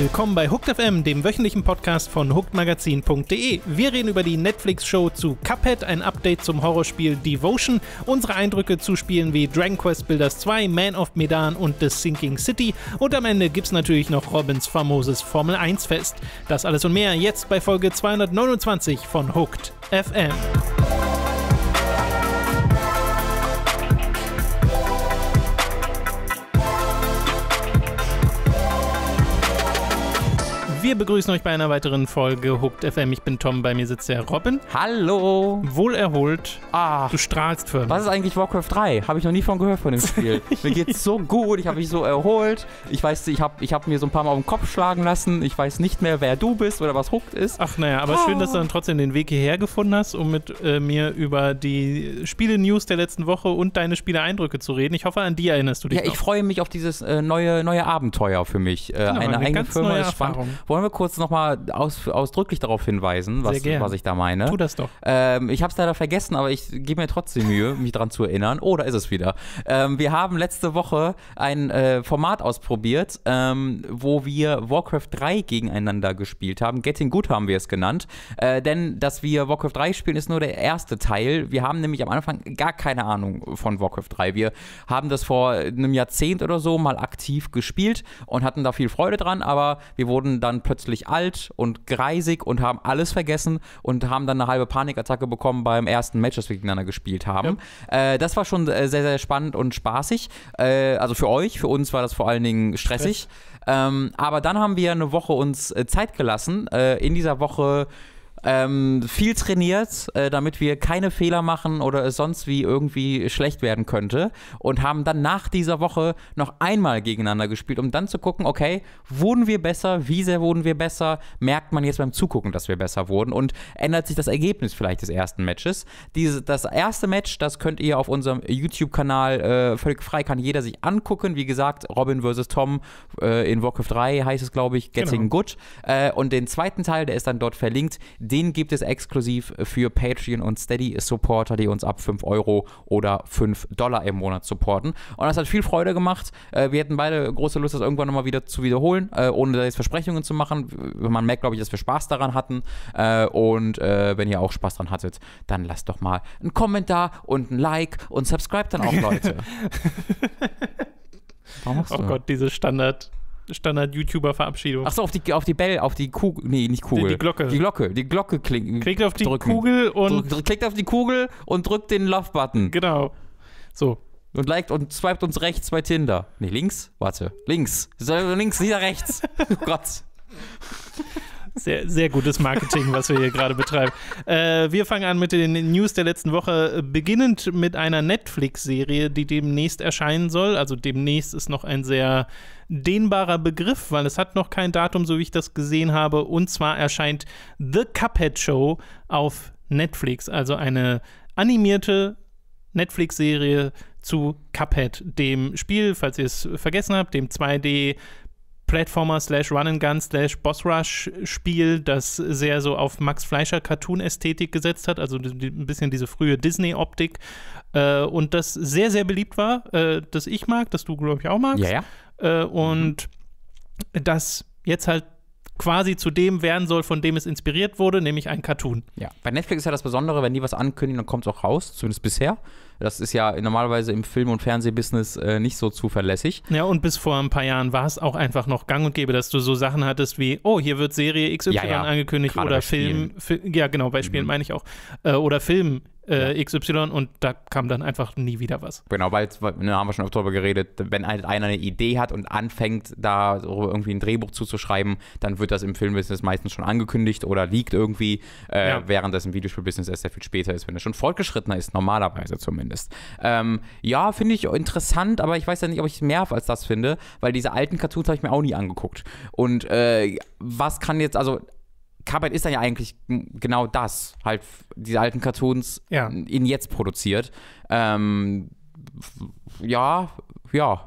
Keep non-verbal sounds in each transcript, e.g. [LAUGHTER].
Willkommen bei Hooked FM, dem wöchentlichen Podcast von hookedmagazin.de. Wir reden über die Netflix-Show zu Cuphead, ein Update zum Horrorspiel Devotion, unsere Eindrücke zu Spielen wie Dragon Quest Builders 2, Man of Medan und The Sinking City und am Ende gibt's natürlich noch Robins famoses Formel 1 Fest. Das alles und mehr jetzt bei Folge 229 von Hooked FM. Wir begrüßen euch bei einer weiteren Folge Hooked FM. Ich bin Tom, bei mir sitzt der Robin. Hallo. Wohlerholt. Ah. Du strahlst für mich. Was ist eigentlich Warcraft 3? Habe ich noch nie von gehört von dem Spiel. [LAUGHS] mir geht's so gut, ich habe mich so erholt. Ich weiß, ich habe ich hab mir so ein paar Mal auf den Kopf schlagen lassen. Ich weiß nicht mehr, wer du bist oder was Hooked ist. Ach naja, aber ah. schön, dass du ah. dann trotzdem den Weg hierher gefunden hast, um mit äh, mir über die Spiele-News der letzten Woche und deine Spiele-Eindrücke zu reden. Ich hoffe, an die erinnerst du dich Ja, noch. ich freue mich auf dieses äh, neue, neue Abenteuer für mich. Äh, genau, eine, eine eigene Firma ist spannend. Wollen wollen wir kurz nochmal aus, ausdrücklich darauf hinweisen, was, was ich da meine? Tu das doch. Ähm, ich habe es leider vergessen, aber ich gebe mir trotzdem Mühe, [LAUGHS] mich daran zu erinnern. Oh, da ist es wieder. Ähm, wir haben letzte Woche ein äh, Format ausprobiert, ähm, wo wir Warcraft 3 gegeneinander gespielt haben. Getting Good haben wir es genannt. Äh, denn, dass wir Warcraft 3 spielen, ist nur der erste Teil. Wir haben nämlich am Anfang gar keine Ahnung von Warcraft 3. Wir haben das vor einem Jahrzehnt oder so mal aktiv gespielt und hatten da viel Freude dran, aber wir wurden dann plötzlich alt und greisig und haben alles vergessen und haben dann eine halbe Panikattacke bekommen beim ersten Match, das wir gegeneinander gespielt haben. Ja. Äh, das war schon äh, sehr, sehr spannend und spaßig. Äh, also für euch, für uns war das vor allen Dingen stressig. Ähm, aber dann haben wir eine Woche uns äh, Zeit gelassen. Äh, in dieser Woche ähm, viel trainiert, äh, damit wir keine Fehler machen oder es sonst wie irgendwie schlecht werden könnte. Und haben dann nach dieser Woche noch einmal gegeneinander gespielt, um dann zu gucken, okay, wurden wir besser? Wie sehr wurden wir besser? Merkt man jetzt beim Zugucken, dass wir besser wurden? Und ändert sich das Ergebnis vielleicht des ersten Matches? Diese, das erste Match, das könnt ihr auf unserem YouTube-Kanal äh, völlig frei, kann jeder sich angucken. Wie gesagt, Robin vs. Tom äh, in Warcraft 3 heißt es, glaube ich, Getting genau. Good. Äh, und den zweiten Teil, der ist dann dort verlinkt den gibt es exklusiv für Patreon und Steady-Supporter, die uns ab 5 Euro oder 5 Dollar im Monat supporten. Und das hat viel Freude gemacht. Äh, wir hätten beide große Lust, das irgendwann nochmal wieder zu wiederholen, äh, ohne da jetzt Versprechungen zu machen. Man merkt, glaube ich, dass wir Spaß daran hatten. Äh, und wenn ihr auch Spaß daran hattet, dann lasst doch mal einen Kommentar und ein Like und subscribe dann auch, [LAUGHS] Leute. Oh Warum machst du? Oh Gott, diese Standard. Standard-YouTuber-Verabschiedung. Achso, auf die, auf die Bell, auf die Kugel. Nee, nicht Kugel. Die, die Glocke. Die Glocke, die Glocke klingt. Klickt auf die drücken. Kugel und. Drück, klickt auf die Kugel und drückt den Love-Button. Genau. So. Und liked und swiped uns rechts bei Tinder. Nee, links? Warte. Links. Links, wieder rechts. [LAUGHS] oh Gott. Sehr, sehr gutes Marketing, was wir hier gerade betreiben. Äh, wir fangen an mit den News der letzten Woche, äh, beginnend mit einer Netflix-Serie, die demnächst erscheinen soll. Also demnächst ist noch ein sehr dehnbarer Begriff, weil es hat noch kein Datum, so wie ich das gesehen habe. Und zwar erscheint The Cuphead Show auf Netflix, also eine animierte Netflix-Serie zu Cuphead, dem Spiel, falls ihr es vergessen habt, dem 2D Platformer slash Run and Gun slash Boss Rush Spiel, das sehr so auf Max Fleischer Cartoon Ästhetik gesetzt hat, also die, ein bisschen diese frühe Disney Optik äh, und das sehr sehr beliebt war, äh, das ich mag, das du glaube ich auch magst. Ja, ja. Äh, und mhm. das jetzt halt quasi zu dem werden soll, von dem es inspiriert wurde, nämlich ein Cartoon. Ja, bei Netflix ist ja das Besondere, wenn die was ankündigen, dann kommt es auch raus, zumindest bisher. Das ist ja normalerweise im Film- und Fernsehbusiness äh, nicht so zuverlässig. Ja, und bis vor ein paar Jahren war es auch einfach noch gang und gäbe, dass du so Sachen hattest wie, oh, hier wird Serie XY ja, ja. angekündigt Gerade oder Film, Fi ja genau, bei Spielen mhm. meine ich auch, äh, oder Film äh, XY und da kam dann einfach nie wieder was. Genau, weil, ne, haben wir schon öfter darüber geredet, wenn halt einer eine Idee hat und anfängt, da irgendwie ein Drehbuch zuzuschreiben, dann wird das im Filmbusiness meistens schon angekündigt oder liegt irgendwie, äh, ja. während das im Videospielbusiness erst sehr viel später ist, wenn es schon fortgeschrittener ist, normalerweise zumindest. Ähm, ja, finde ich interessant, aber ich weiß ja nicht, ob ich es mehr als das finde, weil diese alten Cartoons habe ich mir auch nie angeguckt. Und äh, was kann jetzt, also Cuphead ist dann ja eigentlich genau das, halt diese alten Cartoons ja. in jetzt produziert. Ähm, ja, ja,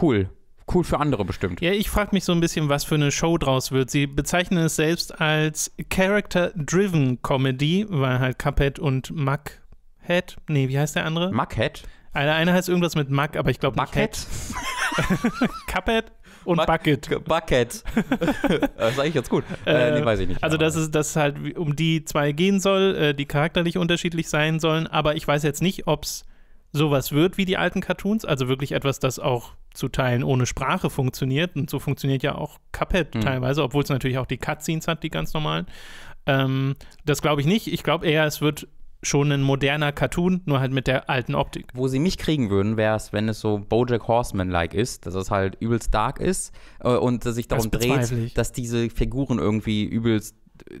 cool. Cool für andere bestimmt. Ja, ich frage mich so ein bisschen, was für eine Show draus wird. Sie bezeichnen es selbst als Character-Driven Comedy, weil halt Cuphead und Muckhead, nee, wie heißt der andere? Muckhead? Der eine heißt irgendwas mit Muck, aber ich glaube Muckhead. [LAUGHS] Cuphead? und Buck Bucket. Bucket. das [LAUGHS] äh, sage ich jetzt gut. Äh, äh, nee, weiß ich nicht. Also, dass es dass halt um die zwei gehen soll, äh, die charakterlich unterschiedlich sein sollen, aber ich weiß jetzt nicht, ob es sowas wird wie die alten Cartoons, also wirklich etwas, das auch zu Teilen ohne Sprache funktioniert. Und so funktioniert ja auch Cuphead mhm. teilweise, obwohl es natürlich auch die Cutscenes hat, die ganz normalen. Ähm, das glaube ich nicht. Ich glaube eher, es wird schon ein moderner Cartoon, nur halt mit der alten Optik. Wo sie mich kriegen würden, wäre es, wenn es so Bojack Horseman-like ist, dass es halt übelst dark ist äh, und sich darum das dreht, dass diese Figuren irgendwie übelst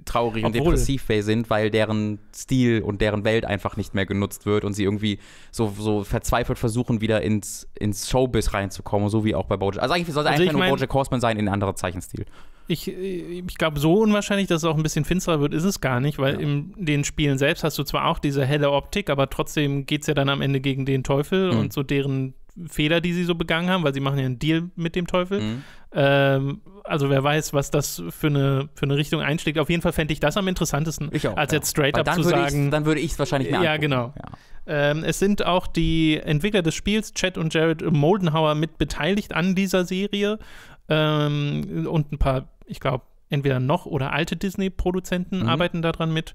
traurig Obwohl. und depressiv sind, weil deren Stil und deren Welt einfach nicht mehr genutzt wird und sie irgendwie so, so verzweifelt versuchen, wieder ins, ins Showbiz reinzukommen, so wie auch bei Bojack. Also eigentlich sollte also einfach ich mein, nur Bojack Horseman sein in anderer Zeichenstil ich, äh, ich glaube, so unwahrscheinlich, dass es auch ein bisschen finsterer wird, ist es gar nicht, weil ja. in den Spielen selbst hast du zwar auch diese helle Optik, aber trotzdem geht es ja dann am Ende gegen den Teufel mhm. und so deren Fehler, die sie so begangen haben, weil sie machen ja einen Deal mit dem Teufel. Mhm. Ähm, also wer weiß, was das für eine, für eine Richtung einschlägt. Auf jeden Fall fände ich das am interessantesten, auch, als ja. jetzt straight weil up zu sagen. Dann würde ich es wahrscheinlich mehr Ja, angucken. genau. Ja. Ähm, es sind auch die Entwickler des Spiels, Chad und Jared Moldenhauer, mit beteiligt an dieser Serie. Ähm, und ein paar ich glaube, entweder noch oder alte Disney-Produzenten mhm. arbeiten daran mit.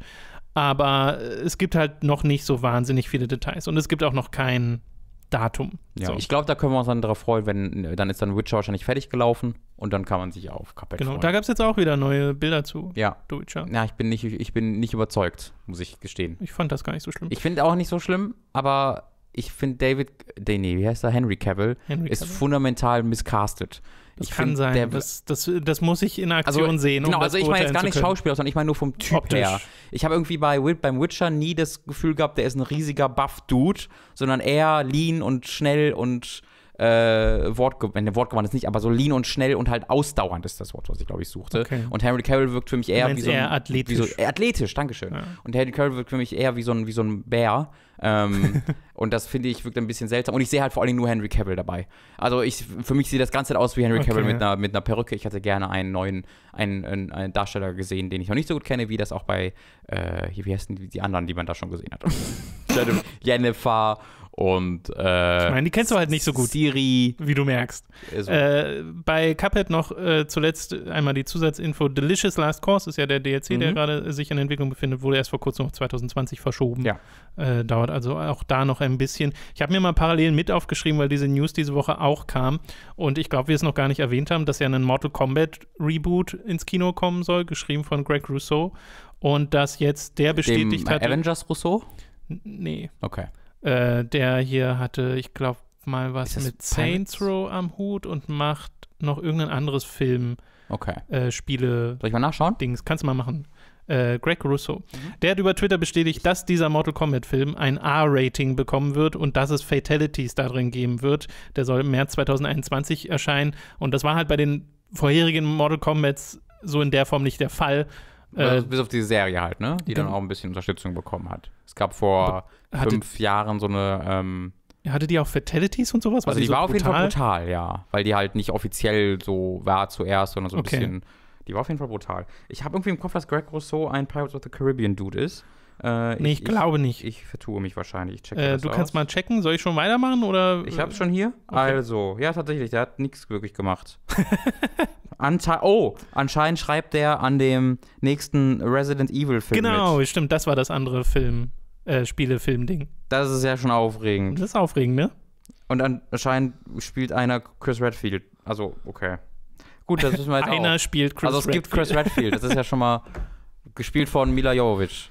Aber äh, es gibt halt noch nicht so wahnsinnig viele Details. Und es gibt auch noch kein Datum. Ja, so. ich glaube, da können wir uns dann darauf freuen, wenn dann ist dann Witcher wahrscheinlich fertig gelaufen und dann kann man sich auf Kapett Genau, freuen. da gab es jetzt auch wieder neue Bilder zu. Ja. Witcher. Ja, ich bin nicht, ich bin nicht überzeugt, muss ich gestehen. Ich fand das gar nicht so schlimm. Ich finde auch nicht so schlimm, aber ich finde David, nee, wie heißt er? Henry Cavill, Henry Cavill. ist fundamental miscastet. Das ich kann find, sein. Der, das, das, das muss ich in also, Aktion also, sehen. Genau, um also ich meine jetzt gar nicht Schauspieler, sondern ich meine nur vom Typ Optisch. her. Ich habe irgendwie bei, beim Witcher nie das Gefühl gehabt, der ist ein riesiger Buff-Dude, sondern eher lean und schnell und äh, Wort, ne, Wortgewandt ist nicht, aber so lean und schnell und halt ausdauernd ist das Wort, was ich glaube ich suchte. Okay. Und Henry Carroll wirkt für mich eher wie so ein, eher athletisch. Wie so, äh, athletisch, Dankeschön. Ja. Und Henry Cavill wirkt für mich eher wie so ein, wie so ein Bär. Ähm, [LAUGHS] und das finde ich wirkt ein bisschen seltsam. Und ich sehe halt vor allen Dingen nur Henry Cavill dabei. Also ich, für mich sieht das Ganze aus wie Henry okay. Cavill mit einer, mit einer Perücke. Ich hätte gerne einen neuen, einen, einen, einen, Darsteller gesehen, den ich noch nicht so gut kenne, wie das auch bei, äh, wie heißen die, die anderen, die man da schon gesehen hat. [LAUGHS] Jennifer und äh, ich meine, die kennst du halt nicht so gut. Siri. Wie du merkst. Äh, bei Cuphead noch äh, zuletzt einmal die Zusatzinfo. Delicious Last Course ist ja der DLC, mhm. der gerade sich in Entwicklung befindet, wurde erst vor kurzem noch 2020 verschoben. Ja. Äh, dauert also auch da noch ein bisschen. Ich habe mir mal parallel mit aufgeschrieben, weil diese News diese Woche auch kam. Und ich glaube, wir es noch gar nicht erwähnt haben, dass ja ein Mortal Kombat Reboot ins Kino kommen soll, geschrieben von Greg Rousseau. Und dass jetzt der bestätigt Dem hat. Avengers Rousseau? Nee. Okay. Äh, der hier hatte, ich glaube, mal was mit Saints Row am Hut und macht noch irgendein anderes Film. Okay. Äh, Spiele. Soll ich mal nachschauen? Dings. Kannst du mal machen. Äh, Greg Russo. Mhm. Der hat über Twitter bestätigt, dass dieser Mortal Kombat-Film ein a rating bekommen wird und dass es Fatalities darin geben wird. Der soll im März 2021 erscheinen. Und das war halt bei den vorherigen Mortal Kombats so in der Form nicht der Fall. Äh, also bis auf die Serie halt, ne? Die dann genau. auch ein bisschen Unterstützung bekommen hat. Es gab vor hatte, fünf Jahren so eine. Ähm, hatte die auch Fatalities und sowas? Also war also die, die so war brutal? auf jeden Fall brutal, ja. Weil die halt nicht offiziell so war zuerst, sondern so ein okay. bisschen. Die war auf jeden Fall brutal. Ich habe irgendwie im Kopf, dass Greg Rousseau ein Pirates of the Caribbean Dude ist. Äh, nee, ich, ich glaube nicht. Ich vertue mich wahrscheinlich. Ich checke äh, das du kannst mal checken. Soll ich schon weitermachen oder? Ich hab's schon hier. Okay. Also, ja, tatsächlich. Der hat nichts wirklich gemacht. [LAUGHS] Ante oh, anscheinend schreibt der an dem nächsten Resident Evil Film. Genau, mit. stimmt. Das war das andere Film, äh, Spiele-Film-Ding. Das ist ja schon aufregend. Das ist aufregend, ne? Und anscheinend spielt einer Chris Redfield. Also, okay. Gut, das müssen wir jetzt [LAUGHS] Einer auch. spielt Chris Redfield. Also es Redfield. gibt Chris Redfield. Das ist ja schon mal [LAUGHS] gespielt von Mila Jovovich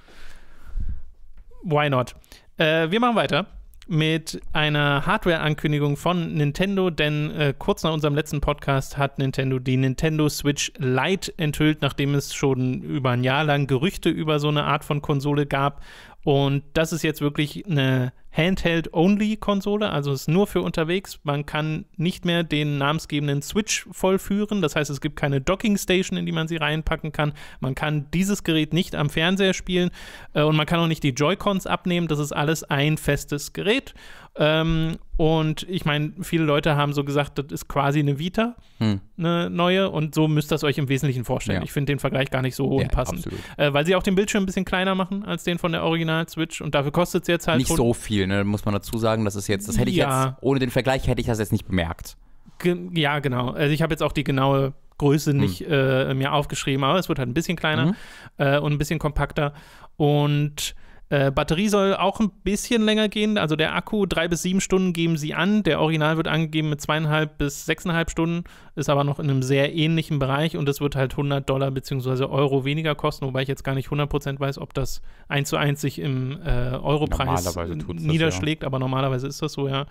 why not? Äh, wir machen weiter mit einer Hardware-Ankündigung von Nintendo, denn äh, kurz nach unserem letzten Podcast hat Nintendo die Nintendo Switch Lite enthüllt, nachdem es schon über ein Jahr lang Gerüchte über so eine Art von Konsole gab und das ist jetzt wirklich eine Handheld-Only-Konsole, also ist nur für unterwegs. Man kann nicht mehr den namensgebenden Switch vollführen. Das heißt, es gibt keine Docking-Station, in die man sie reinpacken kann. Man kann dieses Gerät nicht am Fernseher spielen äh, und man kann auch nicht die Joy-Cons abnehmen. Das ist alles ein festes Gerät. Ähm, und ich meine, viele Leute haben so gesagt, das ist quasi eine Vita, hm. eine neue. Und so müsst ihr es euch im Wesentlichen vorstellen. Ja. Ich finde den Vergleich gar nicht so ja, unpassend. Äh, weil sie auch den Bildschirm ein bisschen kleiner machen als den von der Original-Switch. Und dafür kostet es jetzt halt. Nicht so viel, ne? muss man dazu sagen. Das ist jetzt, das hätte ich ja. jetzt, ohne den Vergleich hätte ich das jetzt nicht bemerkt. Ge ja, genau. Also ich habe jetzt auch die genaue Größe hm. nicht hm. äh, mir aufgeschrieben, aber es wird halt ein bisschen kleiner mhm. äh, und ein bisschen kompakter. Und äh, Batterie soll auch ein bisschen länger gehen. Also der Akku, drei bis sieben Stunden geben sie an. Der Original wird angegeben mit zweieinhalb bis sechseinhalb Stunden ist aber noch in einem sehr ähnlichen Bereich und es wird halt 100 Dollar bzw. Euro weniger kosten, wobei ich jetzt gar nicht 100% weiß, ob das 1 zu 1 sich im äh, Europreis niederschlägt, das, ja. aber normalerweise ist das so, ja.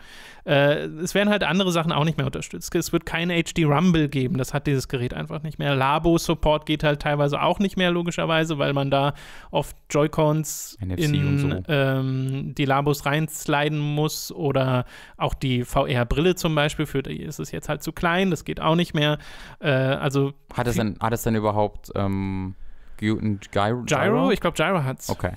Äh, es werden halt andere Sachen auch nicht mehr unterstützt. Es wird kein HD Rumble geben, das hat dieses Gerät einfach nicht mehr. Labo-Support geht halt teilweise auch nicht mehr, logischerweise, weil man da oft Joy-Cons in so. ähm, die Labos reinsliden muss oder auch die VR-Brille zum Beispiel, für die ist es jetzt halt zu klein, das geht auch auch nicht mehr. Äh, also hat es, denn, hat es denn überhaupt ähm, Gyro, Gyro? Ich glaube, Gyro hat's. Okay.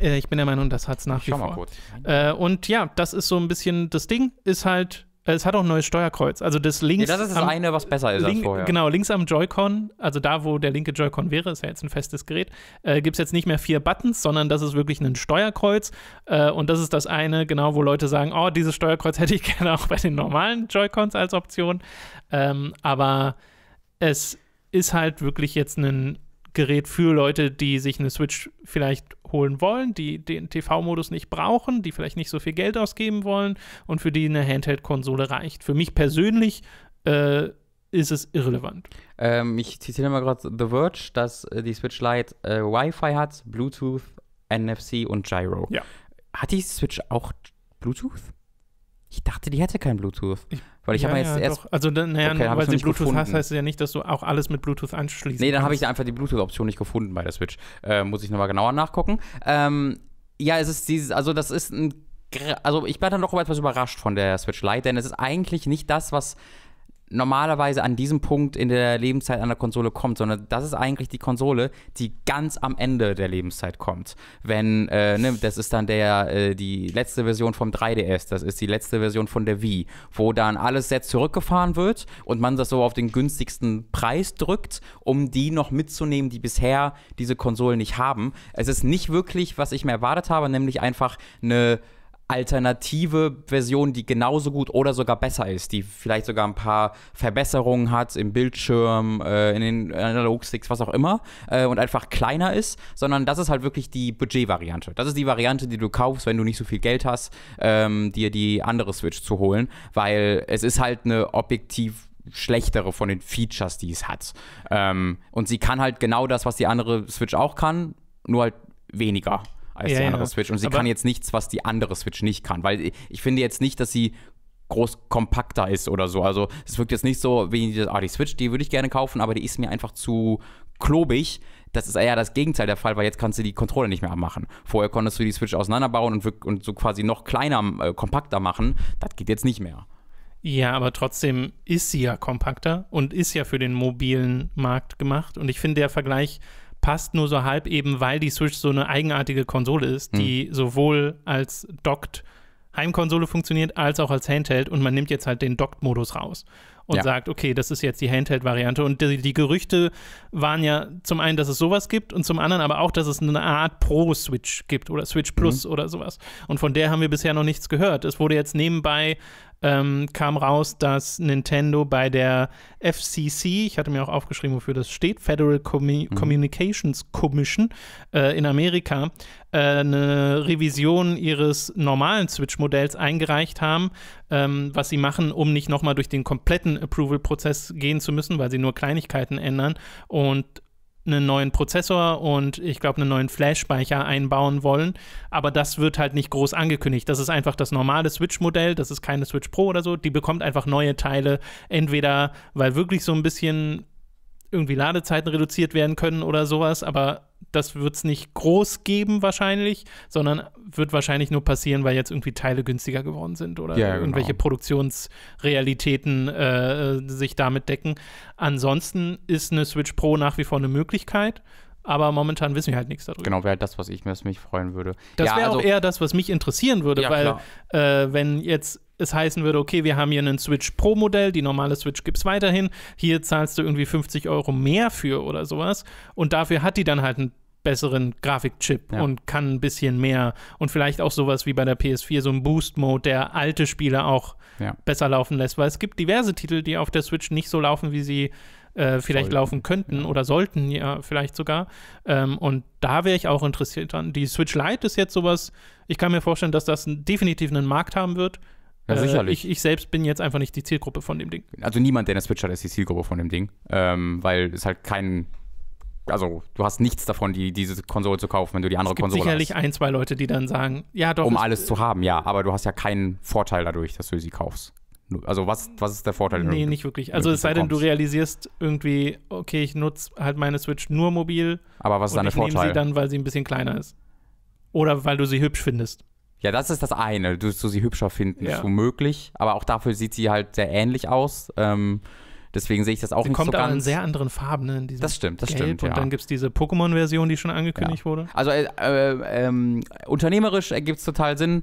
Äh, ich bin der Meinung, das hat es nach ich wie vor. Mal Äh, und ja, das ist so ein bisschen das Ding, ist halt es hat auch ein neues Steuerkreuz. Also das links. Ja, das ist das am, eine, was besser ist link, als vorher. Genau, links am Joy-Con, also da, wo der linke Joy-Con wäre, ist ja jetzt ein festes Gerät, äh, gibt es jetzt nicht mehr vier Buttons, sondern das ist wirklich ein Steuerkreuz. Äh, und das ist das eine, genau, wo Leute sagen: Oh, dieses Steuerkreuz [LAUGHS] hätte ich gerne auch bei den normalen Joy-Cons als Option. Ähm, aber es ist halt wirklich jetzt ein Gerät für Leute, die sich eine Switch vielleicht holen wollen, die den TV-Modus nicht brauchen, die vielleicht nicht so viel Geld ausgeben wollen und für die eine Handheld-Konsole reicht. Für mich persönlich äh, ist es irrelevant. Ähm, ich zitiere mal gerade The Verge, dass äh, die Switch Lite äh, Wi-Fi hat, Bluetooth, NFC und Gyro. Ja. Hat die Switch auch Bluetooth? Ich dachte, die hätte kein Bluetooth. Ich weil ich ja, habe ja jetzt erst. Also, dann, naja, okay, weil du Bluetooth gefunden. hast, heißt es ja nicht, dass du auch alles mit Bluetooth anschließt. Nee, dann habe ich einfach die Bluetooth-Option nicht gefunden bei der Switch. Äh, muss ich nochmal genauer nachgucken. Ähm, ja, es ist dieses, also das ist ein also ich war dann doch etwas überrascht von der Switch Lite, denn es ist eigentlich nicht das, was normalerweise an diesem Punkt in der Lebenszeit einer Konsole kommt, sondern das ist eigentlich die Konsole, die ganz am Ende der Lebenszeit kommt. Wenn, äh, ne, das ist dann der, äh, die letzte Version vom 3DS, das ist die letzte Version von der Wii, wo dann alles sehr zurückgefahren wird und man das so auf den günstigsten Preis drückt, um die noch mitzunehmen, die bisher diese Konsolen nicht haben. Es ist nicht wirklich, was ich mir erwartet habe, nämlich einfach eine alternative Version, die genauso gut oder sogar besser ist, die vielleicht sogar ein paar Verbesserungen hat im Bildschirm, äh, in den Analogsticks, was auch immer äh, und einfach kleiner ist, sondern das ist halt wirklich die Budget-Variante. Das ist die Variante, die du kaufst, wenn du nicht so viel Geld hast, ähm, dir die andere Switch zu holen, weil es ist halt eine objektiv schlechtere von den Features, die es hat. Ähm, und sie kann halt genau das, was die andere Switch auch kann, nur halt weniger als ja, die andere ja. Switch. Und sie aber kann jetzt nichts, was die andere Switch nicht kann. Weil ich finde jetzt nicht, dass sie groß kompakter ist oder so. Also es wirkt jetzt nicht so, wie ah, die Switch, die würde ich gerne kaufen, aber die ist mir einfach zu klobig. Das ist eher das Gegenteil der Fall, weil jetzt kannst du die Controller nicht mehr abmachen. Vorher konntest du die Switch auseinanderbauen und, und so quasi noch kleiner, äh, kompakter machen. Das geht jetzt nicht mehr. Ja, aber trotzdem ist sie ja kompakter und ist ja für den mobilen Markt gemacht. Und ich finde, der Vergleich passt nur so halb eben, weil die Switch so eine eigenartige Konsole ist, die hm. sowohl als Docked Heimkonsole funktioniert, als auch als Handheld und man nimmt jetzt halt den Docked-Modus raus und ja. sagt, okay, das ist jetzt die Handheld-Variante. Und die, die, Gerüchte waren ja zum einen, dass es sowas gibt und zum anderen aber auch, dass es eine Art Pro-Switch gibt oder Switch Plus mhm. oder sowas. Und von der haben wir bisher noch nichts gehört. Es wurde jetzt nebenbei ähm, kam raus, dass Nintendo bei der FCC, ich hatte mir auch aufgeschrieben, wofür das steht, Federal Commu mhm. Communications Commission äh, in Amerika, äh, eine Revision ihres normalen Switch-Modells eingereicht haben, ähm, was sie machen, um nicht nochmal durch den kompletten Approval-Prozess gehen zu müssen, weil sie nur Kleinigkeiten ändern. Und einen neuen Prozessor und ich glaube einen neuen Flash-Speicher einbauen wollen. Aber das wird halt nicht groß angekündigt. Das ist einfach das normale Switch-Modell. Das ist keine Switch Pro oder so. Die bekommt einfach neue Teile. Entweder, weil wirklich so ein bisschen irgendwie Ladezeiten reduziert werden können oder sowas, aber das wird es nicht groß geben wahrscheinlich, sondern wird wahrscheinlich nur passieren, weil jetzt irgendwie Teile günstiger geworden sind oder ja, irgendwelche genau. Produktionsrealitäten äh, äh, sich damit decken. Ansonsten ist eine Switch Pro nach wie vor eine Möglichkeit. Aber momentan wissen wir halt nichts darüber. Genau, wäre das, was ich was mich freuen würde. Das ja, wäre also, auch eher das, was mich interessieren würde, ja, weil äh, wenn jetzt es heißen würde, okay, wir haben hier einen Switch Pro Modell, die normale Switch gibt es weiterhin, hier zahlst du irgendwie 50 Euro mehr für oder sowas und dafür hat die dann halt einen besseren Grafikchip ja. und kann ein bisschen mehr und vielleicht auch sowas wie bei der PS4 so ein Boost-Mode, der alte Spiele auch ja. besser laufen lässt, weil es gibt diverse Titel, die auf der Switch nicht so laufen, wie sie äh, vielleicht sollten. laufen könnten ja. oder sollten, ja, vielleicht sogar. Ähm, und da wäre ich auch interessiert dran. Die Switch Lite ist jetzt sowas, ich kann mir vorstellen, dass das definitiv einen Markt haben wird, ja, äh, sicherlich. Äh, ich, ich, selbst bin jetzt einfach nicht die Zielgruppe von dem Ding. Also niemand, der eine Switch hat, ist die Zielgruppe von dem Ding. Ähm, weil es halt kein. Also, du hast nichts davon, die, diese Konsole zu kaufen, wenn du die andere Konsole hast. es gibt sicherlich ein, zwei Leute, die dann sagen, ja doch. Um alles zu haben, ja. Aber du hast ja keinen Vorteil dadurch, dass du sie kaufst. Also was, was ist der Vorteil? Nee, nicht wirklich. Also es sei denn, du realisierst irgendwie, okay, ich nutze halt meine Switch nur mobil. Aber was ist deine Vorteil? Ich nehme sie dann, weil sie ein bisschen kleiner ist. Oder weil du sie hübsch findest. Ja, das ist das eine. Du wirst sie hübscher finden, ja. womöglich. Aber auch dafür sieht sie halt sehr ähnlich aus. Ähm, deswegen sehe ich das auch sie nicht so ganz. kommt in sehr anderen Farben, ne? In diesem das stimmt, das Gelb. stimmt, ja. Und dann gibt es diese Pokémon-Version, die schon angekündigt ja. wurde. Also äh, äh, äh, unternehmerisch ergibt es total Sinn.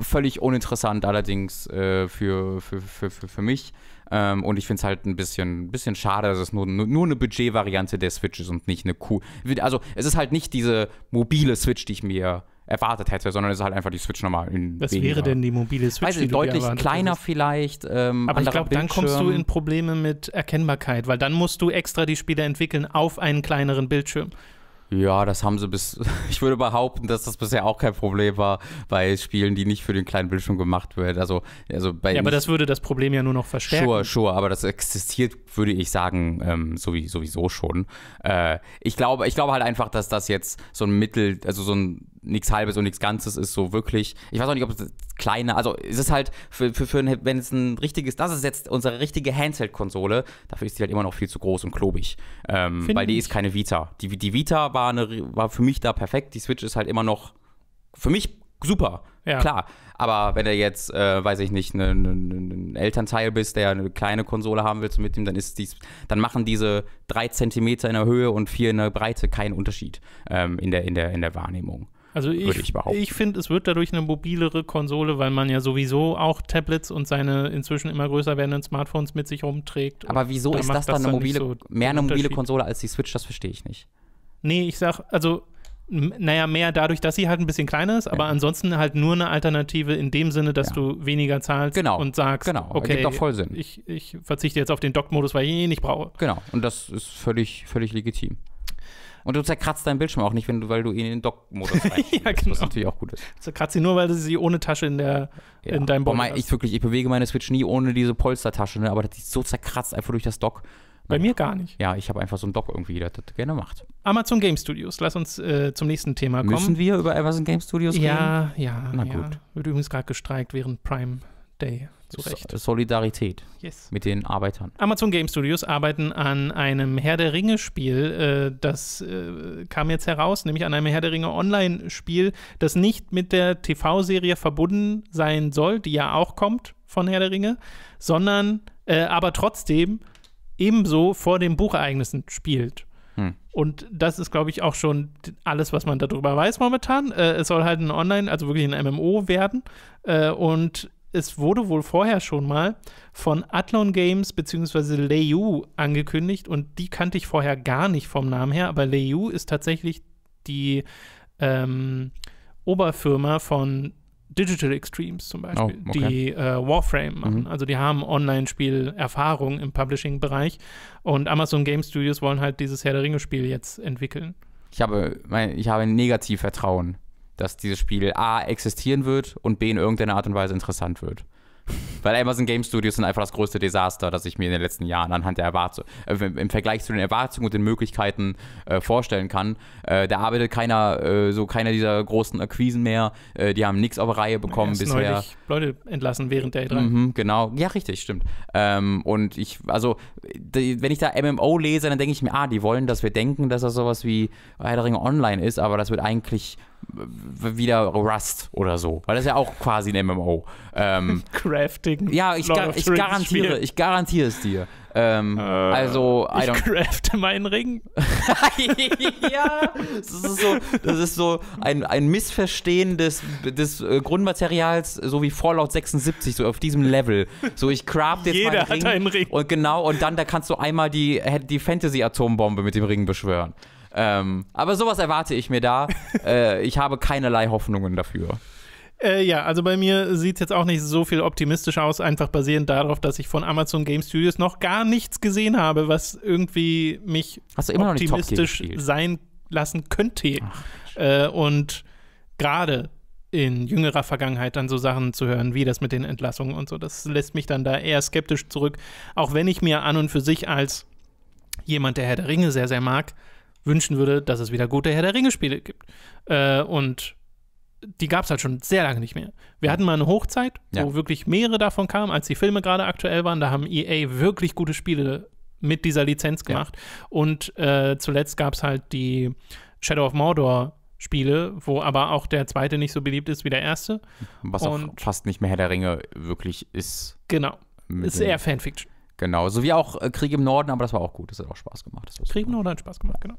Völlig uninteressant allerdings für, für, für, für, für mich. Ähm, und ich finde es halt ein bisschen, bisschen schade, dass es nur, nur, nur eine Budget-Variante der Switch ist und nicht eine Kuh. Also es ist halt nicht diese mobile Switch, die ich mir erwartet hätte, sondern es ist halt einfach die Switch nochmal in Was weniger. wäre denn die mobile Switch? Also die deutlich kleiner hast. vielleicht. Ähm, aber ich glaube, dann kommst du in Probleme mit Erkennbarkeit, weil dann musst du extra die Spiele entwickeln auf einen kleineren Bildschirm. Ja, das haben sie bis. [LAUGHS] Ich würde behaupten, dass das bisher auch kein Problem war bei Spielen, die nicht für den kleinen Bildschirm gemacht werden. Also, also bei ja, aber das würde das Problem ja nur noch verstärken. Sure, sure, aber das existiert würde ich sagen, ähm, sowieso schon. Äh, ich, glaube, ich glaube halt einfach, dass das jetzt so ein Mittel, also so ein nichts Halbes und nichts Ganzes ist so wirklich. Ich weiß auch nicht, ob es kleine, also es ist halt für, für, für wenn es ein richtiges, das ist jetzt unsere richtige Handheld-Konsole, dafür ist die halt immer noch viel zu groß und klobig. Ähm, weil die ich. ist keine Vita. Die, die Vita war, eine, war für mich da perfekt, die Switch ist halt immer noch für mich super, ja. klar. Aber wenn du jetzt, äh, weiß ich nicht, ein ne, ne, ne, ne Elternteil bist, der eine kleine Konsole haben willst mit ihm, dann ist dies, dann machen diese drei Zentimeter in der Höhe und vier in der Breite keinen Unterschied ähm, in, der, in, der, in der Wahrnehmung. Also ich, ich, ich finde, es wird dadurch eine mobilere Konsole, weil man ja sowieso auch Tablets und seine inzwischen immer größer werdenden Smartphones mit sich rumträgt. Aber wieso ist das dann, das dann eine mobile, so mehr eine mobile Konsole als die Switch? Das verstehe ich nicht. Nee, ich sag, also naja, mehr dadurch, dass sie halt ein bisschen kleiner ist, aber ja. ansonsten halt nur eine Alternative in dem Sinne, dass ja. du weniger zahlst genau. und sagst, genau. okay, Ich, ich verzichte jetzt auf den Dock-Modus, weil ich ihn eh nicht brauche. Genau, und das ist völlig, völlig legitim. Und du zerkratzt deinen Bildschirm auch nicht, wenn du, weil du ihn in den Dock-Modus [LAUGHS] reinlegst, ja, genau. was natürlich auch gut ist. Zerkratzt sie nur, weil du sie ohne Tasche in, der, ja. in deinem Bock hast. Ich wirklich, ich bewege meine Switch nie ohne diese Polstertasche, ne? aber die ist so zerkratzt einfach durch das Dock. Bei mir gar nicht. Ja, ich habe einfach so einen Doc irgendwie, der das gerne macht. Amazon Game Studios, lass uns äh, zum nächsten Thema kommen. Müssen wir über Amazon Game Studios reden? Ja, ja. Na gut. Wird übrigens gerade gestreikt während Prime Day. Zu Recht. Solidarität yes. mit den Arbeitern. Amazon Game Studios arbeiten an einem Herr der Ringe-Spiel. Äh, das äh, kam jetzt heraus, nämlich an einem Herr der Ringe Online-Spiel, das nicht mit der TV-Serie verbunden sein soll, die ja auch kommt von Herr der Ringe, sondern äh, aber trotzdem ebenso vor den Buchereignissen spielt. Hm. Und das ist, glaube ich, auch schon alles, was man darüber weiß momentan. Äh, es soll halt ein Online, also wirklich ein MMO werden. Äh, und es wurde wohl vorher schon mal von Athlon Games bzw. Leiyu angekündigt und die kannte ich vorher gar nicht vom Namen her, aber Leiyu ist tatsächlich die ähm, Oberfirma von Digital Extremes zum oh, Beispiel, oh, okay. die äh, Warframe machen. Mhm. Also die haben Online-Spiel-Erfahrung im Publishing-Bereich und Amazon Game Studios wollen halt dieses Herr der Ringe-Spiel jetzt entwickeln. Ich habe, mein, ich habe negativ Vertrauen, dass dieses Spiel A existieren wird und B in irgendeiner Art und Weise interessant wird. Weil Amazon Game Studios sind einfach das größte Desaster, das ich mir in den letzten Jahren anhand der Erwartung, äh, im Vergleich zu den Erwartungen und den Möglichkeiten äh, vorstellen kann. Äh, da arbeitet keiner, äh, so keiner dieser großen Akquisen mehr. Äh, die haben nichts auf Reihe bekommen ja, bisher. Leute entlassen während der E3. Mhm, genau. Ja, richtig, stimmt. Ähm, und ich, also, die, wenn ich da MMO lese, dann denke ich mir, ah, die wollen, dass wir denken, dass das sowas wie Herr Online ist, aber das wird eigentlich wieder Rust oder so. Weil das ist ja auch quasi ein MMO. Ähm, [LAUGHS] Crafting. Ja, ich, gar, ich garantiere, Spiel. ich garantiere es dir. Ähm, äh, also, I don't. Ich crafte meinen Ring. [LAUGHS] ja, das ist so, das ist so ein, ein Missverstehen des, des äh, Grundmaterials, so wie Fallout 76, so auf diesem Level. So, ich craft jetzt Jeder meinen Ring, Ring. Und genau, und dann da kannst du einmal die, die Fantasy-Atombombe mit dem Ring beschwören. Ähm, aber sowas erwarte ich mir da. [LAUGHS] äh, ich habe keinerlei Hoffnungen dafür. Äh, ja, also bei mir sieht es jetzt auch nicht so viel optimistisch aus, einfach basierend darauf, dass ich von Amazon Game Studios noch gar nichts gesehen habe, was irgendwie mich optimistisch sein lassen könnte. Äh, und gerade in jüngerer Vergangenheit dann so Sachen zu hören, wie das mit den Entlassungen und so, das lässt mich dann da eher skeptisch zurück, auch wenn ich mir an und für sich als jemand, der Herr der Ringe sehr, sehr mag, wünschen würde, dass es wieder gute Herr der Ringe-Spiele gibt. Äh, und die gab es halt schon sehr lange nicht mehr. Wir hatten mal eine Hochzeit, ja. wo wirklich mehrere davon kamen, als die Filme gerade aktuell waren. Da haben EA wirklich gute Spiele mit dieser Lizenz gemacht. Ja. Und äh, zuletzt gab es halt die Shadow of Mordor Spiele, wo aber auch der zweite nicht so beliebt ist wie der erste. Was und auch fast nicht mehr Herr der Ringe wirklich ist. Genau. Ist eher Fanfiction. Genau, so wie auch äh, Krieg im Norden, aber das war auch gut, das hat auch Spaß gemacht. Krieg im Norden hat Spaß gemacht, genau.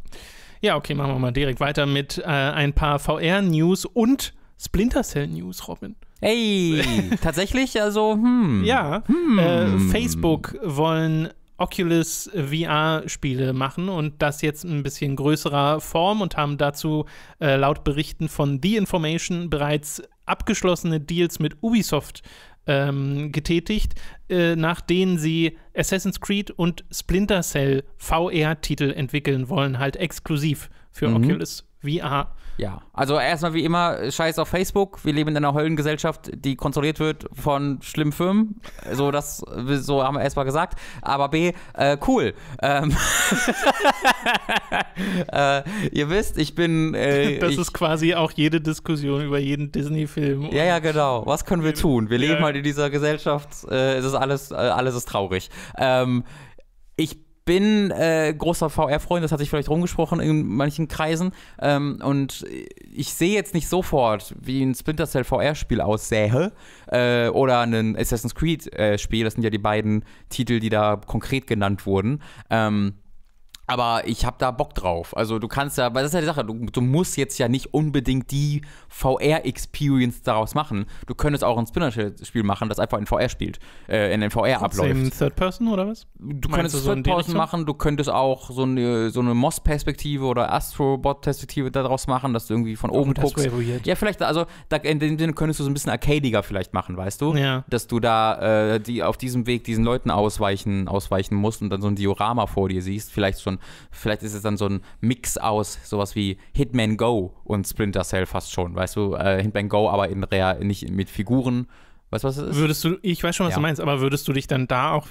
Ja, okay, machen wir mal direkt weiter mit äh, ein paar VR-News und Splinter Cell News, Robin. Ey, [LAUGHS] tatsächlich, also, hm. Ja, hm. Äh, Facebook wollen Oculus VR-Spiele machen und das jetzt ein bisschen größerer Form und haben dazu äh, laut Berichten von The Information bereits abgeschlossene Deals mit Ubisoft ähm, getätigt, äh, nach denen sie Assassin's Creed und Splinter Cell VR-Titel entwickeln wollen, halt exklusiv für mhm. Oculus VR. Ja, also erstmal wie immer, scheiß auf Facebook. Wir leben in einer Höllengesellschaft, die kontrolliert wird von schlimmen Firmen. So, das, so haben wir erstmal gesagt. Aber B, äh, cool. Ähm, [LAUGHS] äh, ihr wisst, ich bin. Äh, das ich, ist quasi auch jede Diskussion über jeden Disney-Film. Ja, ja, genau. Was können wir tun? Wir leben ja. halt in dieser Gesellschaft. Äh, es ist alles, äh, alles ist traurig. Ähm, ich bin äh, großer VR-Freund, das hat sich vielleicht rumgesprochen in manchen Kreisen. Ähm, und ich sehe jetzt nicht sofort, wie ein Splinter Cell VR-Spiel aussähe äh, oder ein Assassin's Creed-Spiel. Äh, das sind ja die beiden Titel, die da konkret genannt wurden. Ähm, aber ich habe da Bock drauf. Also du kannst ja, weil das ist ja die Sache, du, du musst jetzt ja nicht unbedingt die VR-Experience daraus machen. Du könntest auch ein Spinner-Spiel machen, das einfach in VR spielt, äh, in den VR abläuft. In Third Person oder was? Du Meinst könntest du so Third Person machen, du könntest auch so eine, so eine Moss-Perspektive oder Astrobot-Perspektive daraus machen, dass du irgendwie von oben oh, guckst. Ja, vielleicht, also da, in dem Sinne könntest du so ein bisschen arcadiger vielleicht machen, weißt du? Ja. Dass du da äh, die auf diesem Weg diesen Leuten ausweichen, ausweichen musst und dann so ein Diorama vor dir siehst, vielleicht schon vielleicht ist es dann so ein Mix aus sowas wie Hitman Go und Splinter Cell fast schon, weißt du, äh, Hitman Go, aber in Rea, nicht mit Figuren. Weißt du, was es ist? Würdest du, ich weiß schon, was ja. du meinst, aber würdest du dich dann da auch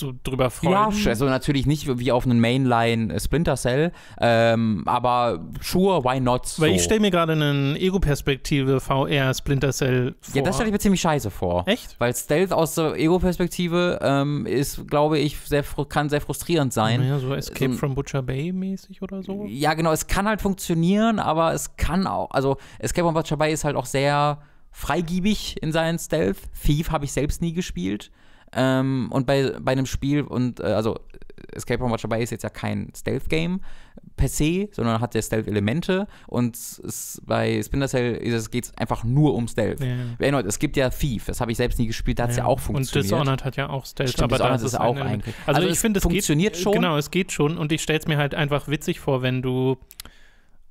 so drüber freuen. Ja, hm. also natürlich nicht wie auf einen Mainline äh, Splinter Cell, ähm, aber sure, why not? So. Weil ich stelle mir gerade einen Ego-Perspektive VR Splinter Cell vor. Ja, das stelle ich mir ziemlich scheiße vor. Echt? Weil Stealth aus der Ego-Perspektive ähm, ist, glaube ich, sehr, kann sehr frustrierend sein. Ja, so Escape so, from Butcher Bay mäßig oder so. Ja, genau, es kann halt funktionieren, aber es kann auch, also Escape from Butcher Bay ist halt auch sehr freigiebig in seinen Stealth. Thief habe ich selbst nie gespielt. Ähm, und bei, bei einem Spiel, und äh, also Escape from Watcher Bay ist jetzt ja kein Stealth-Game per se, sondern hat ja Stealth-Elemente und ist, bei Splinter Cell geht es einfach nur um Stealth. Ja, ja. es gibt ja Thief, das habe ich selbst nie gespielt, da hat es ja. ja. auch funktioniert. Und Dishonored hat ja auch Stealth, Stimmt, aber Dishonored ist, auch ein eigentlich. Also, also ich finde, es funktioniert geht, schon. Genau, es geht schon und ich stelle es mir halt einfach witzig vor, wenn du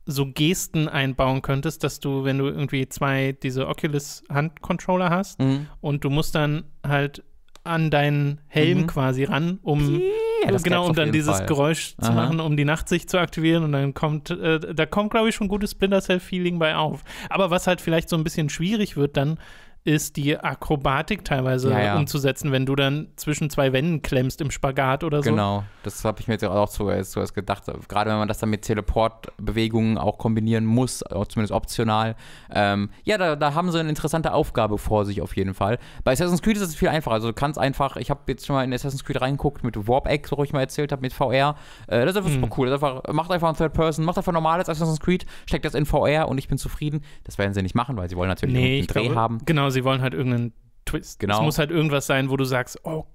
so Gesten einbauen könntest, dass du, wenn du irgendwie zwei diese Oculus Handcontroller hast mhm. und du musst dann halt an deinen Helm mhm. quasi ran, um ja, genau, um dann dieses Fall. Geräusch zu Aha. machen, um die Nachtsicht zu aktivieren und dann kommt, äh, da kommt glaube ich schon gutes Splinter Cell Feeling bei auf. Aber was halt vielleicht so ein bisschen schwierig wird dann, ist, die Akrobatik teilweise ja, ja. umzusetzen, wenn du dann zwischen zwei Wänden klemmst im Spagat oder so. Genau, das habe ich mir jetzt auch zuerst, zuerst gedacht. Gerade wenn man das dann mit Teleportbewegungen auch kombinieren muss, zumindest optional. Ähm, ja, da, da, haben sie eine interessante Aufgabe vor sich auf jeden Fall. Bei Assassin's Creed ist es viel einfacher. Also du kannst einfach, ich habe jetzt schon mal in Assassin's Creed reingeguckt mit Warp Egg, wo ich mal erzählt habe, mit VR. Äh, das ist einfach mhm. super cool. Einfach, macht einfach ein Third Person, macht einfach normales Assassin's Creed, steckt das in VR und ich bin zufrieden. Das werden sie nicht machen, weil sie wollen natürlich nee, einen Dreh glaube, haben. Genau, Genau, sie wollen halt irgendeinen Twist. Genau. Es muss halt irgendwas sein, wo du sagst, oh,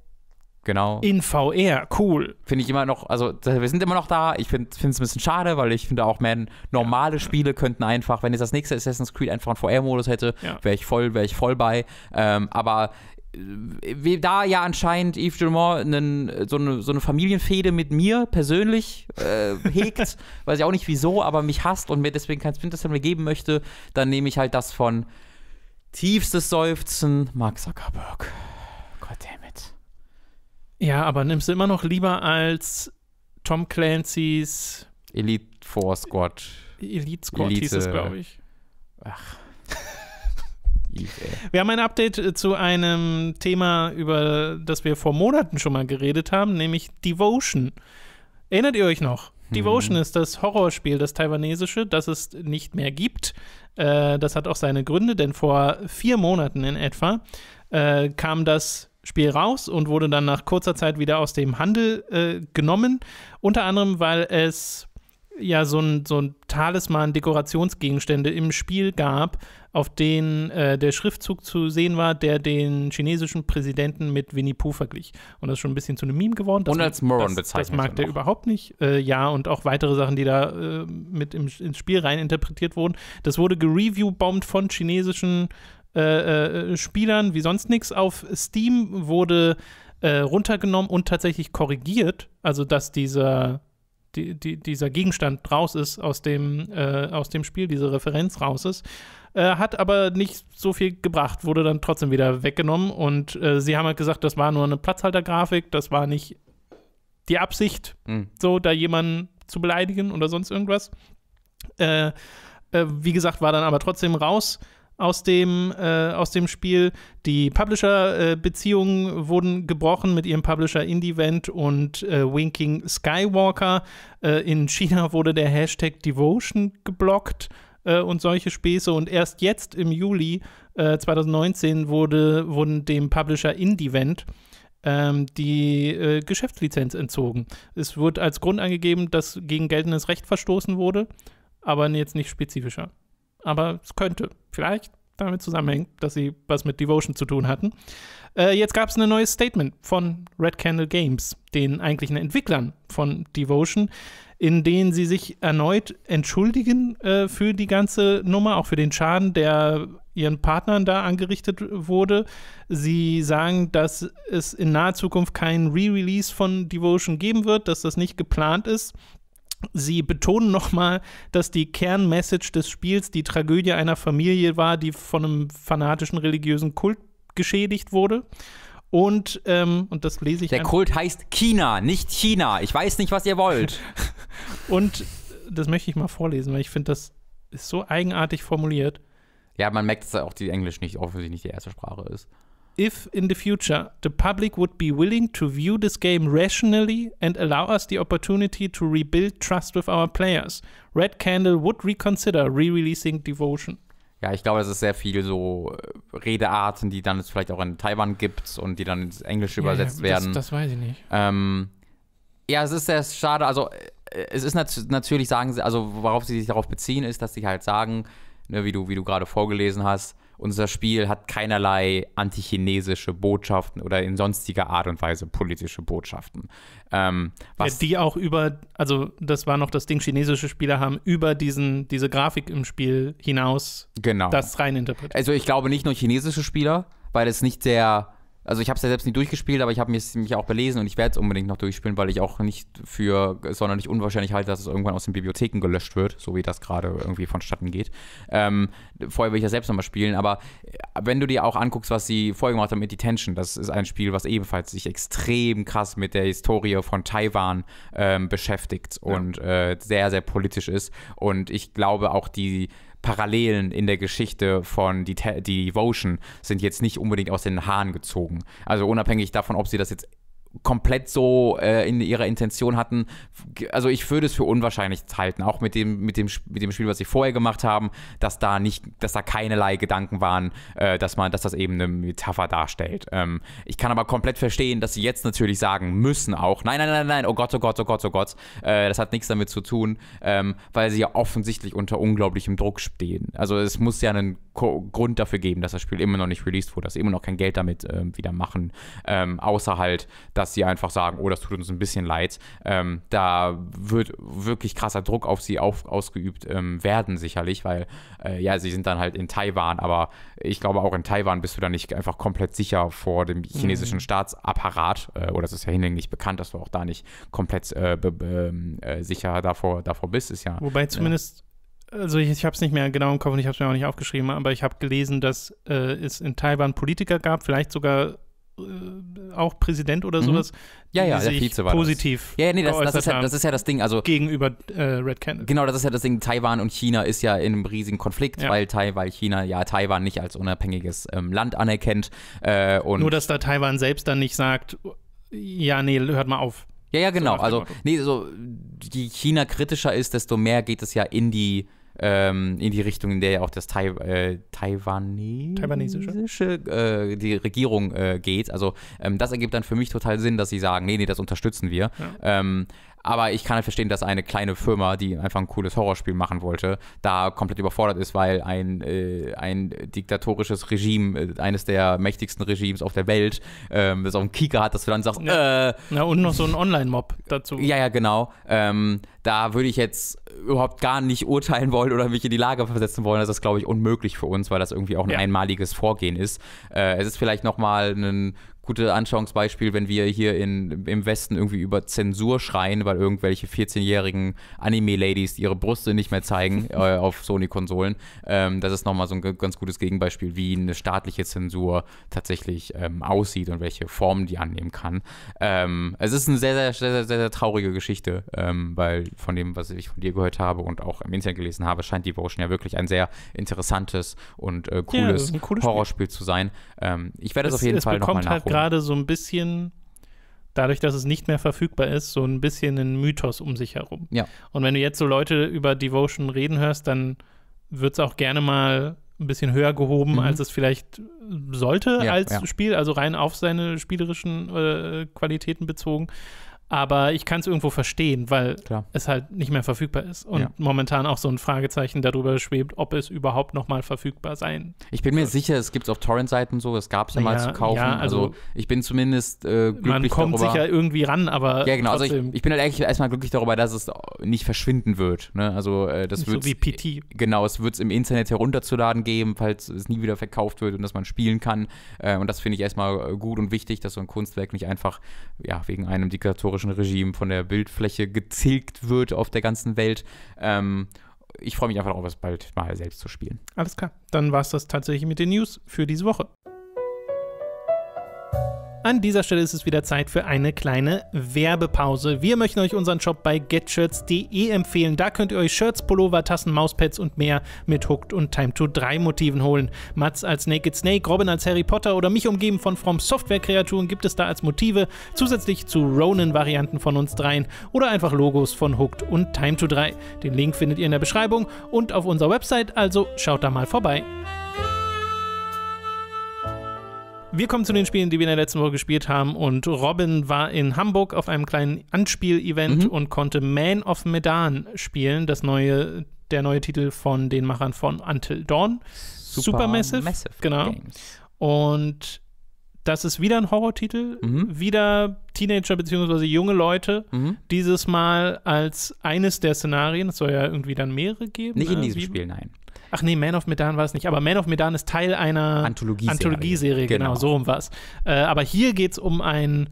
Genau. In VR, cool. Finde ich immer noch, also wir sind immer noch da. Ich finde es ein bisschen schade, weil ich finde auch, man, normale Spiele könnten einfach, wenn jetzt das nächste Assassin's Creed einfach einen VR-Modus hätte, ja. wäre ich voll, wäre ich voll bei. Ähm, aber äh, da ja anscheinend Yves Gilmore so, eine, so eine Familienfehde mit mir persönlich äh, hegt, [LAUGHS] weiß ich auch nicht wieso, aber mich hasst und mir deswegen kein Splinter Cell mehr geben möchte, dann nehme ich halt das von Tiefstes Seufzen, Mark Zuckerberg. Goddammit. Ja, aber nimmst du immer noch lieber als Tom Clancy's Elite Four Squad. Elite Squad Elite. hieß es, glaube ich. Ach. [LAUGHS] Wir haben ein Update äh, zu einem Thema, über das wir vor Monaten schon mal geredet haben, nämlich Devotion. Erinnert ihr euch noch? Hm. Devotion ist das Horrorspiel, das taiwanesische, das es nicht mehr gibt, äh, das hat auch seine Gründe, denn vor vier Monaten in etwa äh, kam das Spiel raus und wurde dann nach kurzer Zeit wieder aus dem Handel äh, genommen. Unter anderem, weil es ja so ein, so ein Talisman Dekorationsgegenstände im Spiel gab, auf denen äh, der Schriftzug zu sehen war, der den chinesischen Präsidenten mit Winnie Pooh verglich. Und das ist schon ein bisschen zu einem Meme geworden. und als Moron das, bezeichnet. Das mag der überhaupt nicht. Äh, ja, und auch weitere Sachen, die da äh, mit im, ins Spiel rein interpretiert wurden. Das wurde gereviewbombt von chinesischen äh, äh, Spielern wie sonst nichts. Auf Steam wurde äh, runtergenommen und tatsächlich korrigiert. Also, dass dieser die, die, dieser Gegenstand raus ist aus dem, äh, aus dem Spiel, diese Referenz raus ist. Äh, hat aber nicht so viel gebracht, wurde dann trotzdem wieder weggenommen und äh, sie haben halt gesagt, das war nur eine Platzhaltergrafik, das war nicht die Absicht, mhm. so da jemanden zu beleidigen oder sonst irgendwas. Äh, äh, wie gesagt, war dann aber trotzdem raus aus dem, äh, aus dem Spiel. Die Publisher-Beziehungen wurden gebrochen mit ihrem Publisher Indievent und äh, Winking Skywalker. Äh, in China wurde der Hashtag Devotion geblockt äh, und solche Späße. Und erst jetzt im Juli 2019 äh, wurde, wurden dem Publisher Indievent ähm, die äh, Geschäftslizenz entzogen. Es wird als Grund angegeben, dass gegen geltendes Recht verstoßen wurde, aber jetzt nicht spezifischer aber es könnte vielleicht damit zusammenhängen, dass sie was mit Devotion zu tun hatten. Äh, jetzt gab es ein neues Statement von Red Candle Games, den eigentlichen Entwicklern von Devotion, in denen sie sich erneut entschuldigen äh, für die ganze Nummer, auch für den Schaden, der ihren Partnern da angerichtet wurde. Sie sagen, dass es in naher Zukunft keinen Re-Release von Devotion geben wird, dass das nicht geplant ist Sie betonen nochmal, dass die Kernmessage des Spiels die Tragödie einer Familie war, die von einem fanatischen religiösen Kult geschädigt wurde. Und, ähm, und das lese ich. Der einfach. Kult heißt China, nicht China. Ich weiß nicht, was ihr wollt. [LAUGHS] und das möchte ich mal vorlesen, weil ich finde, das ist so eigenartig formuliert. Ja, man merkt, dass auch die Englisch nicht offensichtlich nicht die erste Sprache ist if in the future the public would be willing to view this game rationally and allow us the opportunity to rebuild trust with our players, Red Candle would reconsider re-releasing Devotion. Ja, ich glaube, es ist sehr viel so äh, Redearten, die dann es vielleicht auch in Taiwan gibt und die dann ins Englische ja, übersetzt ja, werden. Das weiß ich nicht. Ähm, ja, es ist sehr schade. Also, äh, es ist nat natürlich, sagen sie, also, worauf sie sich darauf beziehen, ist, dass sie halt sagen, ne, wie du, wie du gerade vorgelesen hast, unser Spiel hat keinerlei antichinesische Botschaften oder in sonstiger Art und Weise politische Botschaften. Ähm, ja, die auch über, also das war noch das Ding, chinesische Spieler haben über diesen, diese Grafik im Spiel hinaus genau. das reininterpretiert. Also ich glaube nicht nur chinesische Spieler, weil es nicht sehr also ich habe es ja selbst nicht durchgespielt, aber ich habe mich, auch belesen und ich werde es unbedingt noch durchspielen, weil ich auch nicht für sonderlich unwahrscheinlich halte, dass es irgendwann aus den Bibliotheken gelöscht wird, so wie das gerade irgendwie vonstatten geht. Ähm, vorher will ich ja selbst nochmal spielen, aber äh, wenn du dir auch anguckst, was sie vorher gemacht haben mit Detention, das ist ein Spiel, was ebenfalls sich extrem krass mit der Historie von Taiwan ähm, beschäftigt und äh, sehr, sehr politisch ist. Und ich glaube auch die Parallelen in der Geschichte von Det die Devotion sind jetzt nicht unbedingt aus den Haaren gezogen. Also unabhängig davon, ob sie das jetzt komplett so äh, in ihrer Intention hatten. Also ich würde es für unwahrscheinlich halten, auch mit dem, mit dem, mit dem Spiel, was sie vorher gemacht haben, dass da nicht, dass da keinerlei Gedanken waren, äh, dass man, dass das eben eine Metapher darstellt. Ähm, ich kann aber komplett verstehen, dass sie jetzt natürlich sagen müssen auch, nein, nein, nein, nein, oh Gott, oh Gott, oh Gott, oh Gott, äh, das hat nichts damit zu tun, ähm, weil sie ja offensichtlich unter unglaublichem Druck stehen. Also es muss ja einen Ko Grund dafür geben, dass das Spiel immer noch nicht released wurde, dass sie immer noch kein Geld damit ähm, wieder machen, ähm, außer halt, dass dass sie einfach sagen, oh, das tut uns ein bisschen leid. Ähm, da wird wirklich krasser Druck auf sie auf, ausgeübt ähm, werden, sicherlich, weil äh, ja, sie sind dann halt in Taiwan, aber ich glaube, auch in Taiwan bist du dann nicht einfach komplett sicher vor dem mhm. chinesischen mhm. Staatsapparat, äh, oder es ist ja hinlänglich bekannt, dass du auch da nicht komplett äh, ähm, äh sicher davor, davor bist, ist ja. Wobei äh, zumindest also ich, ich habe es nicht mehr genau im Kopf und ich habe es mir auch nicht aufgeschrieben, aber ich habe gelesen, dass äh, es in Taiwan Politiker gab, vielleicht sogar äh, auch Präsident oder mhm. sowas, mhm. ja, ja, der Vize war positiv. Das. Ja, nee, das, das, ist ja, das, ist ja, das Ding. Also gegenüber äh, Red Canada. Genau, das ist ja das Ding. Taiwan und China ist ja in einem riesigen Konflikt, ja. weil, Tai, weil China ja Taiwan nicht als unabhängiges ähm, Land anerkennt. Äh, Nur, dass da Taiwan selbst dann nicht sagt, ja, nee, hört mal auf. Ja, ja, genau. So also, nee, so je China kritischer ist, desto mehr geht es ja in die ähm, in die Richtung, in der ja auch das tai äh, Taiwanes taiwanesische äh, die Regierung äh, geht. Also ähm, das ergibt dann für mich total Sinn, dass sie sagen, nee, nee, das unterstützen wir. Ja. Ähm, aber ich kann halt verstehen, dass eine kleine Firma, die einfach ein cooles Horrorspiel machen wollte, da komplett überfordert ist, weil ein, äh, ein diktatorisches Regime, äh, eines der mächtigsten Regimes auf der Welt, ähm, das auf dem Kieker hat, dass du dann sagst, ja. äh, Na und noch so ein Online-Mob dazu. Ja, ja, genau. Ähm, da würde ich jetzt überhaupt gar nicht urteilen wollen oder mich in die Lage versetzen wollen. Das ist, glaube ich, unmöglich für uns, weil das irgendwie auch ein ja. einmaliges Vorgehen ist. Äh, es ist vielleicht nochmal ein gute Anschauungsbeispiel, wenn wir hier in, im Westen irgendwie über Zensur schreien, weil irgendwelche 14-jährigen Anime-Ladies ihre Brüste nicht mehr zeigen [LAUGHS] äh, auf Sony-Konsolen. Ähm, das ist nochmal so ein ganz gutes Gegenbeispiel, wie eine staatliche Zensur tatsächlich ähm, aussieht und welche Formen die annehmen kann. Ähm, es ist eine sehr, sehr, sehr, sehr, sehr, sehr traurige Geschichte, ähm, weil von dem, was ich von dir gehört habe und auch im Internet gelesen habe, scheint die Devotion ja wirklich ein sehr interessantes und äh, cooles, ja, cooles Horrorspiel zu sein. Ähm, ich werde es, das auf jeden es, Fall nochmal halt nachholen gerade so ein bisschen, dadurch, dass es nicht mehr verfügbar ist, so ein bisschen einen Mythos um sich herum. Ja. Und wenn du jetzt so Leute über Devotion reden hörst, dann wird es auch gerne mal ein bisschen höher gehoben, mhm. als es vielleicht sollte ja, als ja. Spiel, also rein auf seine spielerischen äh, Qualitäten bezogen. Aber ich kann es irgendwo verstehen, weil Klar. es halt nicht mehr verfügbar ist. Und ja. momentan auch so ein Fragezeichen darüber schwebt, ob es überhaupt nochmal verfügbar sein Ich bin mir so. sicher, es gibt es auf Torrent-Seiten so, es gab es ja mal zu kaufen. Ja, also, also, ich bin zumindest äh, glücklich Man kommt sicher irgendwie ran, aber Ja, genau. Trotzdem. Also ich, ich, bin halt eigentlich erstmal glücklich darüber, dass es nicht verschwinden wird. Ne? Also äh, das wird So wie PT. Genau, es wird es im Internet herunterzuladen geben, falls es nie wieder verkauft wird und dass man spielen kann. Äh, und das finde ich erstmal gut und wichtig, dass so ein Kunstwerk nicht einfach ja, wegen einem Diktator diktatorischen Regime, von der Bildfläche gezilgt wird auf der ganzen Welt. Ähm, ich freue mich einfach darauf, es bald mal selbst zu spielen. Alles klar, dann war es das tatsächlich mit den News für diese Woche. An dieser Stelle ist es wieder Zeit für eine kleine Werbepause. Wir möchten euch unseren Shop bei getshirts.de empfehlen. Da könnt ihr euch Shirts, Pullover, Tassen, Mauspads und mehr mit Hooked und Time to 3 Motiven holen. Mats als Naked Snake, Robin als Harry Potter oder mich umgeben von From Software Kreaturen gibt es da als Motive, zusätzlich zu Ronin Varianten von uns dreien oder einfach Logos von Hooked und Time to 3. Den Link findet ihr in der Beschreibung und auf unserer Website, also schaut da mal vorbei. Wir kommen zu den Spielen, die wir in der letzten Woche gespielt haben. Und Robin war in Hamburg auf einem kleinen Anspiel-Event mhm. und konnte Man of Medan spielen, das neue, der neue Titel von den Machern von Until Dawn. Super Supermassive. Massive genau. Games. Und das ist wieder ein Horrortitel, mhm. wieder Teenager bzw. junge Leute. Mhm. Dieses Mal als eines der Szenarien. Es soll ja irgendwie dann mehrere geben. Nicht in äh, diesem Spiel, nein. Ach nee, Man of Medan war es nicht, aber Man of Medan ist Teil einer Anthologieserie. Anthologieserie, genau, genau so um was. Äh, aber hier geht es um ein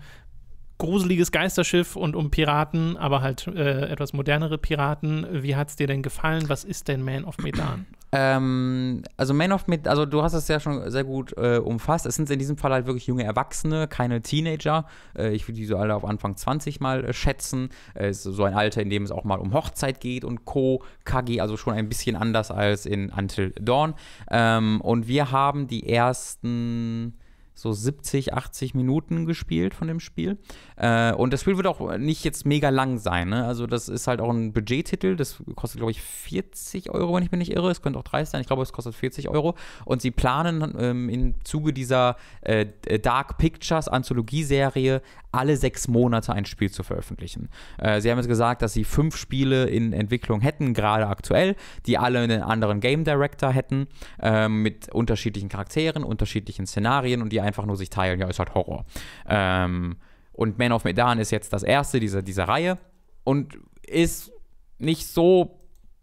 gruseliges Geisterschiff und um Piraten, aber halt äh, etwas modernere Piraten. Wie hat es dir denn gefallen? Was ist denn Man of Medan? [CLEARS THROAT] Ähm, also Man of Medan, also du hast es ja schon sehr gut äh, umfasst. Es sind in diesem Fall halt wirklich junge Erwachsene, keine Teenager. Äh, ich würde die so alle auf Anfang 20 mal äh, schätzen. Äh, es ist so ein Alter, in dem es auch mal um Hochzeit geht und Co. Kagi, also schon ein bisschen anders als in Until Dawn. Ähm, und wir haben die ersten so 70, 80 Minuten gespielt von dem Spiel. Äh, und das Spiel wird auch nicht jetzt mega lang sein. Ne? Also das ist halt auch ein Budgettitel. Das kostet, glaube ich, 40 Euro, wenn ich mich nicht irre. Es könnte auch 30 sein. Ich glaube, es kostet 40 Euro. Und sie planen ähm, im Zuge dieser äh, Dark Pictures Anthologie-Serie alle sechs Monate ein Spiel zu veröffentlichen. Äh, sie haben jetzt gesagt, dass sie fünf Spiele in Entwicklung hätten, gerade aktuell, die alle einen anderen Game Director hätten, äh, mit unterschiedlichen Charakteren, unterschiedlichen Szenarien und die einfach nur sich teilen. Ja, ist halt Horror. Ähm, und Man of Medan ist jetzt das erste dieser, dieser Reihe und ist nicht so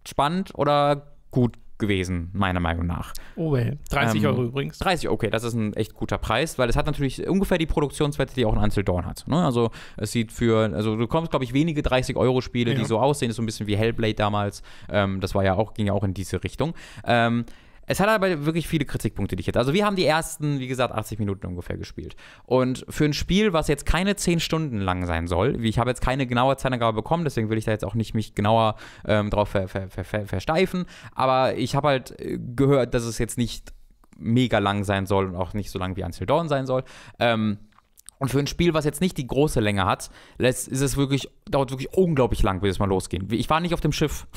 spannend oder gut gewesen, meiner Meinung nach. Oh, well. 30 ähm, Euro übrigens. 30, okay, das ist ein echt guter Preis, weil es hat natürlich ungefähr die Produktionswerte, die auch ein Ansel Dawn hat. Ne? Also es sieht für, also du kommst, glaube ich, wenige 30-Euro-Spiele, ja. die so aussehen, ist so ein bisschen wie Hellblade damals. Ähm, das war ja auch, ging ja auch in diese Richtung. Ähm, es hat aber wirklich viele Kritikpunkte, die ich hätte. Also wir haben die ersten, wie gesagt, 80 Minuten ungefähr gespielt. Und für ein Spiel, was jetzt keine 10 Stunden lang sein soll, ich habe jetzt keine genaue Zeitangabe bekommen, deswegen will ich da jetzt auch nicht mich genauer ähm, drauf ver ver ver versteifen, aber ich habe halt äh, gehört, dass es jetzt nicht mega lang sein soll und auch nicht so lang wie Until Dawn sein soll. Ähm, und für ein Spiel, was jetzt nicht die große Länge hat, ist es wirklich, dauert wirklich unglaublich lang, bis es mal losgehen. Ich war nicht auf dem Schiff.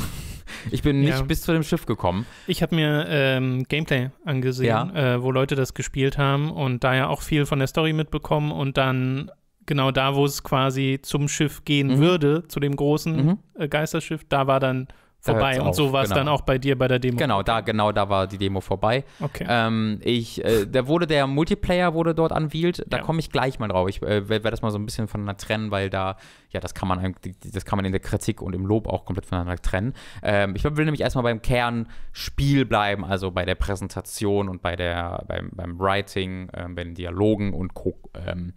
Ich bin nicht ja. bis zu dem Schiff gekommen. Ich habe mir ähm, Gameplay angesehen, ja. äh, wo Leute das gespielt haben und da ja auch viel von der Story mitbekommen und dann genau da, wo es quasi zum Schiff gehen mhm. würde, zu dem großen mhm. äh, Geisterschiff, da war dann vorbei. Und so war es genau. dann auch bei dir bei der Demo. Genau, da, genau, da war die Demo vorbei. Okay. Ähm, ich, äh, da wurde der Multiplayer wurde dort anwählt. Da ja. komme ich gleich mal drauf. Ich äh, werde das mal so ein bisschen voneinander trennen, weil da, ja, das kann man das kann man in der Kritik und im Lob auch komplett voneinander trennen. Ähm, ich will nämlich erstmal beim Kernspiel bleiben, also bei der Präsentation und bei der, beim, beim Writing, äh, bei den Dialogen und Co. Ähm,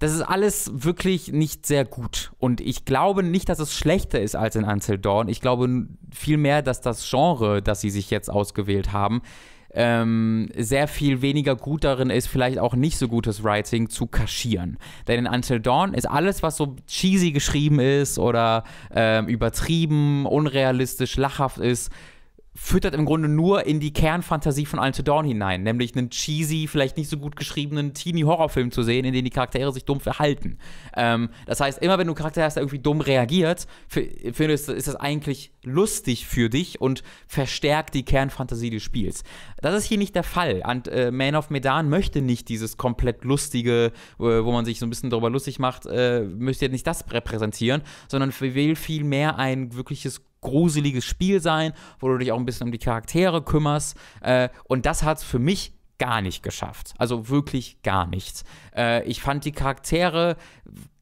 das ist alles wirklich nicht sehr gut. Und ich glaube nicht, dass es schlechter ist als in Until Dawn. Ich glaube vielmehr, dass das Genre, das sie sich jetzt ausgewählt haben, ähm, sehr viel weniger gut darin ist, vielleicht auch nicht so gutes Writing zu kaschieren. Denn in Until Dawn ist alles, was so cheesy geschrieben ist oder ähm, übertrieben, unrealistisch, lachhaft ist, füttert im Grunde nur in die Kernfantasie von to Dawn hinein, nämlich einen cheesy, vielleicht nicht so gut geschriebenen Teenie-Horrorfilm zu sehen, in dem die Charaktere sich dumm verhalten. Ähm, das heißt, immer wenn du einen Charakter hast, der irgendwie dumm reagiert, findest ist das eigentlich lustig für dich und verstärkt die Kernfantasie des Spiels. Das ist hier nicht der Fall. Und, äh, Man of Medan möchte nicht dieses komplett lustige, äh, wo man sich so ein bisschen darüber lustig macht, äh, jetzt nicht das repräsentieren, sondern will vielmehr ein wirkliches gruseliges Spiel sein, wo du dich auch ein bisschen um die Charaktere kümmerst. Äh, und das hat es für mich gar nicht geschafft. Also wirklich gar nichts. Äh, ich fand die Charaktere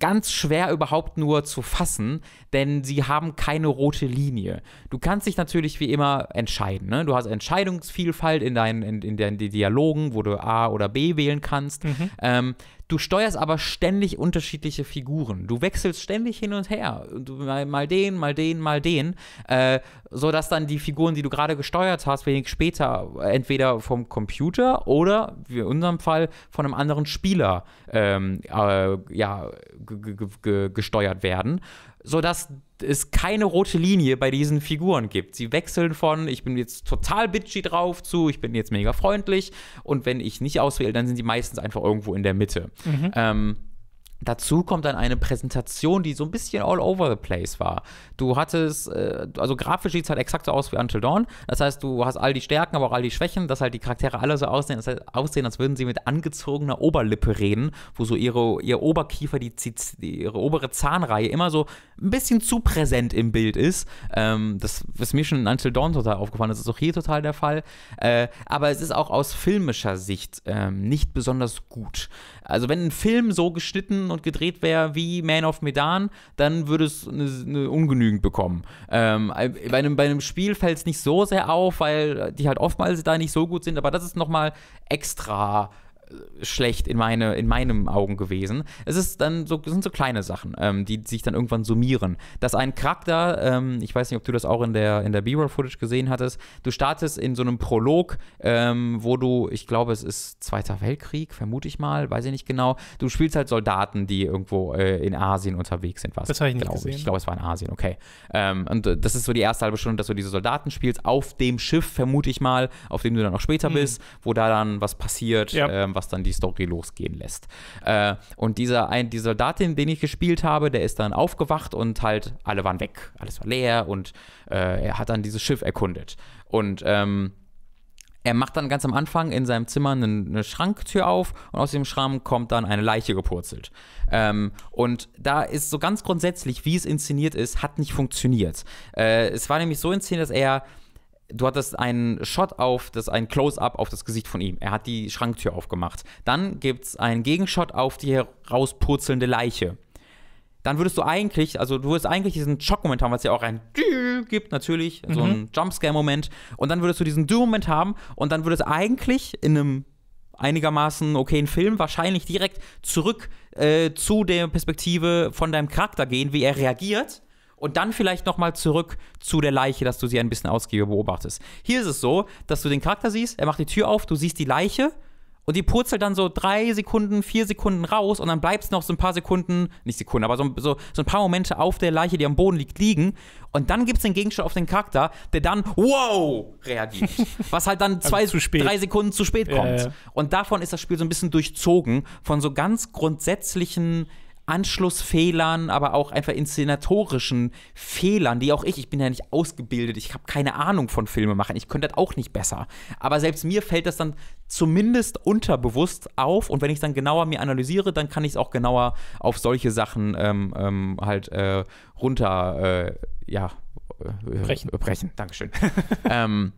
ganz schwer überhaupt nur zu fassen, denn sie haben keine rote Linie. Du kannst dich natürlich wie immer entscheiden. Ne? Du hast Entscheidungsvielfalt in deinen in, in, den Dialogen, wo du A oder B wählen kannst. Mhm. Ähm, Du steuerst aber ständig unterschiedliche Figuren. Du wechselst ständig hin und her. Du, mal, mal, den, mal den, mal den. Äh, sodass dann die Figuren, die du gerade gesteuert hast, wenig später äh, entweder vom Computer oder, wie in unserem Fall, von einem anderen Spieler ähm, äh, ja, gesteuert werden sodass es keine rote Linie bei diesen Figuren gibt. Sie wechseln von, ich bin jetzt total bitchy drauf zu, ich bin jetzt mega freundlich und wenn ich nicht auswähle, dann sind die meistens einfach irgendwo in der Mitte. Mhm. Ähm, Dazu kommt dann eine Präsentation, die so ein bisschen all over the place war. Du hattest, äh, also grafisch sieht es halt exakt so aus wie Until Dawn. Das heißt, du hast all die Stärken, aber auch all die Schwächen, dass halt die Charaktere alle so aussehen, das heißt, halt aussehen als würden sie mit angezogener Oberlippe reden, wo so ihre, ihr Oberkiefer, die, die, ihre obere Zahnreihe immer so ein bisschen zu präsent im Bild ist. Ähm, das ist mir schon in Until Dawn total aufgefallen, das ist auch hier total der Fall. Äh, aber es ist auch aus filmischer Sicht ähm, nicht besonders gut. Also wenn ein Film so geschnitten und gedreht wäre wie Man of Medan, dann würde es eine, eine Ungenügend bekommen. Ähm, bei, einem, bei einem Spiel fällt es nicht so sehr auf, weil die halt oftmals da nicht so gut sind, aber das ist nochmal extra schlecht in, meine, in meinen Augen gewesen. Es ist dann so, sind so kleine Sachen, ähm, die sich dann irgendwann summieren. Dass ein Charakter, ähm, ich weiß nicht, ob du das auch in der, in der B-Roll-Footage gesehen hattest, du startest in so einem Prolog, ähm, wo du, ich glaube, es ist Zweiter Weltkrieg, vermute ich mal, weiß ich nicht genau. Du spielst halt Soldaten, die irgendwo äh, in Asien unterwegs sind. Was, das habe ich nicht glaub gesehen. Ich, ich glaube, es war in Asien, okay. Ähm, und äh, das ist so die erste halbe Stunde, dass du diese Soldaten spielst auf dem Schiff, vermute ich mal, auf dem du dann auch später mhm. bist, wo da dann was passiert, ja. was ähm, was dann die Story losgehen lässt. Äh, und dieser ein, die Soldatin, den ich gespielt habe, der ist dann aufgewacht und halt alle waren weg. Alles war leer und äh, er hat dann dieses Schiff erkundet. Und ähm, er macht dann ganz am Anfang in seinem Zimmer eine, eine, Schranktür auf und aus dem Schrank kommt dann eine Leiche gepurzelt. Ähm, und da ist so ganz grundsätzlich, wie es inszeniert ist, hat nicht funktioniert. Äh, es war nämlich so inszeniert, dass er du hattest einen Shot auf, das ein Close-up auf das Gesicht von ihm. Er hat die Schranktür aufgemacht. Dann gibt es einen Gegenshot auf die herauspurzelnde Leiche. Dann würdest du eigentlich, also du würdest eigentlich diesen Schock-Moment haben, was ja auch ein Dü gibt, natürlich, mhm. so ein Jumpscare-Moment. Und dann würdest du diesen Dü-Moment haben und dann würdest du eigentlich in einem einigermaßen okayen Film wahrscheinlich direkt zurück äh, zu der Perspektive von deinem Charakter gehen, wie er reagiert und dann vielleicht nochmal zurück zu der Leiche, dass du sie ein bisschen ausgiebiger beobachtest. Hier ist es so, dass du den Charakter siehst, er macht die Tür auf, du siehst die Leiche und die purzelt dann so drei Sekunden, vier Sekunden raus und dann bleibst noch so ein paar Sekunden, nicht Sekunden, aber so, so, so ein paar Momente auf der Leiche, die am Boden liegt, liegen. Und dann gibt es den Gegenstand auf den Charakter, der dann, wow, reagiert. [LAUGHS] Was halt dann also zwei, also drei Sekunden zu spät kommt. Ja, ja. Und davon ist das Spiel so ein bisschen durchzogen von so ganz grundsätzlichen Anschlussfehlern, aber auch einfach inszenatorischen Fehlern, die auch ich, ich bin ja nicht ausgebildet, ich habe keine Ahnung von machen, ich könnte das auch nicht besser. Aber selbst mir fällt das dann zumindest unterbewusst auf und wenn ich dann genauer mir analysiere, dann kann ich es auch genauer auf solche Sachen ähm, ähm, halt äh, runter, äh, ja, äh, brechen. brechen. Dankeschön. [LAUGHS] ähm,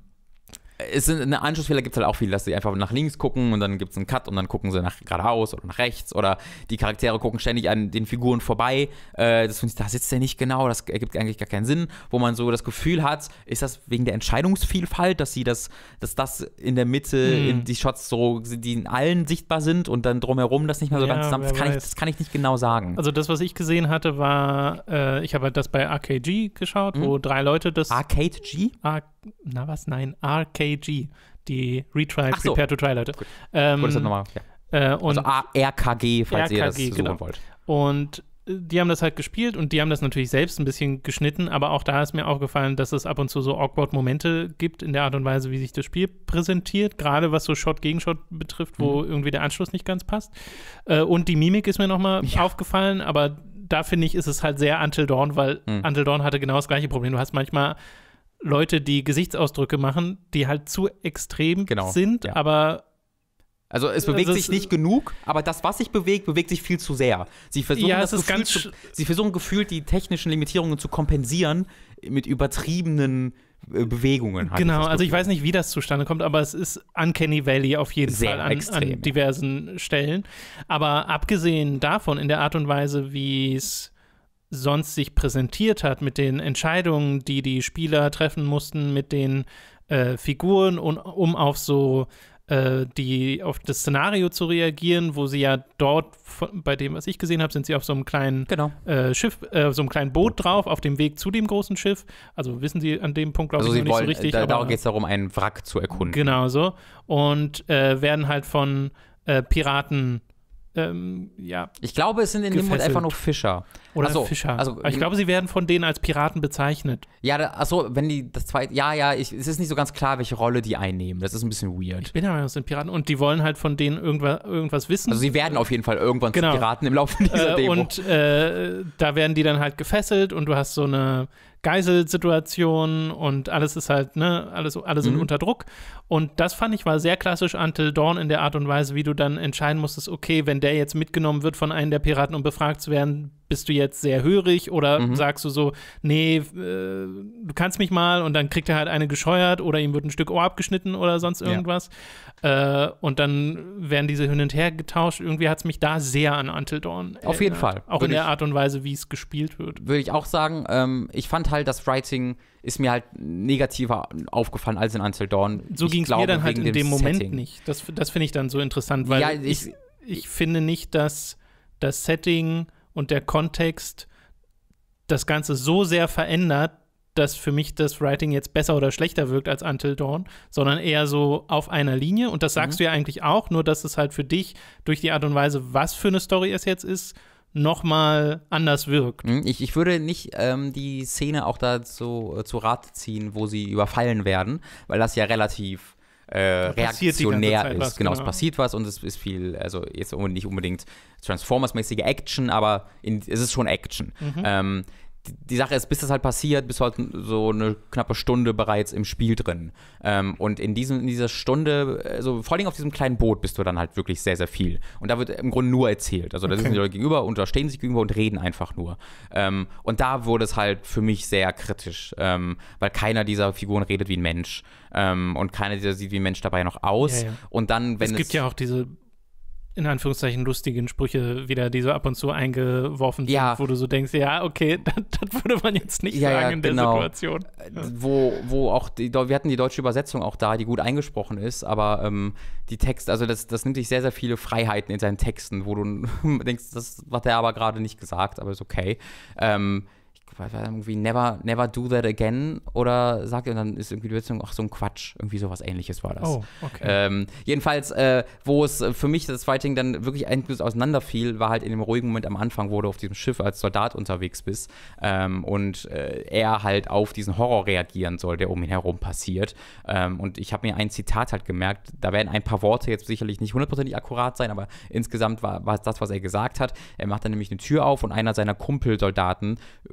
es sind eine Anschlussfehler gibt es halt auch viel, dass sie einfach nach links gucken und dann gibt es einen Cut und dann gucken sie nach geradeaus oder nach rechts oder die Charaktere gucken ständig an den Figuren vorbei. Äh, das finde ich, da sitzt er nicht genau, das ergibt eigentlich gar keinen Sinn, wo man so das Gefühl hat, ist das wegen der Entscheidungsvielfalt, dass sie das, dass das in der Mitte, hm. in die Shots so, die in allen sichtbar sind und dann drumherum das nicht mehr so ja, ganz zusammen. Das kann, ich, das kann, ich, nicht genau sagen. Also das, was ich gesehen hatte, war, äh, ich habe halt das bei AKG geschaut, mhm. wo hm? drei Leute das. Arcade ArcadeG? AKG? na was, nein, RKG, die Retry, so. Prepare to Try Leute. Gut, ähm, Gut das nochmal, ja. äh, und also RKG, falls RKG, ihr das suchen genau. wollt. Und äh, die haben das halt gespielt und die haben das natürlich selbst ein bisschen geschnitten, aber auch da ist mir aufgefallen, dass es ab und zu so awkward Momente gibt in der Art und Weise, wie sich das Spiel präsentiert, gerade was so Shot gegen Shot betrifft, wo mhm. irgendwie der Anschluss nicht ganz passt. Äh, und die Mimik ist mir nochmal ja. aufgefallen, aber da finde ich, ist es halt sehr Until Dawn, weil mhm. Until Dawn hatte genau das gleiche Problem. Du hast manchmal Leute, die Gesichtsausdrücke machen, die halt zu extrem genau, sind, ja. aber also es bewegt also es sich nicht genug, aber das, was sich bewegt, bewegt sich viel zu sehr. Sie versuchen, ja, das Gefühl zu, sie versuchen gefühlt die technischen Limitierungen zu kompensieren mit übertriebenen äh, Bewegungen. Halt. Genau, ich also ich weiß nicht, wie das zustande kommt, aber es ist Uncanny Valley auf jeden sehr Fall an, extrem, an diversen ja. Stellen. Aber abgesehen davon, in der Art und Weise, wie es sonst sich präsentiert hat, mit den Entscheidungen, die die Spieler treffen mussten, mit den äh, Figuren, und, um auf so äh, die auf das Szenario zu reagieren, wo sie ja dort von, bei dem, was ich gesehen habe, sind sie auf so einem kleinen genau. äh, Schiff, auf äh, so einem kleinen Boot drauf, auf dem Weg zu dem großen Schiff. Also wissen sie an dem Punkt glaube also ich nicht wollen, so richtig. Da, darum geht es darum, einen Wrack zu erkunden. Genau so und äh, werden halt von Piraten ähm, ja. Ich glaube, es sind in dem Moment einfach nur Fischer. Oder also, Fischer. Also, ich glaube, sie werden von denen als Piraten bezeichnet. Ja, da, achso, wenn die das zweite. Ja, ja, ich, es ist nicht so ganz klar, welche Rolle die einnehmen. Das ist ein bisschen weird. Ich bin ja, das sind Piraten und die wollen halt von denen irgendwas, irgendwas wissen. Also, sie werden auf jeden Fall irgendwann genau. zu Piraten im Laufe dieser äh, Demo. Und äh, da werden die dann halt gefesselt und du hast so eine Geiselsituation und alles ist halt, ne, alles, alle sind mhm. unter Druck. Und das fand ich war sehr klassisch Until Dawn in der Art und Weise, wie du dann entscheiden musstest, okay, wenn der jetzt mitgenommen wird von einem der Piraten, um befragt zu werden, bist du jetzt sehr hörig oder mhm. sagst du so, nee, äh, du kannst mich mal und dann kriegt er halt eine gescheuert oder ihm wird ein Stück Ohr abgeschnitten oder sonst irgendwas. Ja. Äh, und dann werden diese hin und her getauscht. Irgendwie hat es mich da sehr an Until Dawn. Auf jeden Fall. Auch Würde in der Art und Weise, wie es gespielt wird. Würde ich auch sagen, ähm, ich fand halt, das Writing ist mir halt negativer aufgefallen als in Until Dawn. So ging es mir dann halt in dem, dem Moment nicht. Das, das finde ich dann so interessant, weil ja, ich, ich, ich finde nicht, dass das Setting und der Kontext das Ganze so sehr verändert, dass für mich das Writing jetzt besser oder schlechter wirkt als Until Dawn, sondern eher so auf einer Linie. Und das sagst mhm. du ja eigentlich auch, nur dass es halt für dich durch die Art und Weise, was für eine Story es jetzt ist, nochmal anders wirkt. Mhm, ich, ich würde nicht ähm, die Szene auch da so, äh, zu Rat ziehen, wo sie überfallen werden, weil das ja relativ äh, reaktionär ist. Was, genau, es genau. passiert was und es ist viel, also jetzt nicht unbedingt Transformers-mäßige Action, aber in, es ist schon Action. Mhm. Ähm, die Sache ist, bis das halt passiert, bist du halt so eine knappe Stunde bereits im Spiel drin. Ähm, und in, diesem, in dieser Stunde, also vor allem auf diesem kleinen Boot, bist du dann halt wirklich sehr, sehr viel. Und da wird im Grunde nur erzählt. Also da okay. sitzen die Leute gegenüber und da stehen sich gegenüber und reden einfach nur. Ähm, und da wurde es halt für mich sehr kritisch, ähm, weil keiner dieser Figuren redet wie ein Mensch. Ähm, und keiner dieser sieht wie ein Mensch dabei noch aus. Ja, ja. Und dann, wenn es. Gibt es gibt ja auch diese in Anführungszeichen lustigen Sprüche wieder, die so ab und zu eingeworfen sind, wo du so denkst, ja, okay, [LAUGHS] das, das würde man jetzt nicht ja, sagen ja, in der genau. Situation. Äh, wo, wo auch, die, wir hatten die deutsche Übersetzung auch da, die gut eingesprochen ist, aber ähm, die Text, also das, das nimmt sich sehr, sehr viele Freiheiten in seinen Texten, wo du [LAUGHS] denkst, das hat er aber gerade nicht gesagt, aber ist okay. Ähm, irgendwie Never, Never Do That Again oder sagt und dann ist irgendwie die Beziehung, ach so ein Quatsch, irgendwie sowas ähnliches war das. Oh, okay. Ähm, jedenfalls, äh, wo es für mich das Fighting dann wirklich endlos auseinanderfiel, war halt in dem ruhigen Moment am Anfang, wo du auf diesem Schiff als Soldat unterwegs bist ähm, und äh, er halt auf diesen Horror reagieren soll, der um ihn herum passiert. Ähm, und ich habe mir ein Zitat halt gemerkt, da werden ein paar Worte jetzt sicherlich nicht hundertprozentig akkurat sein, aber insgesamt war, war es das, was er gesagt hat. Er macht dann nämlich eine Tür auf und einer seiner Kumpelsoldaten äh,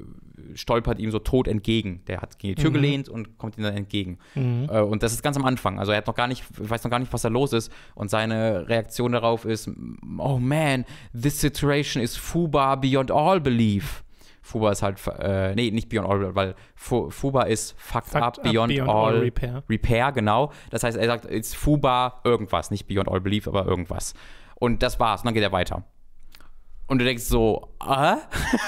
stolpert ihm so tot entgegen. Der hat gegen die Tür mhm. gelehnt und kommt ihm dann entgegen. Mhm. Äh, und das ist ganz am Anfang. Also er hat noch gar nicht, weiß noch gar nicht, was da los ist. Und seine Reaktion darauf ist, oh man, this situation is Fuba beyond all belief. Fuba ist halt, äh, nee, nicht Beyond All, weil Fuba ist fucked, fucked up, beyond, beyond all, all, repair. Repair, genau. Das heißt, er sagt, it's Fuba irgendwas, nicht Beyond All Belief, aber irgendwas. Und das war's, und dann geht er weiter. Und du denkst so, äh?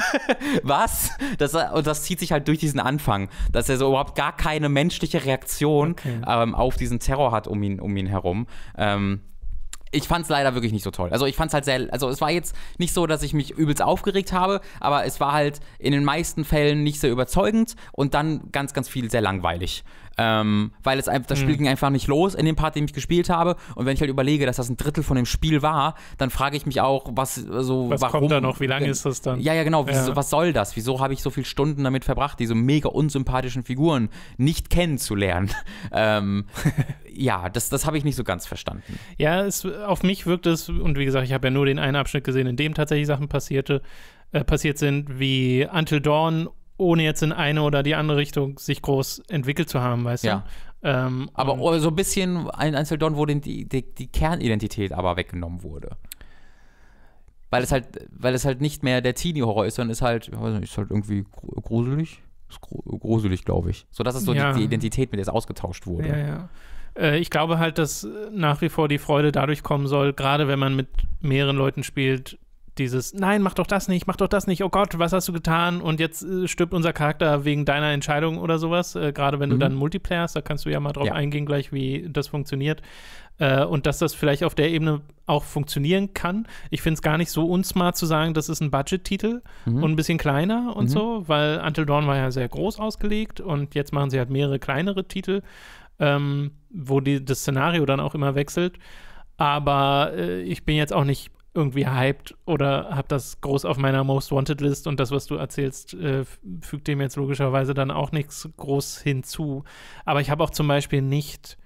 [LAUGHS] was? Das, und das zieht sich halt durch diesen Anfang, dass er so überhaupt gar keine menschliche Reaktion okay. ähm, auf diesen Terror hat um ihn, um ihn herum. Ähm, ich fand es leider wirklich nicht so toll. Also ich fand es halt sehr, also es war jetzt nicht so, dass ich mich übelst aufgeregt habe, aber es war halt in den meisten Fällen nicht sehr überzeugend und dann ganz, ganz viel sehr langweilig. Ähm, weil es einfach, das Spiel mhm. ging einfach nicht los in dem Part, den ich gespielt habe. Und wenn ich halt überlege, dass das ein Drittel von dem Spiel war, dann frage ich mich auch, was so also, was warum, kommt da noch? Wie lange ist das dann? Ja, ja, genau. Wieso, Was soll das? Wieso habe ich so viele Stunden damit verbracht, diese mega unsympathischen Figuren nicht kennenzulernen? [LAUGHS] ähm, ja, das, das habe ich nicht so ganz verstanden. Ja, es, auf mich wirkt es, und wie gesagt, ich habe ja nur den einen Abschnitt gesehen, in dem tatsächlich Sachen passierte, äh, passiert sind, wie Until Dawn ohne jetzt in eine oder die andere Richtung sich groß entwickelt zu haben, weißt ja. du? Ähm, aber oh, so ein bisschen ein Einzeldon, wo die, die, die, Kernidentität aber weggenommen wurde. Weil es halt, weil es halt nicht mehr der Teenie-Horror ist, sondern ist halt, ist halt irgendwie gruselig. Ist gruselig, glaube ich. So, das ist so ja. die, die, Identität, mit der es ausgetauscht wurde. Ja, ja äh, ich glaube halt, dass nach wie vor die Freude dadurch kommen soll, gerade wenn man mit mehreren Leuten spielt, dieses, nein, mach doch das nicht, mach doch das nicht, oh Gott, was hast du getan? Und jetzt äh, stirbt unser Charakter wegen deiner Entscheidung oder sowas. Äh, Gerade wenn mhm. du dann Multiplayer hast, da kannst du ja mal drauf ja. eingehen, gleich, wie das funktioniert. Äh, und dass das vielleicht auf der Ebene auch funktionieren kann. Ich finde es gar nicht so unsmart zu sagen, das ist ein Budget-Titel mhm. und ein bisschen kleiner und mhm. so, weil Until Dawn war ja sehr groß ausgelegt und jetzt machen sie halt mehrere kleinere Titel, ähm, wo die, das Szenario dann auch immer wechselt. Aber äh, ich bin jetzt auch nicht irgendwie hyped oder habe das groß auf meiner Most Wanted List und das, was du erzählst, äh, fügt dem jetzt logischerweise dann auch nichts groß hinzu. Aber ich habe auch zum Beispiel nicht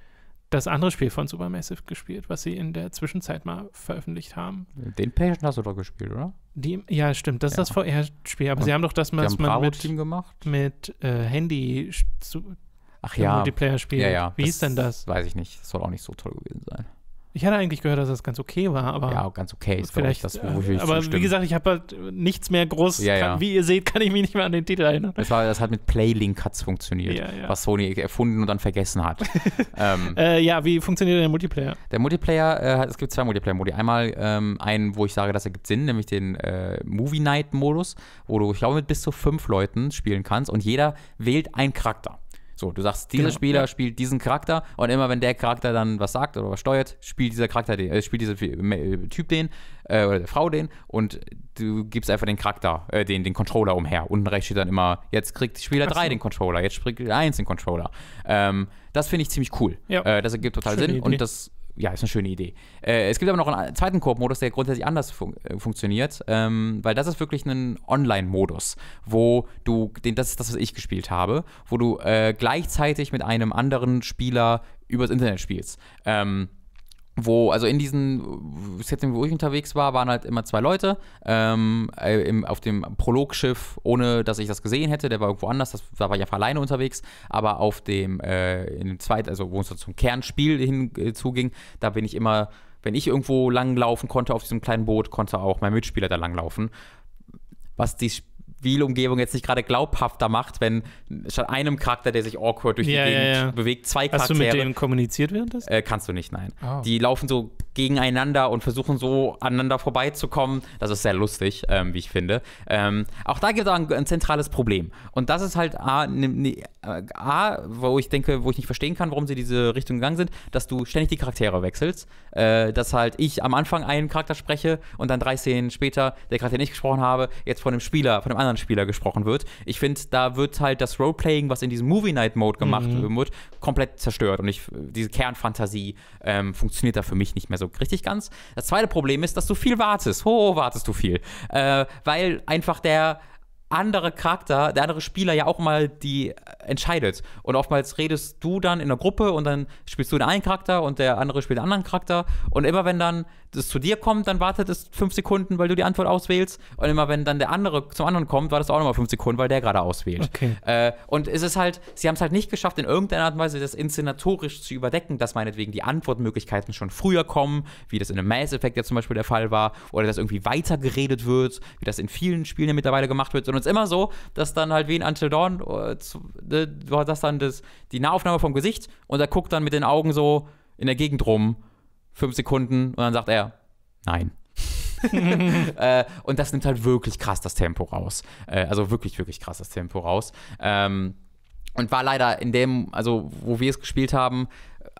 das andere Spiel von Supermassive gespielt, was sie in der Zwischenzeit mal veröffentlicht haben. Den Patient hast du doch gespielt, oder? Die, ja, stimmt. Das ja. ist das VR-Spiel. Aber und sie haben doch das, mal man mit, mit äh, Handy zu, Ach ja. Multiplayer-Spiel. Ja, ja. Wie das hieß denn das? Weiß ich nicht. Das soll auch nicht so toll gewesen sein. Ich hatte eigentlich gehört, dass das ganz okay war, aber. Ja, ganz okay ist vielleicht das, wofür ich äh, Aber zustimmen. wie gesagt, ich habe halt nichts mehr groß. Ja, ja. Kann, wie ihr seht, [LAUGHS] kann ich mich nicht mehr an den Titel erinnern. Das, war, das hat mit Playlink hat's funktioniert, ja, was Sony erfunden und dann vergessen hat. [LAUGHS] ähm, äh, ja, wie funktioniert der Multiplayer? Der Multiplayer, äh, es gibt zwei Multiplayer-Modi. Einmal ähm, einen, wo ich sage, das ergibt Sinn, nämlich den äh, Movie Night-Modus, wo du, ich glaube, mit bis zu fünf Leuten spielen kannst und jeder wählt einen Charakter. So, du sagst, dieser genau, Spieler ja. spielt diesen Charakter und immer wenn der Charakter dann was sagt oder was steuert, spielt dieser Charakter den, äh, spielt dieser Typ den äh, oder Frau den und du gibst einfach den Charakter, äh, den, den Controller umher. Unten rechts steht dann immer, jetzt kriegt Spieler 3 den Controller, jetzt kriegt 1 den Controller. Ähm, das finde ich ziemlich cool. Ja. Äh, das ergibt total Schöne Sinn Idee. und das ja, ist eine schöne Idee. Äh, es gibt aber noch einen zweiten Koop-Modus, der grundsätzlich anders fun äh, funktioniert, ähm, weil das ist wirklich ein Online-Modus, wo du, den, das ist das, was ich gespielt habe, wo du äh, gleichzeitig mit einem anderen Spieler übers Internet spielst. Ähm, wo, also in diesen Setting, wo ich unterwegs war, waren halt immer zwei Leute ähm, äh, im, auf dem Prologschiff, ohne dass ich das gesehen hätte, der war irgendwo anders, das, da war ich einfach alleine unterwegs, aber auf dem, äh, in dem zweiten, also wo es zum Kernspiel hinzuging, äh, da bin ich immer, wenn ich irgendwo langlaufen konnte auf diesem kleinen Boot, konnte auch mein Mitspieler da langlaufen. Was die Spielumgebung jetzt nicht gerade glaubhafter macht, wenn statt einem Charakter, der sich awkward durch die Gegend ja, ja. bewegt, zwei Charaktere. Hast du mit denen kommuniziert währenddessen? Äh, kannst du nicht, nein. Oh. Die laufen so gegeneinander und versuchen so aneinander vorbeizukommen. Das ist sehr lustig, ähm, wie ich finde. Ähm, auch da gibt es ein, ein, zentrales Problem. Und das ist halt A, ne, ne, A, wo ich denke, wo ich nicht verstehen kann, warum sie diese Richtung gegangen sind, dass du ständig die Charaktere wechselst. Äh, dass halt ich am Anfang einen Charakter spreche und dann drei Szenen später der Charakter, den ich gesprochen habe, jetzt von einem Spieler, von einem anderen anderen Spieler gesprochen wird. Ich finde, da wird halt das Roleplaying, was in diesem Movie Night Mode gemacht mhm. wird, komplett zerstört. Und ich, diese Kernfantasie ähm, funktioniert da für mich nicht mehr so richtig ganz. Das zweite Problem ist, dass du viel wartest. Ho, wartest du viel. Äh, weil einfach der andere Charakter, der andere Spieler ja auch mal die äh, entscheidet. Und oftmals redest du dann in der Gruppe und dann spielst du den einen Charakter und der andere spielt den anderen Charakter. Und immer wenn dann das zu dir kommt, dann wartet es fünf Sekunden, weil du die Antwort auswählst. Und immer wenn dann der andere zum anderen kommt, wartet es auch nochmal fünf Sekunden, weil der gerade auswählt. Okay. Äh, und es ist halt, sie haben es halt nicht geschafft, in irgendeiner Art und Weise das inszenatorisch zu überdecken, dass meinetwegen die Antwortmöglichkeiten schon früher kommen, wie das in einem Mass Effect ja zum Beispiel der Fall war, oder dass irgendwie weitergeredet wird, wie das in vielen Spielen ja mittlerweile gemacht wird, sondern es immer so, dass dann halt wie in Until Dawn, äh, ne, du hast dann das, die Nahaufnahme vom Gesicht und er guckt dann mit den Augen so in der Gegend rum, fünf Sekunden und dann sagt er, nein. [LAUGHS] Äh, und das nimmt halt wirklich krass das Tempo raus. Äh, also wirklich, wirklich krass das Tempo raus. Ähm, und war leider in dem, also wo wir es gespielt haben,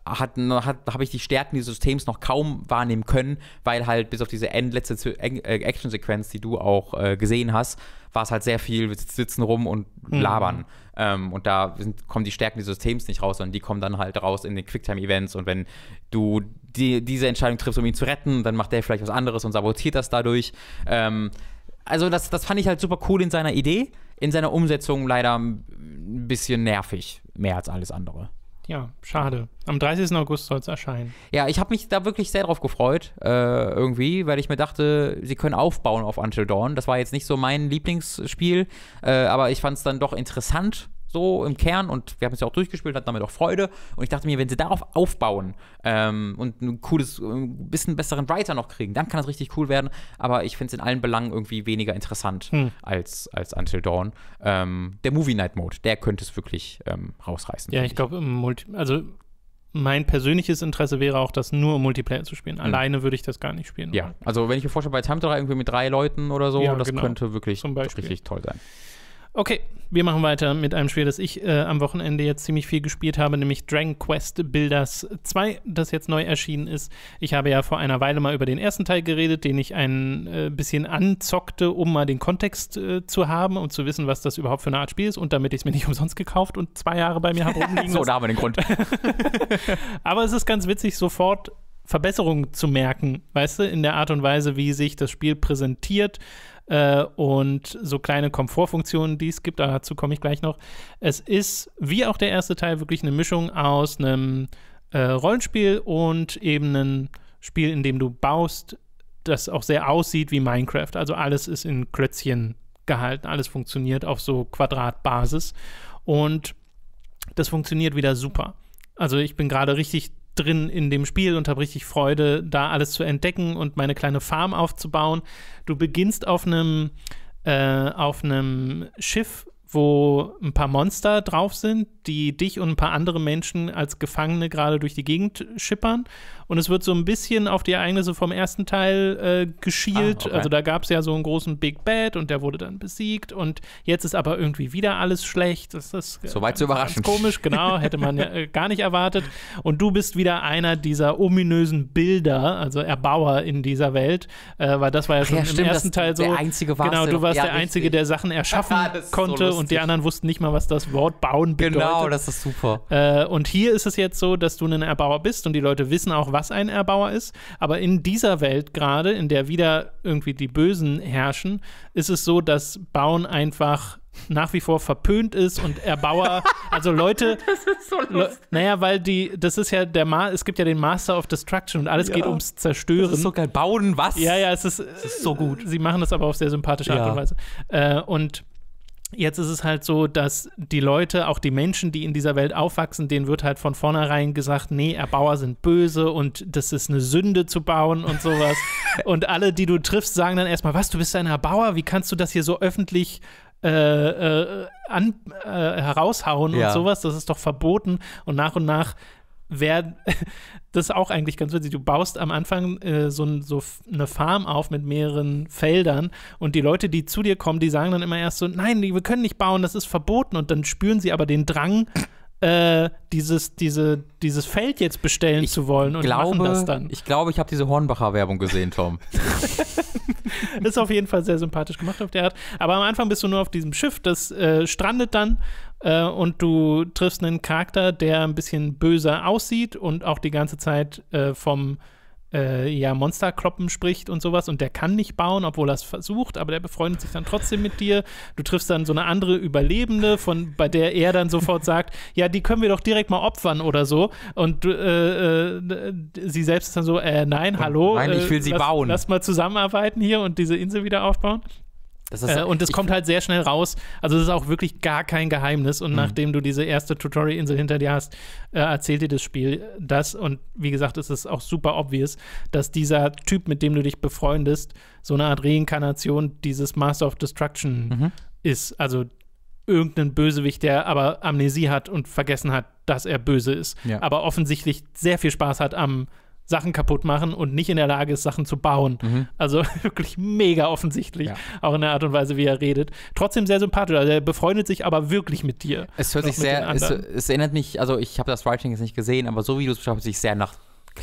hat, hat, habe ich die Stärken dieses Systems noch kaum wahrnehmen können, weil halt bis auf diese letzte äh, sequenz die du auch äh, gesehen hast, war es halt sehr viel, wir sitzen rum und mhm. labern. Mhm. Ähm, und da sind, kommen die Stärken dieses Systems nicht raus, sondern die kommen dann halt raus in den Quicktime-Events. Und wenn du die, diese Entscheidung triffst, um ihn zu retten, dann macht der vielleicht was anderes und sabotiert das dadurch. Ähm, also das, das fand ich halt super cool in seiner Idee, in seiner Umsetzung leider ein bisschen nervig, mehr als alles andere. Ja, schade. Am 30. August soll es erscheinen. Ja, ich habe mich da wirklich sehr drauf gefreut, äh, irgendwie, weil ich mir dachte, sie können aufbauen auf Until Dawn. Das war jetzt nicht so mein Lieblingsspiel, äh, aber ich fand es dann doch interessant so im Kern und wir haben es ja auch durchgespielt, hatten damit auch Freude. Und ich dachte mir, wenn sie darauf aufbauen ähm, und ein cooles, ein äh, bisschen besseren Writer noch kriegen, dann kann das richtig cool werden. Aber ich finde es in allen Belangen irgendwie weniger interessant hm. als, als Until Dawn. Ähm, der Movie Night Mode, der könnte es wirklich ähm, rausreißen. Ja, ich glaube, also mein persönliches Interesse wäre auch, das nur im Multiplayer zu spielen. Mhm. Alleine würde ich das gar nicht spielen. Ja, also wenn ich mir vorstelle, bei Time irgendwie mit drei Leuten oder so, ja, das genau. könnte wirklich richtig toll sein. Okay, wir machen weiter mit einem Spiel, das ich äh, am Wochenende jetzt ziemlich viel gespielt habe, nämlich Dragon Quest Builders 2, das jetzt neu erschienen ist. Ich habe ja vor einer Weile mal über den ersten Teil geredet, den ich ein äh, bisschen anzockte, um mal den Kontext äh, zu haben und zu wissen, was das überhaupt für eine Art Spiel ist und damit ich es mir nicht [LAUGHS] umsonst gekauft und zwei Jahre bei mir habe rumliegen. [LAUGHS] so, da haben wir den Grund. [LAUGHS] Aber es ist ganz witzig, sofort Verbesserungen zu merken, weißt du, in der Art und Weise, wie sich das Spiel präsentiert äh, und so kleine Komfortfunktionen, die es gibt, aber dazu komme ich gleich noch. Es ist, wie auch der erste Teil, wirklich eine Mischung aus einem äh, Rollenspiel und eben einem Spiel, in dem du baust, das auch sehr aussieht wie Minecraft. Also alles ist in Klötzchen gehalten, alles funktioniert auf so Quadratbasis und das funktioniert wieder super. Also ich bin gerade richtig drin in dem Spiel und habe richtig Freude, da alles zu entdecken und meine kleine Farm aufzubauen. Du beginnst auf einem äh, auf einem Schiff, wo ein paar Monster drauf sind, die dich und ein paar andere Menschen als Gefangene gerade durch die Gegend schippern und es wird so ein bisschen auf die Ereignisse vom ersten Teil äh, geschielt. Ah, okay. Also da gab es ja so einen großen Big Bad und der wurde dann besiegt und jetzt ist aber irgendwie wieder alles schlecht. Das ist äh, Soweit zu überraschen. Komisch, genau, hätte man ja, [LAUGHS] äh, gar nicht erwartet. Und du bist wieder einer dieser ominösen Bilder, also Erbauer in dieser Welt, äh, weil das war ja schon ja, stimmt, im ersten Teil so. Der einzige warst genau, du warst ja, der einzige, der Sachen [LAUGHS] erschaffen konnte so und die anderen wussten nicht mal, was das Wort bauen genau, bedeutet. Genau, das ist super. Äh, und hier ist es jetzt so, dass du ein Erbauer bist und die Leute wissen auch, was was ein Erbauer ist. Aber in dieser Welt gerade, in der wieder irgendwie die Bösen herrschen, ist es so, dass Bauen einfach nach wie vor verpönt ist und Erbauer, [LAUGHS] also Leute, das ist so lustig. naja, weil die, das ist ja der, Ma es gibt ja den Master of Destruction und alles ja. geht ums Zerstören. Das ist so geil, bauen was? Ja, ja, es ist, ist so gut. Sie machen das aber auf sehr sympathische Art ja. und Weise. Äh, und Jetzt ist es halt so, dass die Leute, auch die Menschen, die in dieser Welt aufwachsen, denen wird halt von vornherein gesagt, nee, Erbauer sind böse und das ist eine Sünde zu bauen und sowas. [LAUGHS] und alle, die du triffst, sagen dann erstmal, was, du bist ein Erbauer? Wie kannst du das hier so öffentlich äh, äh, an, äh, heraushauen ja. und sowas? Das ist doch verboten. Und nach und nach wäre [LAUGHS] das auch eigentlich ganz witzig. Du baust am Anfang äh, so, so, eine Farm auf mit mehreren Feldern und die Leute, die zu dir kommen, die sagen dann immer erst so, nein, wir können nicht bauen, das ist verboten. Und dann spüren sie aber den Drang, äh, dieses, diese, dieses Feld jetzt bestellen ich zu wollen und glaube, machen das dann. Ich glaube, ich habe diese Hornbacher-Werbung gesehen, Tom. [LAUGHS] ist auf jeden Fall sehr sympathisch gemacht auf der Art. Aber am Anfang bist du nur auf diesem Schiff, das äh, strandet dann äh, und du triffst einen Charakter, der ein bisschen böser aussieht und auch die ganze Zeit äh, vom äh, ja, Monsterkloppen spricht und sowas und der kann nicht bauen, obwohl er es versucht, aber der befreundet sich dann trotzdem mit dir. Du triffst dann so eine andere Überlebende, von, bei der er dann sofort sagt, [LAUGHS] ja, die können wir doch direkt mal opfern oder so. Und äh, äh, sie selbst ist dann so, äh, nein, hallo. Nein, ich will äh, sie lass, bauen. Lass mal zusammenarbeiten hier und diese Insel wieder aufbauen. Das äh, und es kommt halt sehr schnell raus. Also es ist auch wirklich gar kein Geheimnis. Und mhm. nachdem du diese erste Tutorial-Insel hinter dir hast, äh, erzählt dir das Spiel das. Und wie gesagt, es ist auch super obvious, dass dieser Typ, mit dem du dich befreundest, so eine Art Reinkarnation dieses Master of Destruction mhm. ist. Also irgendein Bösewicht, der aber Amnesie hat und vergessen hat, dass er böse ist. Ja. Aber offensichtlich sehr viel Spaß hat am Sachen kaputt machen und nicht in der Lage ist, Sachen zu bauen. Mhm. Also [LAUGHS] wirklich mega offensichtlich, ja. auch in der Art und Weise, wie er redet. Trotzdem sehr sympathisch. Also er befreundet sich aber wirklich mit dir. Es hört sich sehr, es, es, erinnert mich, also ich habe das Writing jetzt nicht gesehen, aber so wie du es beschreibst, sich sehr nach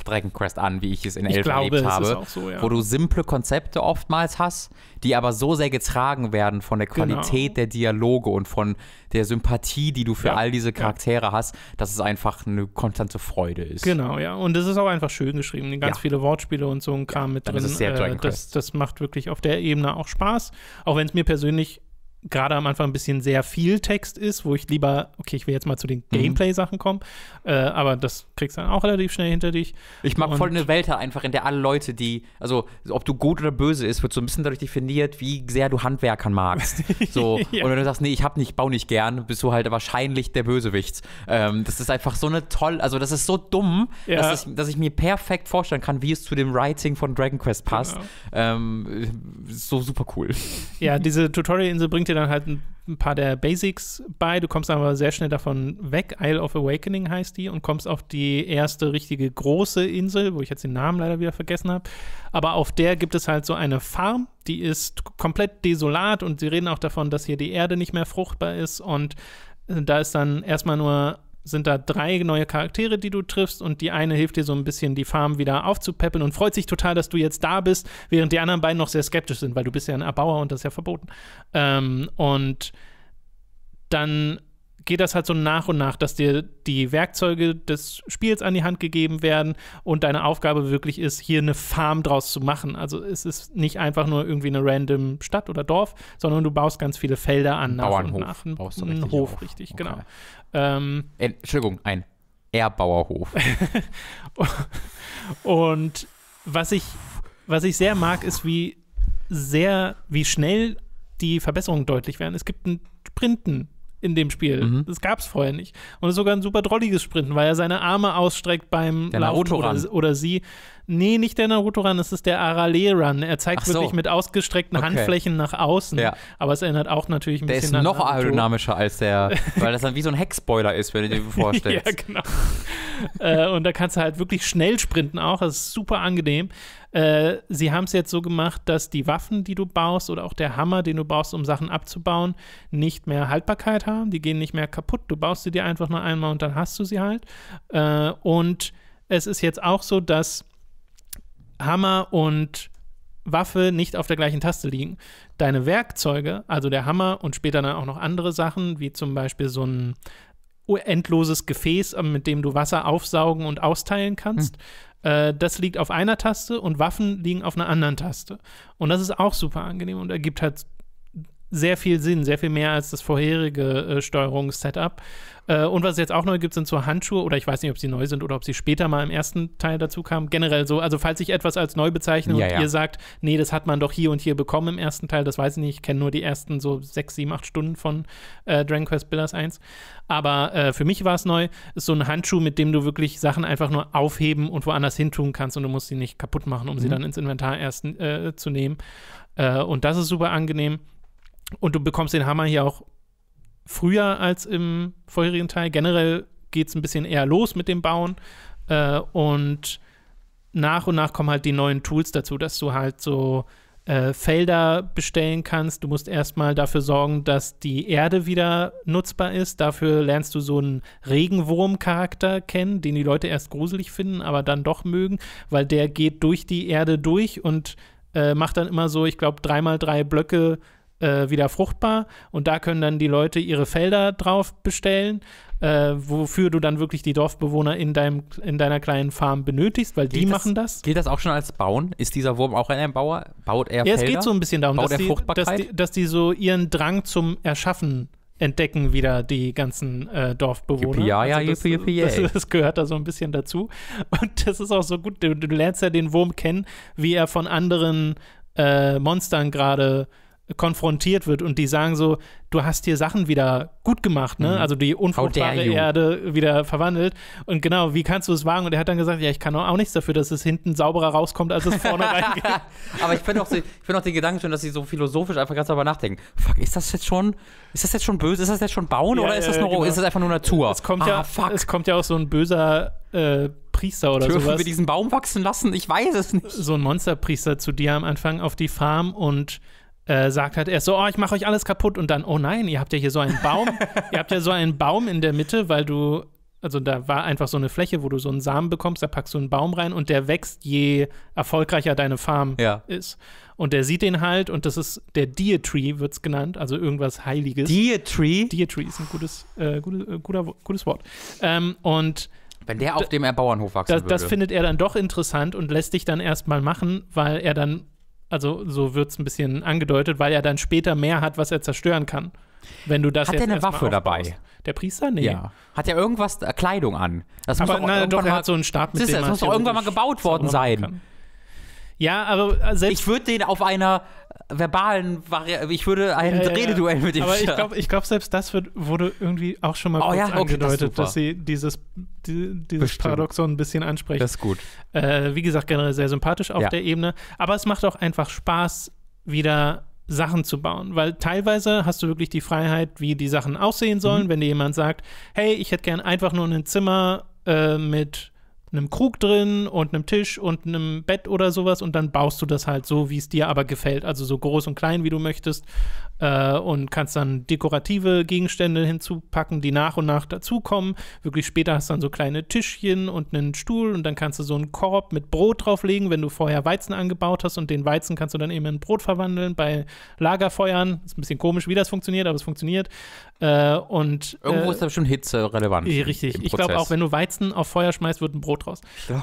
Dragon Quest an, wie ich es in ich Elf glaube, erlebt habe, auch so, ja. wo du simple Konzepte oftmals hast, die aber so sehr getragen werden von der genau. Qualität genau. der Dialoge und von der Sympathie, die du für ja. all diese Charaktere ja. hast, dass es einfach eine konstante Freude ist. Genau, ja, und es ist auch einfach schön geschrieben, ganz viele Wortspiele und so ein Kram mit drin. Äh, das, ist sehr Dragon äh, das, das macht wirklich auf der Ebene auch Spaß, auch wenn es mir persönlich gerade am Anfang ein bisschen sehr viel Text ist, wo ich lieber, okay, ich will jetzt mal zu den mhm. Gameplay-Sachen kommen, äh, aber das kriegst du dann auch relativ schnell hinter dich. Ich mag und voll eine Welt einfach, in der alle Leute, die, also ob du gut oder böse ist, wird so ein bisschen dadurch definiert, wie sehr du Handwerkern magst. [LAUGHS] So, ja. und wenn du sagst, nee, ich hab nicht, baue nicht gern, bist du halt wahrscheinlich der Bösewicht. Ähm, das ist einfach so eine toll, also das ist so dumm, ja. dass, ich, dass ich mir perfekt vorstellen kann, wie es zu dem Writing von Dragon Quest passt. Genau. Ähm, so super cool. Ja, [LAUGHS] diese Tutorial-Insel bringt dir dann halt ein, ein paar der Basics bei. Du kommst aber sehr schnell davon weg. Isle of Awakening heißt die und kommst auf die erste richtige große Insel, wo ich jetzt den Namen leider wieder vergessen habe. Aber auf der gibt es halt so eine Farm, die ist komplett desolat und sie reden auch davon, dass hier die Erde nicht mehr fruchtbar ist und da ist dann erstmal nur sind da drei neue Charaktere, die du triffst und die eine hilft dir so ein bisschen die Farm wieder aufzupäppeln und freut sich total, dass du jetzt da bist, während die anderen beiden noch sehr skeptisch sind, weil du bist ja ein Erbauer und das ist ja verboten. Ähm, und dann geht das halt so nach und nach, dass dir die Werkzeuge des Spiels an die Hand gegeben werden und deine Aufgabe wirklich ist, hier eine Farm draus zu machen. Also es ist nicht einfach nur irgendwie eine random Stadt oder Dorf, sondern du baust ganz viele Felder an. Nach Bauernhof. Und nach. Baust du richtig Hof, auf. richtig, genau. okay. genau. Ähm, äh, Entschuldigung, ein Erbauerhof. [LAUGHS] und was ich, was ich sehr mag, ist, wie sehr, wie schnell die Verbesserungen deutlich werden. Es gibt einen Sprinten in dem Spiel. Mhm. Das gab es vorher nicht. Und es ist sogar ein super drolliges Sprinten, weil er seine Arme ausstreckt beim der Laufen oder, oder, sie. Nee, nicht der Naruto-Run, es ist der Arale-Run. Er zeigt so. wirklich mit ausgestreckten okay. Handflächen nach außen. Ja. Aber es erinnert auch natürlich ein der bisschen Der ist noch Naruto. aerodynamischer als der, [LAUGHS] weil das dann wie so ein Heckspoiler ist, wenn du dir vorstellst. [LAUGHS] ja, genau. äh, und da kannst du halt wirklich schnell sprinten auch. Das ist super angenehm. Äh, sie haben es jetzt so gemacht, dass die Waffen, die du baust oder auch der Hammer, den du baust, um Sachen abzubauen, nicht mehr Haltbarkeit haben. Die gehen nicht mehr kaputt. Du baust sie dir einfach nur einmal und dann hast du sie halt. Äh, und es ist jetzt auch so, dass Hammer und Waffe nicht auf der gleichen Taste liegen. Deine Werkzeuge, also der Hammer und später dann auch noch andere Sachen, wie zum Beispiel so ein endloses Gefäß, äh, mit dem du Wasser aufsaugen und austeilen kannst. Hm. Äh, das liegt auf einer Taste und Waffen liegen auf einer anderen Taste. Und das ist auch super angenehm und ergibt halt sehr viel Sinn, sehr viel mehr als das vorherige äh, Steuerungssetup. Äh, und was es jetzt auch neu gibt, sind so Handschuhe, oder ich weiß nicht, ob sie neu sind oder ob sie später mal im ersten Teil dazu kamen. Generell so, also falls ich etwas als neu bezeichne ja, und ja. ihr sagt, nee, das hat man doch hier und hier bekommen im ersten Teil, das weiß ich nicht, ich kenne nur die ersten so sechs, sieben, acht Stunden von äh, Dragon Quest Builders 1. Aber äh, für mich war es neu, ist so ein Handschuh, mit dem du wirklich Sachen einfach nur aufheben und woanders hin tun kannst und du musst sie nicht kaputt machen, um mhm. sie dann ins Inventar erst äh, zu nehmen. Äh, und das ist super angenehm. Und du bekommst den Hammer hier auch früher als im vorherigen Teil. Generell geht es ein bisschen eher los mit dem Bauen. Äh, und nach und nach kommen halt die neuen Tools dazu, dass du halt so äh, Felder bestellen kannst. Du musst erstmal dafür sorgen, dass die Erde wieder nutzbar ist. Dafür lernst du so einen Regenwurm-Charakter kennen, den die Leute erst gruselig finden, aber dann doch mögen, weil der geht durch die Erde durch und äh, macht dann immer so, ich glaube, dreimal drei Blöcke äh, wieder fruchtbar und da können dann die Leute ihre Felder drauf bestellen, äh, wofür du dann wirklich die Dorfbewohner in, deinem, in deiner kleinen Farm benötigst, weil geht die das, machen das. Gilt das auch schon als Bauen? Ist dieser Wurm auch ein Bauer? Baut er ja, Felder? Ja, es geht so ein bisschen darum, dass die, dass, die, dass die so ihren Drang zum Erschaffen entdecken wieder die ganzen äh, Dorfbewohner. Juppie, ja, ja, also das, juppie, juppie, das, das, gehört da so ein bisschen dazu. Und das ist auch so gut. Du, du lernst ja den Wurm kennen, wie er von anderen äh, Monstern gerade konfrontiert wird und die sagen so, du hast hier Sachen wieder gut gemacht, ne? Mhm. Also die unfruchtbare Erde wieder verwandelt. Und genau, wie kannst du es wagen? Und er hat dann gesagt, ja, ich kann auch nichts dafür, dass es hinten sauberer rauskommt, als es [LAUGHS] vorne reingeht. [LAUGHS] Aber ich finde auch, find auch den Gedanken schön, dass sie so philosophisch einfach ganz darüber nachdenken. Fuck, ist das jetzt schon, ist das jetzt schon böse? Ist das jetzt schon Bauen ja, oder ist das, noch, genau. ist das einfach nur Natur? Es kommt, ah, ja, fuck. es kommt ja auch so ein böser äh, Priester oder Dürfen sowas. wir diesen Baum wachsen lassen? Ich weiß es nicht. So ein Monsterpriester zu dir am Anfang auf die Farm und äh, sagt halt erst so, oh, ich mache euch alles kaputt und dann, oh nein, ihr habt ja hier so einen Baum, [LAUGHS] ihr habt ja so einen Baum in der Mitte, weil du, also da war einfach so eine Fläche, wo du so einen Samen bekommst, da packst du einen Baum rein und der wächst, je erfolgreicher deine Farm ja. ist. Und der sieht den halt und das ist der Deer-Tree, wird es genannt, also irgendwas Heiliges. Deer-Tree? Deer-Tree ist ein gutes, äh, gutes, äh, guter, gutes Wort. Ähm, und wenn der auf dem Bauernhof wachsen das, würde. Das findet er dann doch interessant und lässt dich dann erstmal machen, weil er dann also so wird es ein bisschen angedeutet, weil er dann später mehr hat, was er zerstören kann. Wenn du das hat er eine Waffe aufbaust. dabei? Der Priester? Nee. Ja. Hat er irgendwas, äh, Kleidung an? Das aber muss na, doch, er hat so einen Stab mit Das muss doch irgendwann mal gebaut worden sein. Ja, aber äh, selbst. Ich würde den auf einer verbalen Variante. Ich würde ein ja, ja, Rededuell ja. mit ihm Aber ich glaube, ich glaub, selbst das wird, wurde irgendwie auch schon mal oh, kurz okay, angedeutet, das dass sie dieses, die, dieses Paradoxon ein bisschen ansprechen. Das ist gut. Äh, wie gesagt, generell sehr sympathisch auf der Ebene. Aber es macht auch einfach Spaß, wieder Sachen zu bauen, weil teilweise hast du wirklich die Freiheit, wie die Sachen aussehen sollen. Mhm. Wenn dir jemand sagt, hey, ich hätte gern einfach nur ein Zimmer äh, mit einem Krug drin und einem Tisch und einem Bett oder sowas und dann baust du das halt so, wie es dir aber gefällt. Also so groß und klein, wie du möchtest äh, und kannst dann dekorative Gegenstände hinzupacken, die nach und nach dazukommen. Wirklich später hast du dann so kleine Tischchen und einen Stuhl und dann kannst du so einen Korb mit Brot drauflegen, wenn du vorher Weizen angebaut hast und den Weizen kannst du dann eben in Brot verwandeln bei Lagerfeuern. Ist ein bisschen komisch, wie das funktioniert, aber es funktioniert. Äh, und, Irgendwo äh, ist da schon Hitze relevant. Richtig. Ich glaube auch, wenn du Weizen auf Feuer schmeißt, wird ein Brot draus.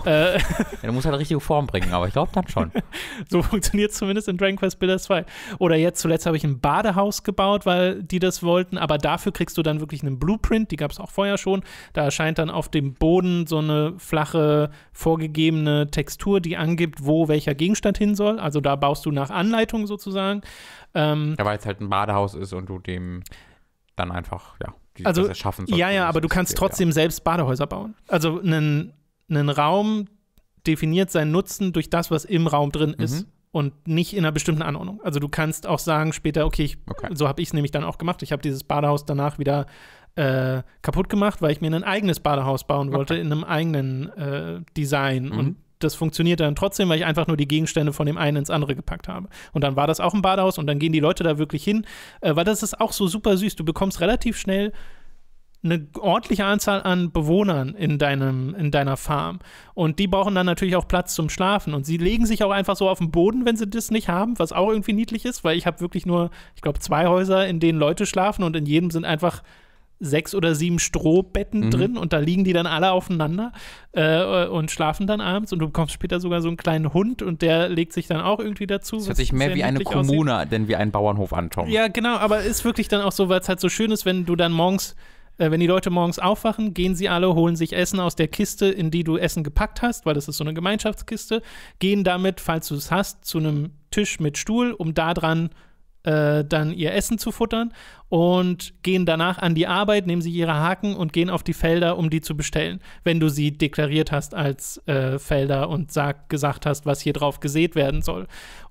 äh, [LAUGHS] ja, du musst halt eine richtige Form bringen, aber ich glaube dann schon. [LAUGHS] so funktioniert es zumindest in Dragon Quest Builders 2. Oder jetzt zuletzt habe ich einen Bade Badehaus gebaut, weil die das wollten. Aber dafür kriegst du dann wirklich einen Blueprint, die gab es auch vorher schon. Da erscheint dann auf dem Boden so eine flache, vorgegebene Textur, die angibt, wo welcher Gegenstand hin soll. Also da baust du nach Anleitung sozusagen. Ähm, ja, weil es halt ein Badehaus ist und du dem dann einfach, ja, die, also, das erschaffen sollst. Ja, ja, aber du kannst trotzdem ja. selbst Badehäuser bauen. Also einen, einen Raum definiert seinen Nutzen durch das, was im Raum drin mhm. ist und nicht in einer bestimmten Anordnung. Also du kannst auch sagen später, okay, ich, okay. so habe ich es nämlich dann auch gemacht. Ich habe dieses Badehaus danach wieder äh, kaputt gemacht, weil ich mir ein eigenes Badehaus bauen wollte okay. in einem eigenen äh, Design mhm. und das funktioniert dann trotzdem, weil ich einfach nur die Gegenstände von dem einen ins andere gepackt habe. Und dann war das auch ein Badehaus und dann gehen die Leute da wirklich hin, äh, weil das ist auch so super süß. Du bekommst relativ schnell eine ordentliche Anzahl an Bewohnern in, deinem, in deiner Farm. Und die brauchen dann natürlich auch Platz zum Schlafen. Und sie legen sich auch einfach so auf den Boden, wenn sie das nicht haben, was auch irgendwie niedlich ist, weil ich habe wirklich nur, ich glaube, zwei Häuser, in denen Leute schlafen und in jedem sind einfach sechs oder sieben Strohbetten mhm. drin und da liegen die dann alle aufeinander äh, und schlafen dann abends und du bekommst später sogar so einen kleinen Hund und der legt sich dann auch irgendwie dazu. Das hört sich mehr wie eine Kommune, aussieht. denn wie ein Bauernhof an, Tom. Ja, genau, aber ist wirklich dann auch so, weil es halt so schön ist, wenn du dann morgens äh, wenn die Leute morgens aufwachen, gehen sie alle, holen sich Essen aus der Kiste, in die du Essen gepackt hast, weil das ist so eine Gemeinschaftskiste, gehen damit, falls du es hast, zu einem Tisch mit Stuhl, um daran äh, dann ihr Essen zu futtern und gehen danach an die Arbeit, nehmen sie ihre Haken und gehen auf die Felder, um die zu bestellen. Wenn du sie deklariert hast als äh, Felder und sag, gesagt hast, was hier drauf gesät werden soll.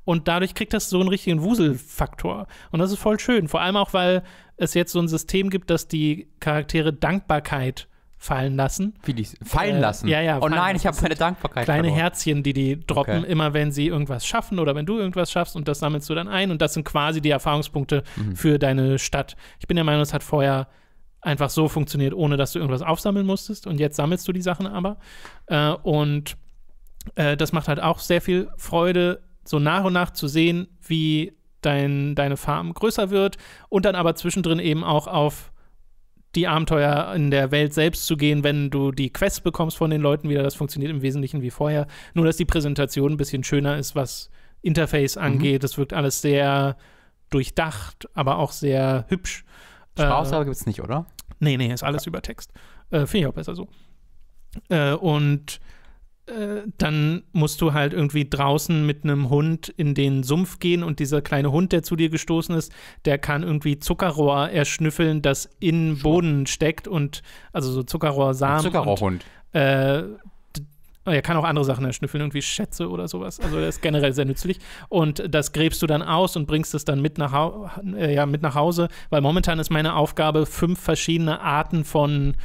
Und dadurch kriegt das so einen richtigen Wuselfaktor. Und das ist voll schön. Vor allem auch, weil es jetzt so ein System gibt, dass die Charaktere Dankbarkeit fallen lassen. Wie die fallen äh, lassen? Ja, ja. Oh nein, ich habe keine Dankbarkeit. Kleine verloren. Herzchen, die die droppen, okay. immer wenn sie irgendwas schaffen oder wenn du irgendwas schaffst und das sammelst du dann ein und das sind quasi die Erfahrungspunkte mhm. für deine Stadt. Ich bin der Meinung, es hat vorher einfach so funktioniert, ohne dass du irgendwas aufsammeln musstest und jetzt sammelst du die Sachen aber. Äh, und äh, das macht halt auch sehr viel Freude, so nach und nach zu sehen, wie dein, deine Farm größer wird und dann aber zwischendrin eben auch auf die Abenteuer in der Welt selbst zu gehen, wenn du die Quests bekommst von den Leuten wieder. Das funktioniert im Wesentlichen wie vorher. Nur, dass die Präsentation ein bisschen schöner ist, was Interface mhm. angeht. Es mhm. wirkt alles sehr durchdacht, aber auch sehr hübsch. Sprachausgabe äh, gibt es nicht, oder? Nee, nee, ist alles ja. über Text. Äh, Finde ich auch besser so. Äh, und äh, dann musst du halt irgendwie draußen mit einem Hund in den Sumpf gehen und dieser kleine Hund, der zu dir gestoßen ist, der kann irgendwie Zuckerrohr erschnüffeln, das in Boden steckt und also so Zuckerrohrsamen. Zuckerrohrhund. Äh, er kann auch andere Sachen erschnüffeln, irgendwie Schätze oder sowas. Also der ist generell sehr nützlich. Und das gräbst du dann aus und bringst es dann mit nach, Hau äh, ja, mit nach Hause, weil momentan ist meine Aufgabe, fünf verschiedene Arten von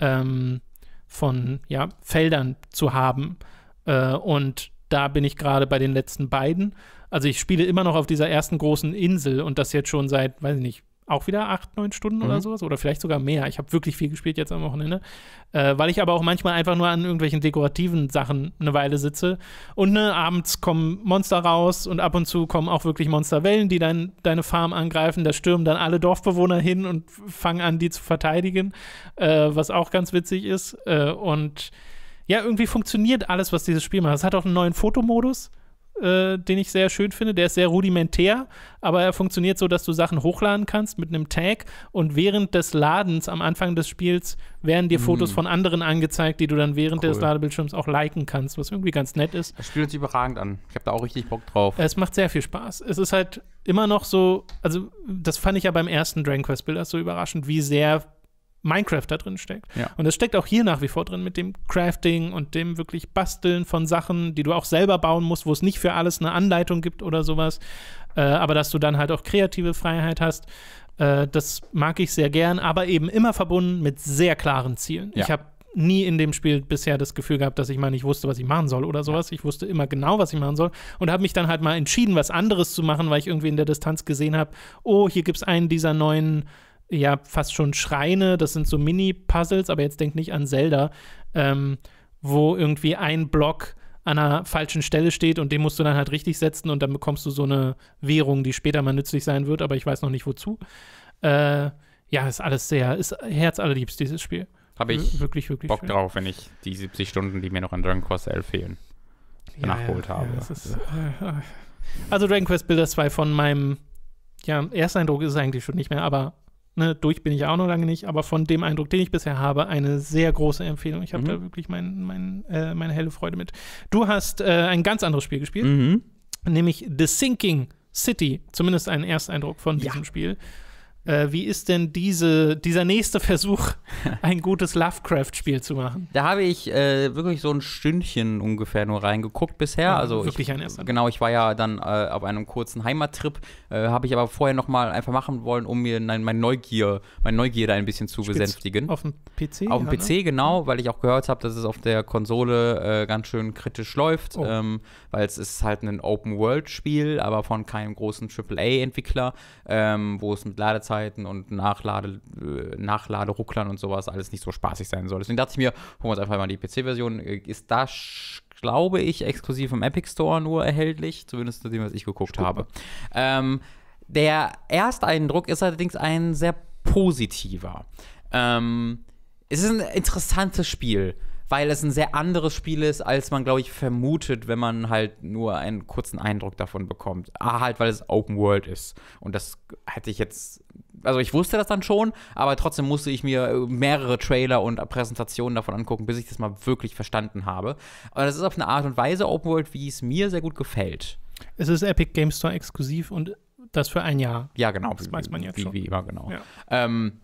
ähm, von ja, Feldern zu haben. Äh, und da bin ich gerade bei den letzten beiden. Also ich spiele immer noch auf dieser ersten großen Insel und das jetzt schon seit, weiß ich nicht, auch wieder acht, neun Stunden mhm. oder sowas oder vielleicht sogar mehr. Ich habe wirklich viel gespielt jetzt am Wochenende, äh, weil ich aber auch manchmal einfach nur an irgendwelchen dekorativen Sachen eine Weile sitze und ne, abends kommen Monster raus und ab und zu kommen auch wirklich Monsterwellen, die dein, deine Farm angreifen. Da stürmen dann alle Dorfbewohner hin und fangen an, die zu verteidigen, äh, was auch ganz witzig ist. Äh, und ja, irgendwie funktioniert alles, was dieses Spiel macht. Es hat auch einen neuen Fotomodus äh, den ich sehr schön finde. Der ist sehr rudimentär, aber er funktioniert so, dass du Sachen hochladen kannst mit einem Tag und während des Ladens am Anfang des Spiels werden dir mm. Fotos von anderen angezeigt, die du dann während cool. des Ladebildschirms auch liken kannst, was irgendwie ganz nett ist. Das spielt sich überragend an. Ich habe da auch richtig Bock drauf. Es macht sehr viel Spaß. Es ist halt immer noch so, also das fand ich ja beim ersten Dragon Quest Builders so überraschend, wie sehr Minecraft da drin steckt. Ja. Und das steckt auch hier nach wie vor drin mit dem Crafting und dem wirklich Basteln von Sachen, die du auch selber bauen musst, wo es nicht für alles eine Anleitung gibt oder sowas. Äh, aber dass du dann halt auch kreative Freiheit hast. Äh, das mag ich sehr gern, aber eben immer verbunden mit sehr klaren Zielen. Ja. Ich habe nie in dem Spiel bisher das Gefühl gehabt, dass ich mal nicht wusste, was ich machen soll oder sowas. Ich wusste immer genau, was ich machen soll und habe mich dann halt mal entschieden, was anderes zu machen, weil ich irgendwie in der Distanz gesehen habe, oh, hier gibt es einen dieser neuen ja fast schon Schreine, das sind so Mini-Puzzles, aber jetzt denk nicht an Zelda, ähm, wo irgendwie ein Block an einer falschen Stelle steht und den musst du dann halt richtig setzen und dann bekommst du so eine Währung, die später mal nützlich sein wird, aber ich weiß noch nicht wozu. Äh, ja, ist alles sehr, ist herzallerliebst, dieses Spiel. Habe ich wirklich, wirklich Bock schön. drauf, wenn ich die 70 Stunden, die mir noch an Dragon Quest 11 fehlen, danach ja, geholt ja, habe. Ja, ist, äh, äh, also Dragon Quest Builder 2 von meinem ja, Ersteindruck ist es eigentlich schon nicht mehr, aber ne, durch bin ich auch noch lange nicht, aber von dem Eindruck, den ich bisher habe, eine sehr große Empfehlung. Ich habe mhm. da wirklich mein, mein, äh, meine helle Freude mit. Du hast äh, ein ganz anderes Spiel gespielt, mhm. nämlich The Sinking City, zumindest ein Ersteindruck von ja. diesem Spiel. Äh, wie ist denn diese, dieser nächste Versuch, [LAUGHS] ein gutes Lovecraft-Spiel zu machen? Da habe ich äh, wirklich so ein Stündchen ungefähr nur reingeguckt bisher. Ja, ah, also wirklich ich, ein erster. Genau, ich war ja dann äh, auf einem kurzen Heimattrip, äh, habe ich aber vorher noch mal einfach machen wollen, um mir mein, mein Neugier, mein Neugierde ein bisschen zu Spitz besänftigen. Auf dem PC? Auf dem ja, PC, ne? genau, weil ich auch gehört habe, dass es auf der Konsole äh, ganz schön kritisch läuft, oh. ähm, weil es ist halt ein Open-World-Spiel, aber von keinem großen AAA-Entwickler, ähm, wo es mit Ladezeit Ladezeiten und Nachlade, äh, Nachladerucklern und sowas alles nicht so spaßig sein soll. Deswegen dachte ich mir, holen wir uns einfach mal die PC-Version. Ist da, glaube ich, exklusiv im Epic Store nur erhältlich, zumindest zu dem, was ich geguckt Stimmt. habe. Ähm, der Ersteindruck ist allerdings ein sehr positiver. Ähm, es ist ein interessantes Spiel weil es ein sehr anderes Spiel ist, als man, glaube ich, vermutet, wenn man halt nur einen kurzen Eindruck davon bekommt. Ah, halt, weil es Open World ist. Und das hätte ich jetzt also ich wusste das dann schon, aber trotzdem musste ich mir äh, mehrere Trailer und Präsentationen davon angucken, bis ich das mal wirklich verstanden habe. Aber das ist auf eine Art und Weise Open World, wie es mir sehr gut gefällt. Es ist Epic Game Store exklusiv und das für ein Jahr. Ja, genau. Das weiß man jetzt wie, schon. Wie immer, genau. Ja. Ähm,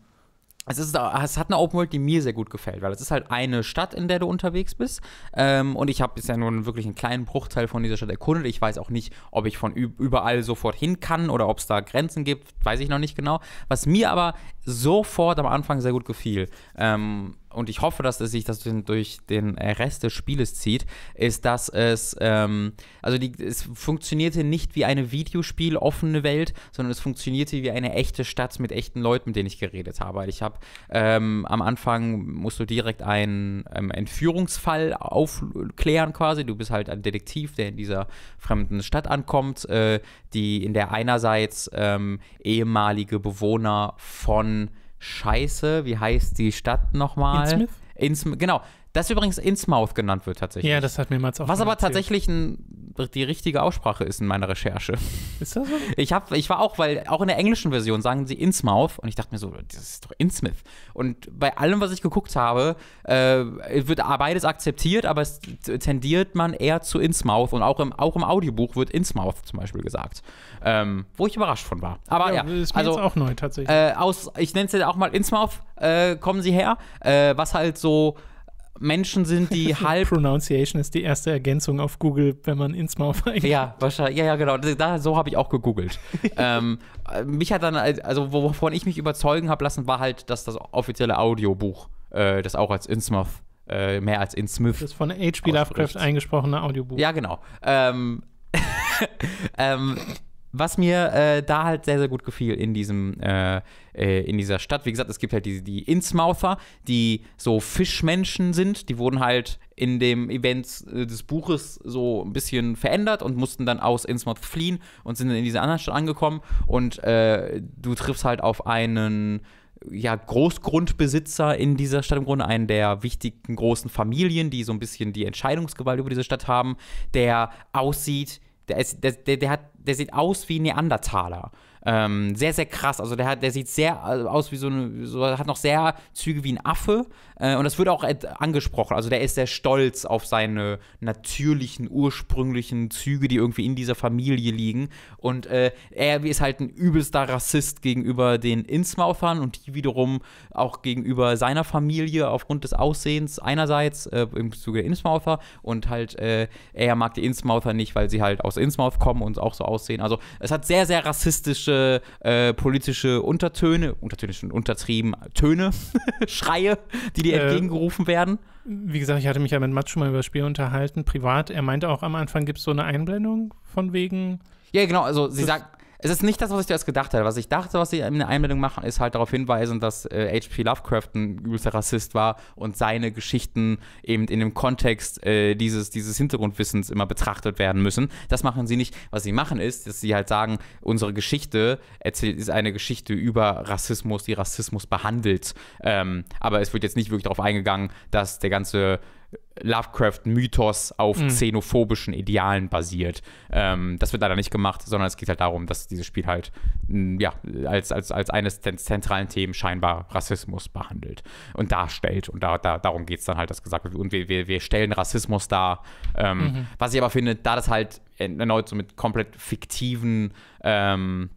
es, ist, es hat eine Open World, die mir sehr gut gefällt, weil es ist halt eine Stadt, in der du unterwegs bist. Ähm, und ich habe bisher nur wirklich einen kleinen Bruchteil von dieser Stadt erkundet. Ich weiß auch nicht, ob ich von überall sofort hin kann oder ob es da Grenzen gibt, weiß ich noch nicht genau. Was mir aber sofort am Anfang sehr gut gefiel, ähm, und ich hoffe, dass es sich das durch den Rest des Spieles zieht, ist, dass es, ähm, also die, es funktionierte nicht wie eine Videospiel-offene Welt, sondern es funktionierte wie eine echte Stadt mit echten Leuten, mit denen ich geredet habe. Ich habe ähm, am Anfang musst du direkt einen ähm, Entführungsfall aufklären quasi. Du bist halt ein Detektiv, der in dieser fremden Stadt ankommt, äh, die in der einerseits ähm, ehemalige Bewohner von Scheiße, wie heißt die Stadt nochmal? Innsmouth? Innsmouth, genau. Das übrigens Innsmouth genannt wird tatsächlich. Ja, das hat mir mal auch Was aber erzählt. tatsächlich ein, die richtige Aussprache ist in meiner Recherche. Ist das so? Ich, hab, ich war auch, weil auch in der englischen Version sagen sie Innsmouth und ich dachte mir so, das ist doch Innsmouth. Und bei allem, was ich geguckt habe, äh, wird beides akzeptiert, aber es tendiert man eher zu Innsmouth und auch im, auch im Audiobuch wird Innsmouth zum Beispiel gesagt. Ähm, wo ich überrascht von war. Aber ja, ja das ist mir also, jetzt auch neu tatsächlich. Äh, aus, ich nenne es ja auch mal Innsmouth, äh, kommen sie her, äh, was halt so Menschen sind, die [LAUGHS] halb. Pronunciation ist die erste Ergänzung auf Google, wenn man ins Maul eingeht. Ja, wahrscheinlich. Ja, ja, genau. Da, so habe ich auch gegoogelt. [LAUGHS] ähm, mich hat dann, also wovon ich mich überzeugen habe lassen, war halt, dass das offizielle Audiobuch, äh, das auch als Insmouth, äh, mehr als Insmith. Das von H.P. Lovecraft eingesprochene Audiobuch. Ja, genau. Ähm, [LAUGHS] ähm, was mir äh, da halt sehr, sehr gut gefiel in diesem, äh, äh, in dieser Stadt. Wie gesagt, es gibt halt die, die Innsmouther, die so Fischmenschen sind. Die wurden halt in dem Event äh, des Buches so ein bisschen verändert und mussten dann aus Innsmouth fliehen und sind dann in dieser anderen Stadt angekommen. Und äh, du triffst halt auf einen ja, Großgrundbesitzer in dieser Stadt im Grunde, einen der wichtigen großen Familien, die so ein bisschen die Entscheidungsgewalt über diese Stadt haben, der aussieht der, ist, der, der, der, hat, der sieht aus wie ein Neandertaler. Ähm, sehr, sehr krass. Also der, hat, der sieht sehr äh, aus wie so eine, so, hat noch sehr Züge wie ein Affe, äh, und das wird auch angesprochen. Also der ist sehr stolz auf seine natürlichen, ursprünglichen Züge, die irgendwie in dieser Familie liegen. Und äh, er ist halt ein übelster Rassist gegenüber den Innsmouthern und die wiederum auch gegenüber seiner Familie aufgrund des Aussehens einerseits äh, im Zuge der Innsmouther und halt äh, er mag die Innsmouther nicht, weil sie halt aus Innsmouth kommen und auch so aussehen. Also es hat sehr, sehr rassistische äh, politische Untertöne, Untertöne schon untertrieben, Töne, [LAUGHS] Schreie, die die äh, entgegengerufen werden? Wie gesagt, ich hatte mich ja mit Matt schon mal über das Spiel unterhalten, privat. Er meinte auch am Anfang, gibt es so eine Einblendung von wegen. Ja, genau. Also, sie sagt, es ist nicht das, was ich zuerst gedacht hatte. Was ich dachte, was sie in der Einbildung machen, ist halt darauf hinweisen, dass äh, H.P. Lovecraft ein übelster Rassist war und seine Geschichten eben in dem Kontext äh, dieses, dieses Hintergrundwissens immer betrachtet werden müssen. Das machen sie nicht. Was sie machen ist, dass sie halt sagen, unsere Geschichte erzählt, ist eine Geschichte über Rassismus, die Rassismus behandelt. Ähm, aber es wird jetzt nicht wirklich darauf eingegangen, dass der ganze Lovecraft-Mythos auf mhm. xenophobischen Idealen basiert. Ähm, das wird leider nicht gemacht, sondern es geht halt darum, dass dieses Spiel halt ja, als, als, als eines der zentralen Themen scheinbar Rassismus behandelt und darstellt. Und da, da, darum geht es dann halt, dass gesagt wird, und wir, wir, wir stellen Rassismus dar. Ähm, mhm. Was ich aber finde, da das halt erneut so mit komplett fiktiven ähm,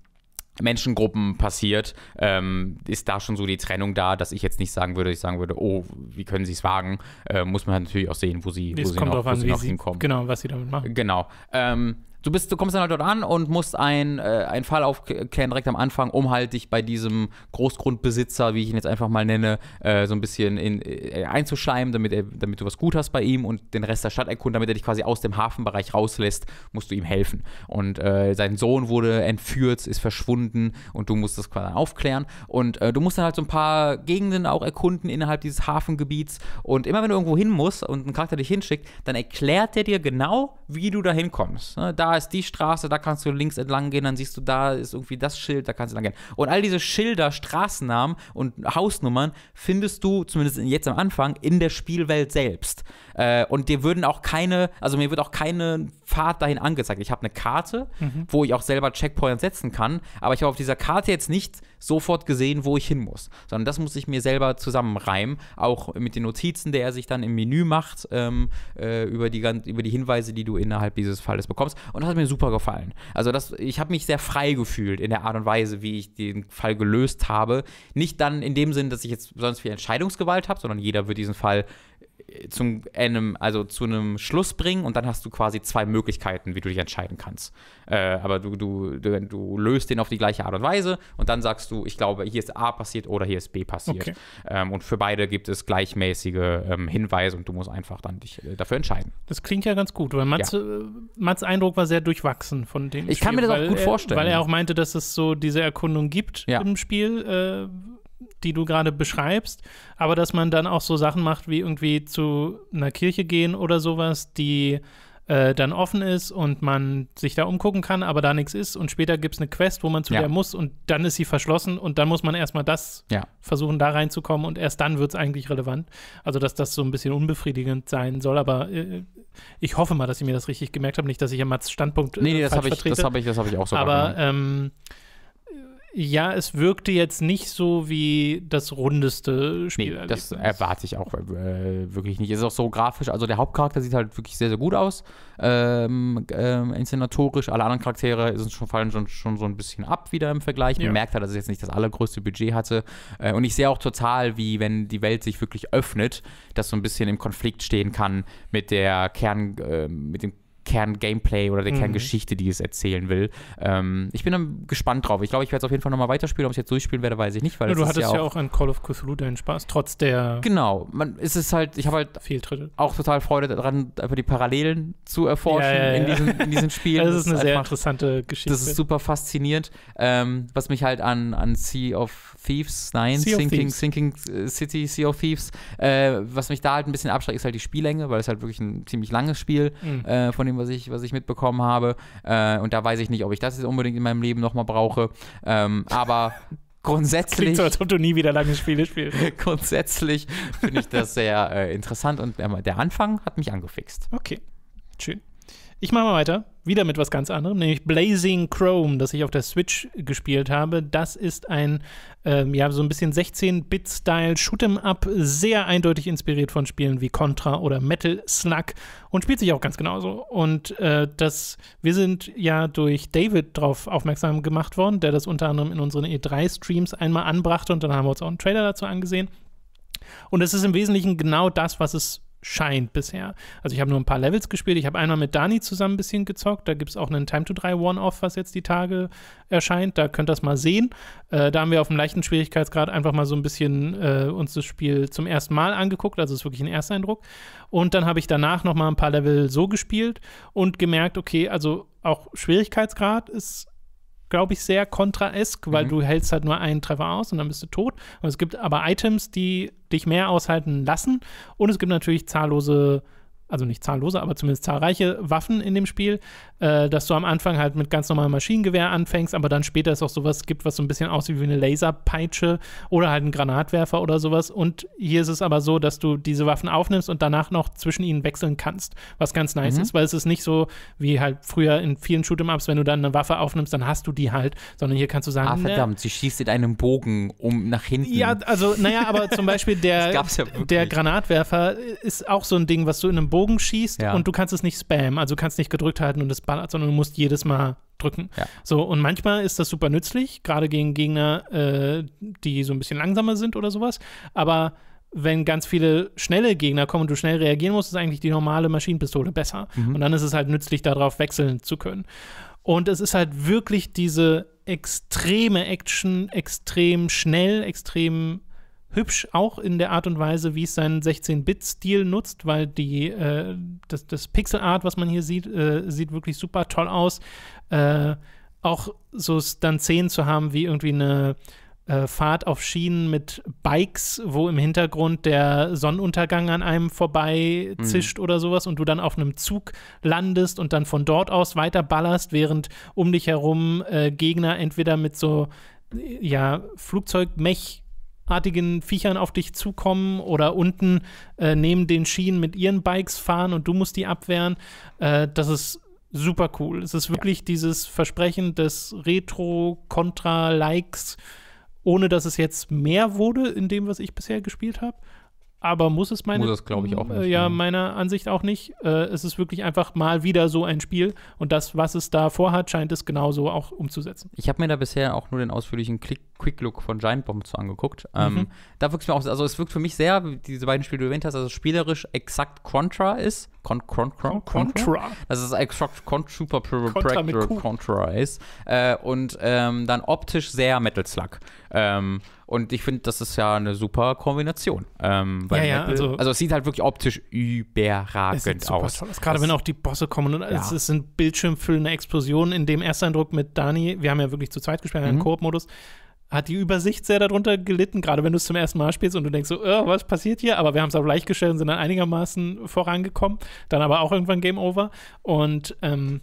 Menschengruppen passiert, ähm, ist da schon so die Trennung da, dass ich jetzt nicht sagen würde, ich sagen würde, oh, wie können sie es wagen? Äh, muss man natürlich auch sehen, wo sie, nee, wo sie kommt noch, drauf an, sie wie sie, hinkommen. Genau, was sie damit machen. Genau. Ähm, du bist, du kommst dann halt dort an und musst einen, äh, einen Fall aufklären direkt am Anfang, um halt dich bei diesem Großgrundbesitzer, wie ich ihn jetzt einfach mal nenne, äh, so ein bisschen in, äh, einzuschleimen, damit, er, damit du was gut hast bei ihm und den Rest der Stadt erkunden, damit er dich quasi aus dem Hafenbereich rauslässt, musst du ihm helfen. Und äh, sein Sohn wurde entführt, ist verschwunden und du musst das quasi aufklären. Und äh, du musst dann halt so ein paar Gegenden auch erkunden innerhalb dieses Hafengebiets. Und immer wenn du irgendwo hin musst und ein Charakter dich hinschickt, dann erklärt er dir genau, wie du da hinkommst. Ne, da ist die Straße, da kannst du links entlang gehen, dann siehst du, da ist irgendwie das Schild, da kannst du lang gehen. Und all diese Schilder, Straßennamen und Hausnummern findest du, zumindest jetzt am Anfang, in der Spielwelt selbst. Äh, und dir würden auch keine, also mir wird auch keine Fahrt dahin angezeigt. Ich habe eine Karte, mhm. wo ich auch selber Checkpoints setzen kann, aber ich habe auf dieser Karte jetzt nicht sofort gesehen, wo ich hin muss, sondern das muss ich mir selber zusammenreimen, auch mit den Notizen, der er sich dann im Menü macht, ähm, äh, über, die, über die Hinweise, die du innerhalb dieses Falles bekommst. Und das hat mir super gefallen. Also das, ich habe mich sehr frei gefühlt in der Art und Weise, wie ich den Fall gelöst habe. Nicht dann in dem Sinn, dass ich jetzt sonst viel Entscheidungsgewalt habe, sondern jeder wird diesen Fall zum einem, also zu einem Schluss bringen und dann hast du quasi zwei Möglichkeiten, wie du dich entscheiden kannst. Äh, aber du, du, du, du, löst den auf die gleiche Art und Weise und dann sagst du, ich glaube, hier ist A passiert oder hier ist B passiert. Okay. Ähm, und für beide gibt es gleichmäßige ähm, Hinweise und du musst einfach dann dich äh, dafür entscheiden. Das klingt ja ganz gut, weil Mats, ja. Äh, Mats Eindruck war sehr durchwachsen von dem. Ich Spiel, kann mir das auch gut er, vorstellen. weil er auch meinte, dass es so diese Erkundung gibt ja. im Spiel. Äh, die du gerade beschreibst, aber dass man dann auch so Sachen macht wie irgendwie zu einer Kirche gehen oder sowas, die äh, dann offen ist und man sich da umgucken kann, aber da nichts ist und später gibt es eine Quest, wo man zu ja. der muss und dann ist sie verschlossen und dann muss man erstmal das ja. versuchen, da reinzukommen und erst dann wird es eigentlich relevant. Also, dass das so ein bisschen unbefriedigend sein soll, aber äh, ich hoffe mal, dass ich mir das richtig gemerkt habe, nicht, dass ich ja Mats Standpunkt äh, Nee, nee das habe ich, hab ich, hab ich auch so Aber, gemacht. ähm, ja, es wirkte jetzt nicht so wie das rundeste Spiel. Nee, das erwarte ich auch äh, wirklich nicht. Es ist auch so grafisch, also der Hauptcharakter sieht halt wirklich sehr, sehr gut aus. Ähm, ähm, inszenatorisch, alle anderen Charaktere sind schon, fallen schon, schon so ein bisschen ab wieder im Vergleich. Man ja. merkt halt, dass es jetzt nicht das allergrößte Budget hatte. Äh, und ich sehe auch total, wie wenn die Welt sich wirklich öffnet, dass so ein bisschen im Konflikt stehen kann mit der Kern, äh, mit dem Kern-Gameplay oder der mhm. Kerngeschichte, die es erzählen will. Ähm, ich bin dann gespannt drauf. Ich glaube, ich werde es auf jeden Fall nochmal weiterspielen. Ob ich es jetzt durchspielen werde, weiß ich nicht. Weil ja, du hattest ja auch, ja auch, an Call of Cthulhu deinen Spaß, trotz der. Genau. Man, es ist halt, ich habe halt Fehltritte. auch total Freude daran, einfach die Parallelen zu erforschen ja, In, diesen, in diesen Spielen. [LAUGHS] das, das ist eine sehr einfach, interessante Geschichte. Das ist super faszinierend. Ähm, was mich halt an, an Sea of Thieves, nein, sea Sinking, Thieves. Sinking äh, City, Sea of Thieves. Äh, was mich da halt ein bisschen abschreckt, ist halt die Spiellänge, weil es halt wirklich ein ziemlich langes Spiel mhm. äh, von dem, was ich, was ich mitbekommen habe. Äh, und da weiß ich nicht, ob ich das jetzt unbedingt in meinem Leben nochmal brauche. Ähm, aber [LAUGHS] grundsätzlich. Klingt so, als ob du nie wieder lange Spiele spielst. [LAUGHS] grundsätzlich finde ich das sehr äh, interessant und der Anfang hat mich angefixt. Okay, schön. Ich mache mal weiter. Wieder mit was ganz anderem, nämlich Blazing Chrome, das ich auf der Switch gespielt habe. Das ist ein, ähm, ja, so ein bisschen 16-Bit-Style Shoot'em Up, sehr eindeutig inspiriert von Spielen wie Contra oder Metal Slug und spielt sich auch ganz genauso. Und äh, das, wir sind ja durch David darauf aufmerksam gemacht worden, der das unter anderem in unseren E3-Streams einmal anbrachte und dann haben wir uns auch einen Trailer dazu angesehen. Und es ist im Wesentlichen genau das, was es scheint bisher. Also ich habe nur ein paar Levels gespielt. Ich habe einmal mit Dani zusammen ein bisschen gezockt. Da gibt es auch einen Time to 3 One-Off, was jetzt die Tage erscheint. Da könnt ihr das mal sehen. Äh, da haben wir auf dem leichten Schwierigkeitsgrad einfach mal so ein bisschen äh, uns das Spiel zum ersten Mal angeguckt. Also es ist wirklich ein Ersteindruck. Und dann habe ich danach noch mal ein paar Level so gespielt und gemerkt, okay, also auch Schwierigkeitsgrad ist glaube ich, sehr kontra-esk, weil mhm. du hältst halt nur einen Treffer aus und dann bist du tot. Und es gibt aber Items, die dich mehr aushalten lassen. Und es gibt natürlich zahllose, also nicht zahllose, aber zumindest zahlreiche Waffen in dem Spiel, äh, dass du am Anfang halt mit ganz normalem Maschinengewehr anfängst, aber dann später es auch sowas gibt, was so ein bisschen aussieht wie eine Laserpeitsche oder halt ein Granatwerfer oder sowas. Und hier ist es aber so, dass du diese Waffen aufnimmst und danach noch zwischen ihnen wechseln kannst, was ganz nice mhm. ist, weil es ist nicht so wie halt früher in vielen Shoot'em-Ups, wenn du dann eine Waffe aufnimmst, dann hast du die halt, sondern hier kannst du sagen, ah, ne verdammt, ne, sie schießt in einem Bogen um nach hinten. Ja, also, naja, aber zum Beispiel [LAUGHS] der, ja der Granatwerfer ist auch so ein Ding, was du in einem Bogen schießt ja. und du kannst es nicht spammen, also du kannst nicht gedrückt halten und es ballert, sondern du musst jedes Mal drücken. Ja. So, und manchmal ist das super nützlich, gerade gegen Gegner, äh, die so ein bisschen langsamer sind oder sowas. Aber wenn ganz viele schnelle Gegner kommen und du schnell reagieren musst, ist eigentlich die normale Maschinenpistole besser. Mhm. Und dann ist es halt nützlich, darauf wechseln zu können. Und es ist halt wirklich diese extreme Action, extrem schnell, extrem hübsch, auch in der Art und Weise, wie es seinen 16-Bit-Stil nutzt, weil die, äh, das, das Pixel-Art, was man hier sieht, äh, sieht wirklich super toll aus. Äh, auch so dann Szenen zu haben, wie irgendwie eine äh, Fahrt auf Schienen mit Bikes, wo im Hintergrund der Sonnenuntergang an einem vorbei zischt mhm. oder sowas und du dann auf einem Zug landest und dann von dort aus weiter ballerst, während um dich herum äh, Gegner entweder mit so ja, Flugzeugmech artigen Viechern auf dich zukommen oder unten äh, neben den Schienen mit ihren Bikes fahren und du musst die abwehren. Äh, das ist super cool. Es ist wirklich ja. dieses Versprechen des Retro-Contra-Likes, ohne dass es jetzt mehr wurde in dem, was ich bisher gespielt habe aber muss es meine muss es, ich auch nicht, äh, ja mhm. meiner Ansicht auch nicht. Äh, es ist wirklich einfach mal wieder so ein Spiel und das, was es da vorhat, scheint es genauso auch umzusetzen. Ich habe mir da bisher auch nur den ausführlichen Click Quick Look von Giant Bomb zu angeguckt. Ähm, mhm. Da wirkt es mir auch, also es wirkt für mich sehr, diese beiden Spiele, die du erwähnt hast, dass es spielerisch exakt Contra ist. Con, con, con, contra. contra. Dass es exakt Con Super Contra, Contra ist. Äh, und ähm, dann optisch sehr Metal Slug. Ähm, und ich finde, das ist ja eine super Kombination. Ähm, ja, ja, also, also, es sieht halt wirklich optisch überragend es sieht super aus. Toll aus. Gerade das, wenn also auch die Bosse kommen und ja. es, ist ein bildschirmfüllende Explosion, In dem Ersteindruck mit Dani, wir haben ja wirklich zu zweit gespielt, mhm. einen Koop-Modus, hat die Übersicht sehr darunter gelitten, gerade wenn du es zum ersten Mal spielst und du denkst so, oh, was passiert hier? Aber wir haben es auch leicht gestellt und sind dann einigermaßen vorangekommen. Dann aber auch irgendwann Game Over. Und ähm,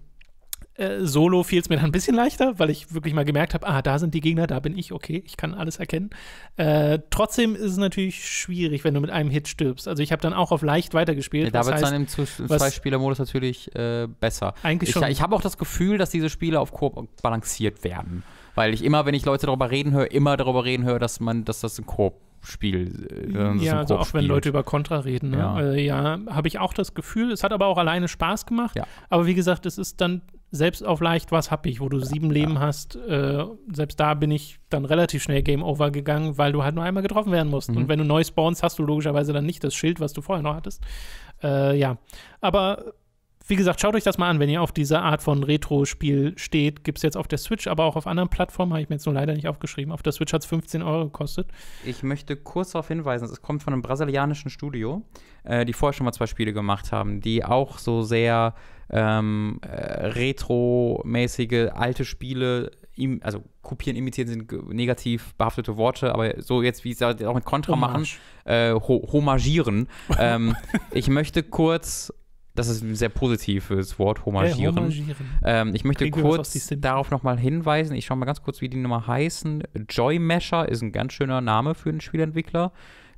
äh, Solo fiel es mir dann ein bisschen leichter, weil ich wirklich mal gemerkt habe, ah, da sind die Gegner, da bin ich, okay, ich kann alles erkennen. Äh, trotzdem ist es natürlich schwierig, wenn du mit einem Hit stirbst. Also ich habe dann auch auf leicht weitergespielt. Ja, da wird es dann im, im Zwei-Spieler-Modus natürlich äh, besser. Eigentlich schon. Ich, ich habe auch das Gefühl, dass diese Spiele auf Koop balanciert werden. Weil ich immer, wenn ich Leute darüber reden höre, immer darüber reden höre, dass man, dass das ein Koop Spiel. Äh, ja, also auch wenn Leute über Contra reden. Ne? Ja, äh, ja habe ich auch das Gefühl. Es hat aber auch alleine Spaß gemacht. Ja. Aber wie gesagt, es ist dann selbst auf leicht was hab ich, wo du sieben ja. Leben hast, äh, selbst da bin ich dann relativ schnell Game Over gegangen, weil du halt nur einmal getroffen werden musst. Mhm. Und wenn du neu spawnst, hast du logischerweise dann nicht das Schild, was du vorher noch hattest. Äh, ja, aber wie gesagt, schaut euch das mal an, wenn ihr auf diese Art von Retro-Spiel steht. Gibt es jetzt auf der Switch, aber auch auf anderen Plattformen, habe ich mir jetzt nur leider nicht aufgeschrieben. Auf der Switch hat es 15 Euro gekostet. Ich möchte kurz darauf hinweisen, es kommt von einem brasilianischen Studio, äh, die vorher schon mal zwei Spiele gemacht haben, die auch so sehr ähm, äh, retro-mäßige alte Spiele, im, also kopieren, imitieren sind negativ behaftete Worte, aber so jetzt, wie ich sage, auch mit Kontra Hommage. machen, äh, ho homagieren. ähm, [LAUGHS] ich möchte kurz, das ist ein sehr positives Wort, homagieren. Hey, homagieren. Ähm, ich möchte Kriegen kurz darauf nochmal hinweisen, ich schaue mal ganz kurz, wie die Nummer heißen. Joy Mesher ist ein ganz schöner Name für einen Spielentwickler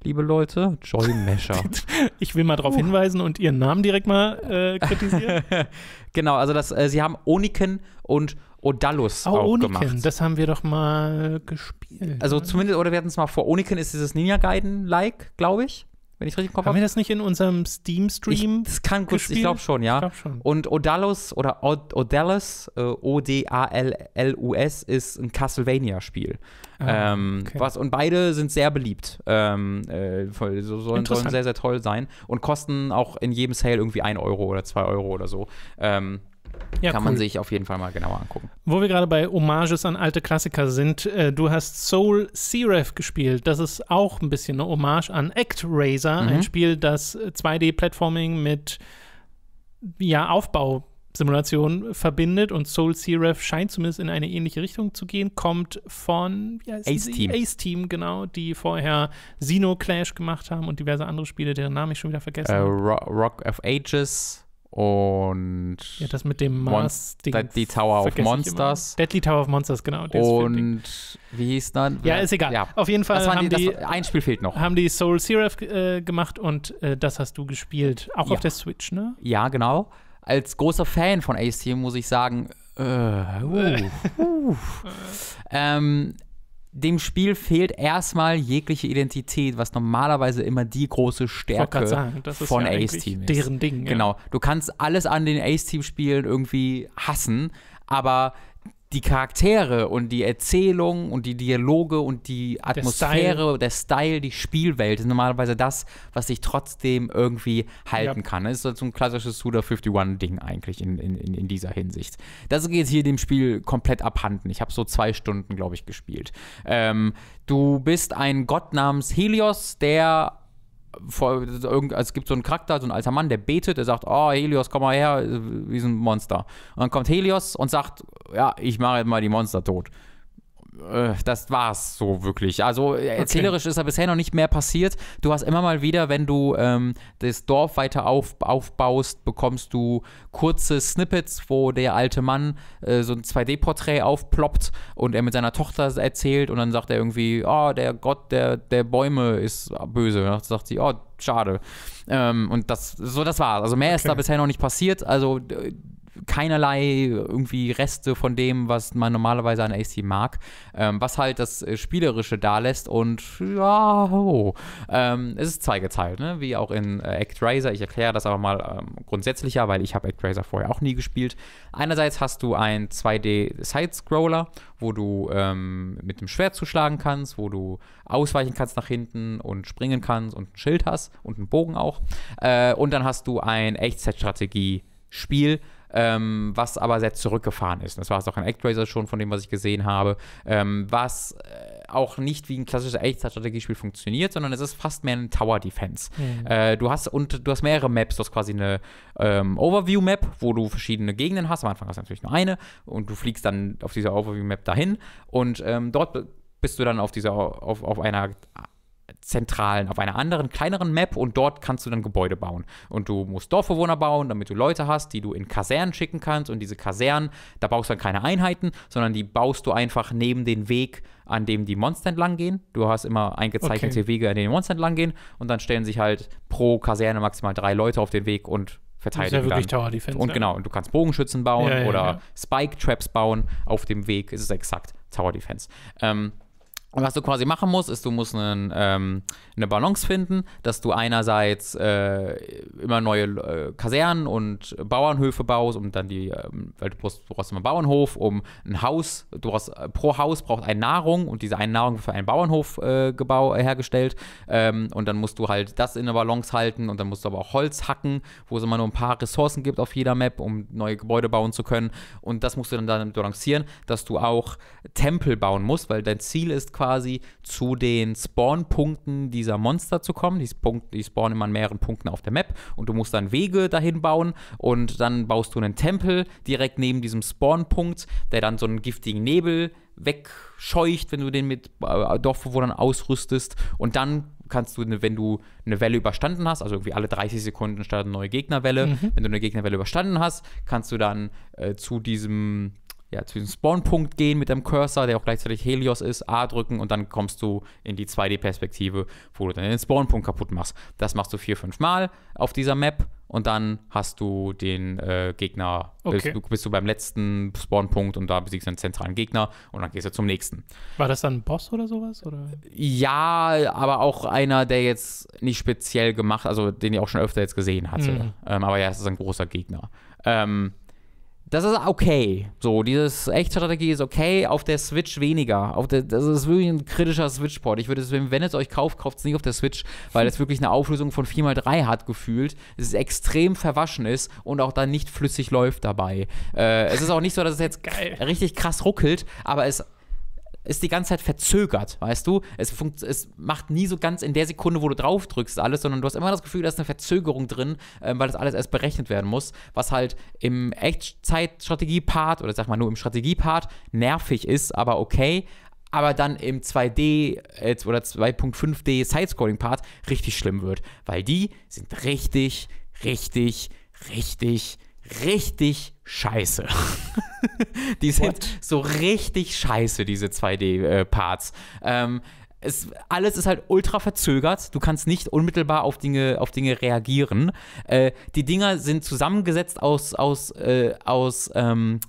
liebe Leute, Joy Mesher. [LAUGHS] ich will mal darauf oh. hinweisen und ihren Namen direkt mal äh, kritisieren. [LAUGHS] genau, also das, äh, sie haben Oniken und Odalus oh, auch Oniken, gemacht. das haben wir doch mal gespielt. Also zumindest, oder wir hatten es mal vor. Oniken ist dieses Ninja Gaiden-like, glaube ich. Wenn ich richtig komme. Haben wir das nicht in unserem Steam-Stream? Das kann gut, ich glaube schon, ja. Ich Glaub schon. Und Odalus oder Od Odalus, äh, O-D-A-L-L-U-S, ist ein Castlevania-Spiel. Ah, ähm, okay. und beide sind sehr beliebt. Ähm, äh, so, sollen, sollen, sehr, sehr toll sein und kosten auch in jedem Sale irgendwie 1 Euro oder 2 Euro oder so. Ähm, ja, Kann cool. man sich auf jeden Fall mal genauer angucken. Wo wir gerade bei Hommages an alte Klassiker sind, äh, du hast Soul Seraph gespielt. Das ist auch ein bisschen eine Hommage an ActRaiser, mhm. ein Spiel, das 2D-Platforming äh, mit ja, Aufbau verbindet und Soul Seraph scheint zumindest in eine ähnliche Richtung zu gehen, kommt von Ace Team. Ace Team, genau, die vorher Xeno Clash gemacht haben und diverse andere Spiele, deren Namen ich schon wieder vergessen äh, habe. Uh, Rock of Ages und ja, das mit dem Mars Ding die Tower of Monsters. Deadly Tower of Monsters, genau. Und wie hieß dann? Ja, ist egal. Ja. Auf jeden Fall haben die, die ein Spiel fehlt noch. Haben die Soul Seraph äh, gemacht und äh, das hast du gespielt, auch ja. auf der Switch, ne? Ja, genau. Als großer Fan von Ace Team muss ich sagen, äh, uh, [LAUGHS] uh. Äh. ähm, dem Spiel fehlt erstmal jegliche Identität, was normalerweise immer die große Stärke sagen, von ja Ace-Team ist. Deren Ding. Genau. Du kannst alles an den Ace-Team-Spielen irgendwie hassen, aber die Charaktere und die Erzählung und die Dialoge und die Atmosphäre, der Style, der Style die Spielwelt ist normalerweise das, was sich trotzdem irgendwie halten ja. kann. Das ist so ein klassisches Suda 51-Ding eigentlich in, in, in dieser Hinsicht. Das geht hier dem Spiel komplett abhanden. Ich habe so zwei Stunden, glaube ich, gespielt. Ähm, du bist ein Gott namens Helios, der vor, also es gibt so einen Charakter, so ein alter Mann, der betet, der sagt, oh Helios, komm mal her, äh, wie so ein Monster. Und dann kommt Helios und sagt, ja, ich mache jetzt mal die Monster tot äh, das war's so wirklich. Also äh, erzählerisch okay. ist da bisher noch nicht mehr passiert. Du hast immer mal wieder, wenn du ähm, das Dorf weiter auf, aufbaust, bekommst du kurze Snippets, wo der alte Mann äh, so ein 2D-Porträt aufploppt und er mit seiner Tochter erzählt und dann sagt er irgendwie, oh, der Gott der, der Bäume ist böse. Und dann sagt sie, oh, schade. Ähm, und das, so das war's. Also mehr okay. ist da bisher noch nicht passiert. Also keinerlei irgendwie Reste von dem, was man normalerweise an AC mag, ähm, was halt das äh, Spielerische da lässt und ja, oh, ähm, es ist zweigeteilt, ne? wie auch in äh, ActRaiser. Ich erkläre das aber mal ähm, grundsätzlicher, weil ich habe ActRaiser vorher auch nie gespielt. Einerseits hast du ein 2D-Sidescroller, wo du ähm, mit dem Schwert zuschlagen kannst, wo du ausweichen kannst nach hinten und springen kannst und ein Schild hast und einen Bogen auch. Äh, und dann hast du ein Echtzeitstrategie-Spiel, ähm, was aber sehr zurückgefahren ist. Das war es auch in ActRaiser schon, von dem, was ich gesehen habe, ähm, was äh, auch nicht wie ein klassisches Echtzeitstrategiespiel funktioniert, sondern es ist fast mehr ein Tower-Defense. Mhm. Äh, du hast und du hast mehrere Maps, du hast quasi eine ähm, Overview-Map, wo du verschiedene Gegenden hast. Am Anfang hast du natürlich nur eine und du fliegst dann auf dieser Overview-Map dahin und ähm, dort bist du dann auf dieser auf, auf einer zentralen, auf einer anderen, kleineren Map und dort kannst du dann Gebäude bauen. Und du musst Dorfbewohner bauen, damit du Leute hast, die du in Kasernen schicken kannst. Und diese Kasernen, da baust du dann keine Einheiten, sondern die baust du einfach neben den Weg, an dem die Monster entlang gehen. Du hast immer eingezeichnete okay. Wege, an denen die Monster entlang gehen. Und dann stellen sich halt pro Kaserne maximal drei Leute auf den Weg und verteidigen. Das ist ja wirklich dann. Tower Defense. Und ne? genau, und du kannst Bogenschützen bauen ja, ja, oder Spike Traps bauen auf dem Weg. Ist es exakt Tower Defense. Ähm, was du quasi machen musst, ist, du musst einen, ähm, eine Balance finden, dass du einerseits äh, immer neue äh, Kasernen und Bauernhöfe baust, um dann die, ähm, weil du brauchst, du brauchst immer einen Bauernhof, um ein Haus, du brauchst, äh, pro Haus braucht eine Nahrung und diese eine Nahrung wird für einen Bauernhof äh, gebau, hergestellt. Ähm, und dann musst du halt das in eine Balance halten und dann musst du aber auch Holz hacken, wo es immer nur ein paar Ressourcen gibt auf jeder Map, um neue Gebäude bauen zu können. Und das musst du dann, dann balancieren, dass du auch Tempel bauen musst, weil dein Ziel ist quasi, quasi zu den Spawn-Punkten dieser Monster zu kommen. Die, Punkt, die spawnen immer an mehreren Punkten auf der Map und du musst dann Wege dahin bauen und dann baust du einen Tempel direkt neben diesem Spawn-Punkt, der dann so einen giftigen Nebel wegscheucht, wenn du den mit äh, Dorfbewohnern ausrüstest. Und dann kannst du, wenn du eine Welle überstanden hast, also irgendwie alle 30 Sekunden startet eine neue Gegnerwelle, mhm. wenn du eine Gegnerwelle überstanden hast, kannst du dann äh, zu diesem ja, zu diesem Spawnpunkt gehen mit dem Cursor, der auch gleichzeitig Helios ist, A drücken und dann kommst du in die 2D-Perspektive, wo du dann den Spawnpunkt kaputt machst. Das machst du vier, fünf Mal auf dieser Map und dann hast du den äh, Gegner, äh, okay. bist, du, bist du beim letzten Spawnpunkt und da besiegst du einen zentralen Gegner und dann gehst du zum nächsten. War das dann ein Boss oder sowas? Oder? Ja, aber auch einer, der jetzt nicht speziell gemacht, also den ich auch schon öfter jetzt gesehen hatte. Mhm. Ähm, aber ja, es ist ein großer Gegner. Ähm, das ist okay. So, dieses Echtstrategie ist okay, auf der Switch weniger. Auf der, das ist wirklich ein kritischer Switch-Port. Ich würde deswegen, wenn es euch kauft, kauft es nicht auf der Switch, weil es wirklich eine Auflösung von 4x3 hat gefühlt. Es ist extrem verwaschen ist und auch dann nicht flüssig läuft dabei. Äh, es ist auch nicht so, dass es jetzt Geil. richtig krass ruckelt, aber es ist die ganze Zeit verzögert, weißt du? Es, es macht nie so ganz in der Sekunde, wo du drauf drückst alles, sondern du hast immer das Gefühl, da ist eine Verzögerung drin, äh, weil das alles erst berechnet werden muss, was halt im Echtzeitstrategie-Part oder sag mal nur im Strategie-Part nervig ist, aber okay. Aber dann im 2D äh, oder 2.5D Sidescrolling-Part richtig schlimm wird, weil die sind richtig, richtig, richtig, richtig scheiße. [LAUGHS] die sind What? so richtig scheiße, diese 2D-Parts. Äh, ähm, es, alles ist halt ultra verzögert. Du kannst nicht unmittelbar auf Dinge, auf Dinge reagieren. Äh, die Dinger sind zusammengesetzt aus, aus, äh, aus ähm,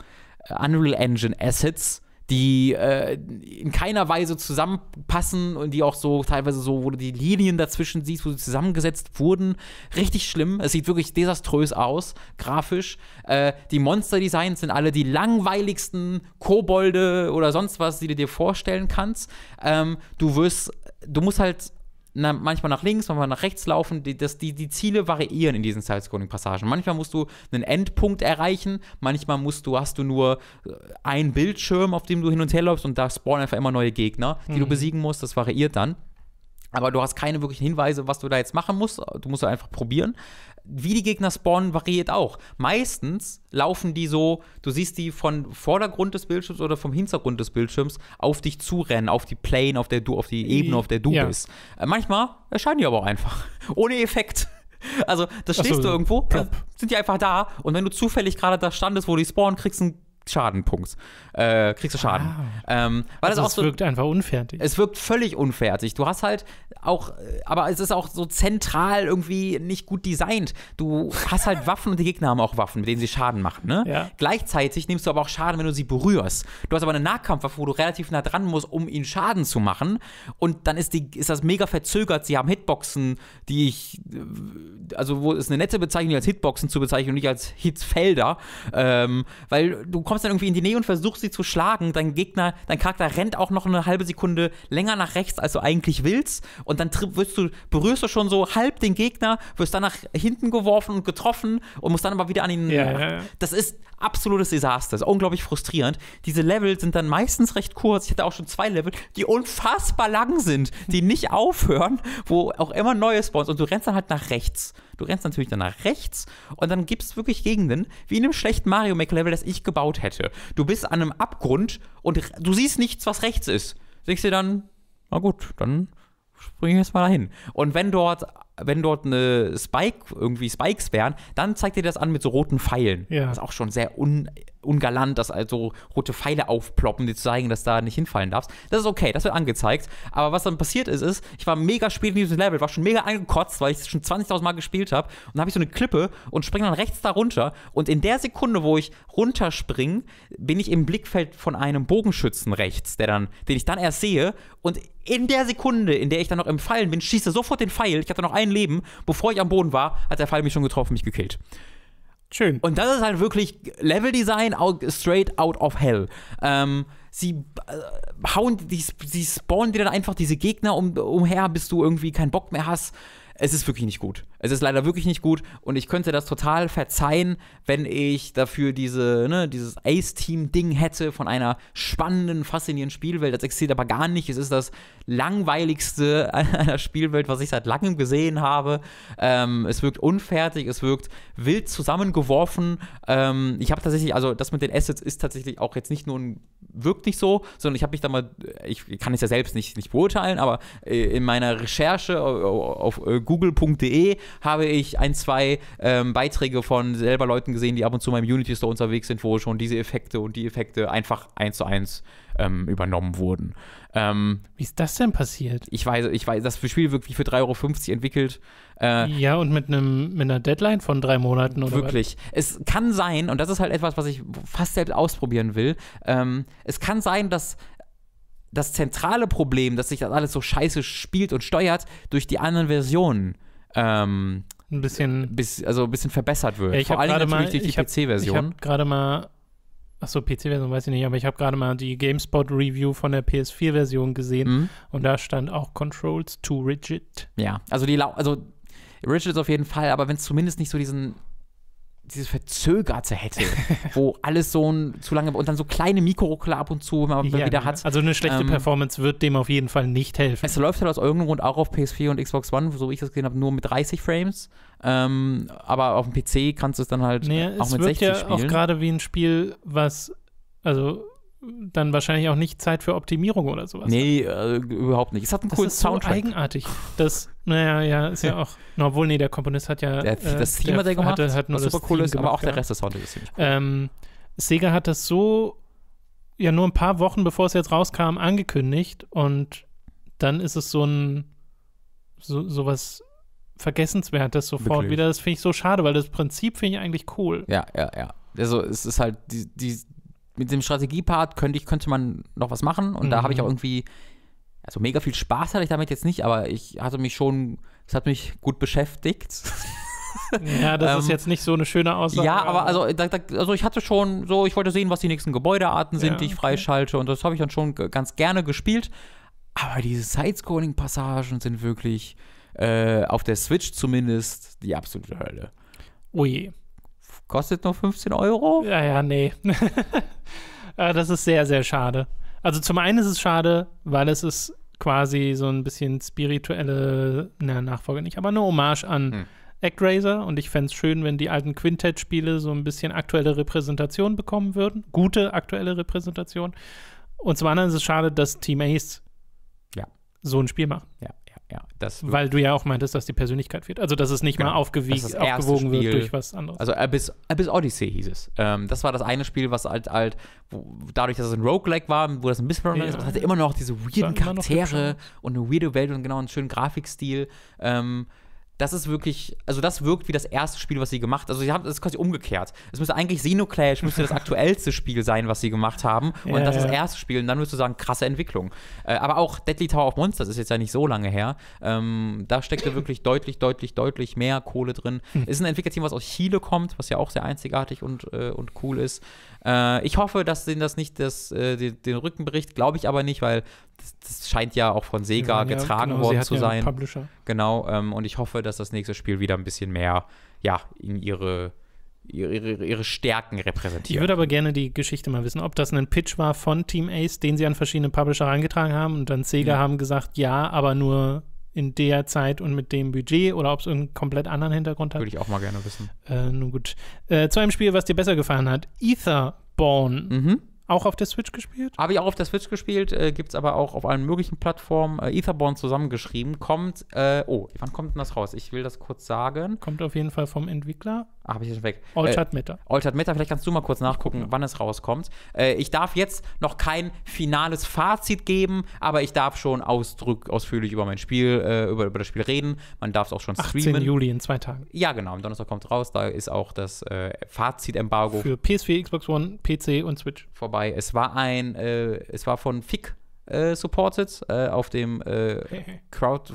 Unreal Engine Assets die äh, in keiner Weise zusammenpassen und die auch so teilweise so, wo du die Linien dazwischen siehst, wo sie zusammengesetzt wurden. Richtig schlimm. Es sieht wirklich desaströs aus, grafisch. Äh, die Monster-Designs sind alle die langweiligsten Kobolde oder sonst was, die du dir vorstellen kannst. Ähm, du wirst, du musst halt na, manchmal nach links, manchmal nach rechts laufen. Die, das, die, die Ziele variieren in diesen Side-Scrolling-Passagen. Manchmal musst du einen Endpunkt erreichen, manchmal musst du, hast du nur äh, einen Bildschirm, auf dem du hin und her läufst und da spawnen einfach immer neue Gegner, die mhm. du besiegen musst. Das variiert dann. Aber du hast keine wirklichen Hinweise, was du da jetzt machen musst. Du musst einfach probieren wie die Gegner spawnen, variiert auch. Meistens laufen die so, du siehst die von Vordergrund des Bildschirms oder vom Hintergrund des Bildschirms auf dich zurennen, auf die Plane, auf der du, auf die Ebene, auf der du ja. bist. Äh, manchmal erscheinen die aber auch einfach. [LAUGHS] Ohne Effekt. [LAUGHS] Also, da stehst so, du irgendwo, ja. sind die einfach da und wenn du zufällig gerade da standest, wo die spawnen, kriegst du einen Schadenpunkts. Äh, kriegst du Schaden. Wow. Ah. Ähm, weil also das auch es so, wirkt einfach unfertig. Es wirkt völlig unfertig. Du hast halt auch, äh, aber es ist auch so zentral irgendwie nicht gut designt. Du hast halt [LAUGHS] Waffen und die Gegner haben auch Waffen, mit denen sie Schaden machen. Ne? Ja. Gleichzeitig nimmst du aber auch Schaden, wenn du sie berührst. Du hast aber eine Nahkampfwaffe, wo du relativ nah dran musst, um ihnen Schaden zu machen. Und dann ist, die, ist das mega verzögert. Sie haben Hitboxen, die ich, äh, also wo ist eine nette Bezeichnung, die als Hitboxen zu bezeichnen und nicht als Hitfelder. Ähm, weil du kommst kommst dann irgendwie in die Nähe und versuchst sie zu schlagen. Dein Gegner, dein Charakter rennt auch noch eine halbe Sekunde länger nach rechts, als du eigentlich willst. Und dann wirst du, berührst du schon so halb den Gegner, wirst dann nach hinten geworfen und getroffen und musst dann aber wieder an ihn. Ja, ja, ja. Das ist absolutes Desaster. Ist unglaublich frustrierend. Diese Level sind dann meistens recht kurz. Ich hatte auch schon zwei Level, die unfassbar lang sind, die nicht [LAUGHS] aufhören, wo auch immer neue Spawns und du rennst dann halt nach rechts. Du rennst natürlich dann nach rechts und dann gibt es wirklich Gegenden, wie in einem schlechten Mario Maker Level, das ich gebaut hätte. Du bist an einem Abgrund und du siehst nichts, was rechts ist. Siehst du dann, na gut, dann springe jetzt mal dahin. Und wenn dort, wenn dort eine Spike, irgendwie Spikes wären, dann zeigt ihr das an mit so roten Pfeilen. Ja. Das ist auch schon sehr un, ungalant, dass also rote Pfeile aufploppen, die zeigen, dass da nicht hinfallen darfst. Das ist okay, das wird angezeigt. Aber was dann passiert ist, ist, ich war mega spät in diesem Level, war schon mega angekotzt, weil ich es schon 20.000 Mal gespielt habe. Und dann habe ich so eine Klippe und springe dann rechts da runter. Und in der Sekunde, wo ich runterspringe, bin ich im Blickfeld von einem Bogenschützen rechts, der dann, den ich dann erst sehe. Und in der Sekunde, in der ich dann noch im Fallen bin, schießt er sofort den Pfeil. Ich hatte noch ein Leben. Bevor ich am Boden war, hat der Pfeil mich schon getroffen, mich gekillt. Schön. Und das ist halt wirklich Leveldesign out, straight out of hell. Ähm, sie äh, hauen, die, sie spawnen dir dann einfach diese Gegner um, umher, bis du irgendwie keinen Bock mehr hast. Es ist wirklich nicht gut. Es ist leider wirklich nicht gut und ich könnte das total verzeihen, wenn ich dafür diese, ne, dieses Ace-Team-Ding hätte von einer spannenden, faszinierenden Spielwelt. Das existiert aber gar nicht. Es ist das langweiligste [LAUGHS] einer Spielwelt, was ich seit langem gesehen habe. Ähm, es wirkt unfertig, es wirkt wild zusammengeworfen. Ähm, ich habe tatsächlich, also das mit den Assets ist tatsächlich auch jetzt nicht nur ein, wirkt nicht so, sondern ich habe mich da mal, ich kann es ja selbst nicht, nicht beurteilen, aber äh, in meiner Recherche auf, auf, äh, auf google.de habe ich ein, zwei ähm, Beiträge von selber Leuten gesehen, die ab und zu mal im Unity Store unterwegs sind, wo schon diese Effekte und die Effekte einfach eins zu eins ähm, übernommen wurden. Ähm, wie ist das denn passiert? Ich weiß, ich weiß, das Spiel wirklich für 3,50 Euro entwickelt. Äh, ja, und mit, einem, mit einer Deadline von drei Monaten oder Wirklich. Was? Es kann sein, und das ist halt etwas, was ich fast selbst ausprobieren will, ähm, es kann sein, dass das zentrale Problem, dass sich das alles so scheiße spielt und steuert, durch die anderen Versionen ähm, ein bisschen, bis, also ein bisschen verbessert wird. Ja, ich Vor allem natürlich mal, durch die PC-Version. Ich habe gerade mal, achso, PC-Version weiß ich nicht, aber ich habe gerade mal die GameSpot-Review von der PS4-Version gesehen mhm. und da stand auch Controls too rigid. Ja, also die, also rigid ist auf jeden Fall, aber wenn es zumindest nicht so diesen dieses Verzögerte hätte, [LAUGHS] wo alles so ein zu lange und dann so kleine Mikroruckler ab und zu mal ja, wieder hat. Also eine schlechte ähm, Performance wird dem auf jeden Fall nicht helfen. Es läuft halt aus irgendeinem Grund auch auf PS4 und Xbox One, so wie ich das gesehen habe, nur mit 30 Frames. Ähm, aber auf dem PC kannst du es dann halt nee, auch mit 60 ja spielen. Es ja auch gerade wie ein Spiel, was also dann wahrscheinlich auch nicht Zeit für Optimierung oder sowas. Nee, ne? äh, überhaupt nicht. Es hat einen das coolen ist Soundtrack. So eigenartig. Das, naja, ja, ist ja, auch. obwohl, nee, der Komponist hat ja. Der, äh, das Theme der, hat gemacht, hatte, hat nur was das super cool ist, gemacht, aber auch ja. der Rest des Soundtracks ist ziemlich cool. Ähm, Sega hat das so, ja, nur ein paar Wochen bevor es jetzt rauskam, angekündigt und dann ist es so ein, so, so was Vergessenswertes sofort Beklügend. wieder. Das finde ich so schade, weil das Prinzip finde ich eigentlich cool. Ja, ja, ja. Also, es ist halt, die, die mit dem Strategiepart könnte ich, könnte man noch was machen und mhm. da habe ich auch mhm. irgendwie, also mega viel Spaß hatte ich damit jetzt nicht, aber ich hatte mich schon, es hat mich gut beschäftigt. [LAUGHS] Ja, das ähm, ist jetzt nicht so eine schöne Aussage. Ja, aber also, da, da, also ich hatte schon so, ich wollte sehen, was die nächsten Gebäudearten sind, ja, die ich freischalte okay. und das habe ich dann schon ganz gerne gespielt. Aber diese Sidescrolling-Passagen sind wirklich äh, auf der Switch zumindest die absolute Hölle. Oh je. Kostet nur 15 Euro? Ja, ja, nee. [LAUGHS] Äh, das ist sehr, sehr schade. Also zum einen ist es schade, weil es ist quasi so ein bisschen spirituelle, na, ne, Nachfolge nicht, aber eine Hommage an hm. Actraiser und ich fände es schön, wenn die alten quintet spiele so ein bisschen aktuelle Repräsentation bekommen würden, gute aktuelle Repräsentation. Und zum anderen ist es schade, dass Team Ace ja. so ein Spiel macht. Ja ja. Das Weil du ja auch meintest, dass die Persönlichkeit wird. Also, dass es nicht genau. mal aufgewiegt, aufgewogen Spiel, wird durch was anderes. Also, Abyss, Abyss Odyssey hieß es. Ähm, das war das eine Spiel, was halt, halt wo, dadurch, dass es ein Roguelike war, wo das ein bisschen ja. ist, hatte immer noch diese weirden Charaktere und eine weirde Welt und genau einen schönen Grafikstil. Ähm, das ist wirklich, also das wirkt wie das erste Spiel, was sie gemacht haben. Also sie haben, das quasi umgekehrt. Es müsste eigentlich Xenoclash, müsste das [LAUGHS] aktuellste Spiel sein, was sie gemacht haben. Und ja, das ist das erste Spiel. Und dann würdest du sagen, krasse Entwicklung. Äh, aber auch Deadly Tower of Monsters ist jetzt ja nicht so lange her. Ähm, da ja wirklich deutlich, deutlich, deutlich mehr Kohle drin. Hm. Ist ein Entwicklerteam, was aus Chile kommt, was ja auch sehr einzigartig und, äh, und cool ist. Äh, ich hoffe, dass denen das nicht das, äh, den, den bricht. glaube ich aber nicht, weil das, das, scheint ja auch von Sega meine, getragen genau, worden zu ja sein. Publisher. Genau, ähm, und ich hoffe, dass das nächste Spiel wieder ein bisschen mehr ja, in ihre, ihre, ihre Stärken repräsentiert. Ich würde aber gerne die Geschichte mal wissen, ob das ein Pitch war von Team Ace, den sie an verschiedene Publisher herangetragen haben und dann Sega ja. haben gesagt, ja, aber nur in der Zeit und mit dem Budget oder ob es einen komplett anderen Hintergrund hat. Würde ich auch mal gerne wissen. Äh, nun gut. Äh, zu einem Spiel, was dir besser gefallen hat, Etherborn. Mhm. Auch auf der Switch gespielt? Habe ich auch auf der Switch gespielt, äh, gibt es aber auch auf allen möglichen Plattformen. Äh, Etherborn zusammengeschrieben, kommt, äh, oh, wann kommt denn das raus? Ich will das kurz sagen. Kommt auf jeden Fall vom Entwickler habe ich schon weg. Altered Meta. Äh, Altered Meta, vielleicht kannst du mal kurz nachgucken, wann es rauskommt. Äh, ich darf jetzt noch kein finales Fazit geben, aber ich darf schon ausdrück, ausführlich über mein Spiel, äh, über, über das Spiel reden. Man darf es auch schon streamen. 18. Juli in zwei Tagen. Ja, genau. Am Donnerstag kommt raus. Da ist auch das äh, Fazit-Embargo. Für PS4, Xbox One, PC und Switch. Vorbei. Es war ein, äh, es war von Fick äh, supported äh, auf dem äh, [LAUGHS] Crowd,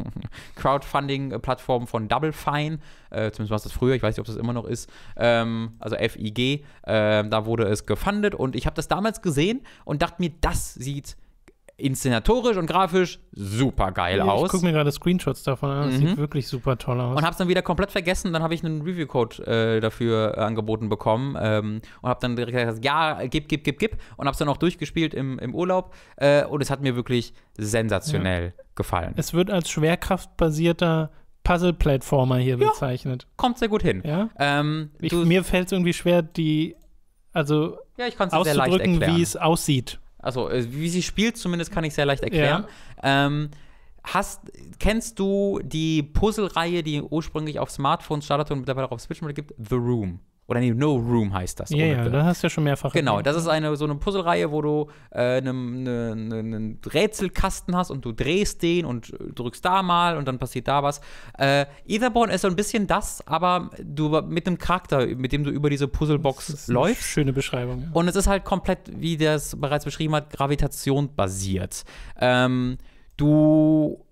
[LAUGHS] Crowdfunding-Plattform von Double Fine. Äh, zumindest war es das früher, ich weiß nicht, ob das immer noch ist. Ähm, also FIG, ähm, da wurde es gefundet und ich habe das damals gesehen und dachte mir, das sieht inszenatorisch und grafisch super geil ja, aus. Ich gucke mir gerade Screenshots davon an, das mhm. sieht wirklich super toll aus. Und habe es dann wieder komplett vergessen, dann habe ich einen Review-Code äh, dafür äh, angeboten bekommen ähm, und habe dann direkt gesagt, ja, gib, gib, gib, gib und habe es dann auch durchgespielt im, im Urlaub äh, und es hat mir wirklich sensationell ja. gefallen. Es wird als schwerkraftbasierter Puzzle-Platformer hier ja, bezeichnet. Kommt sehr gut hin. Ähm, ich, mir fällt es irgendwie schwer, die also auszudrücken, wie es aussieht also äh, wie sie spielt zumindest, kann ich sehr leicht erklären. Ja. Ähm, hast, kennst du die Puzzle-Reihe, die ursprünglich auf Smartphones startete und mittlerweile auch auf Switch gibt? The Room. Oder nee, No Room heißt das. Ja, yeah, ja, da hast du ja schon mehrfach. Genau, das ist eine so eine Puzzlereihe, wo du einen äh, ne, ne, Rätselkasten hast und du drehst den und äh, drückst da mal und dann passiert da was. Äh, Etherborn ist so ein bisschen das, aber du mit einem Charakter, mit dem du über diese Puzzlebox läufst. Schöne Beschreibung. Ja. Und es ist halt komplett, wie der es bereits beschrieben hat, gravitationbasiert. Ähm, du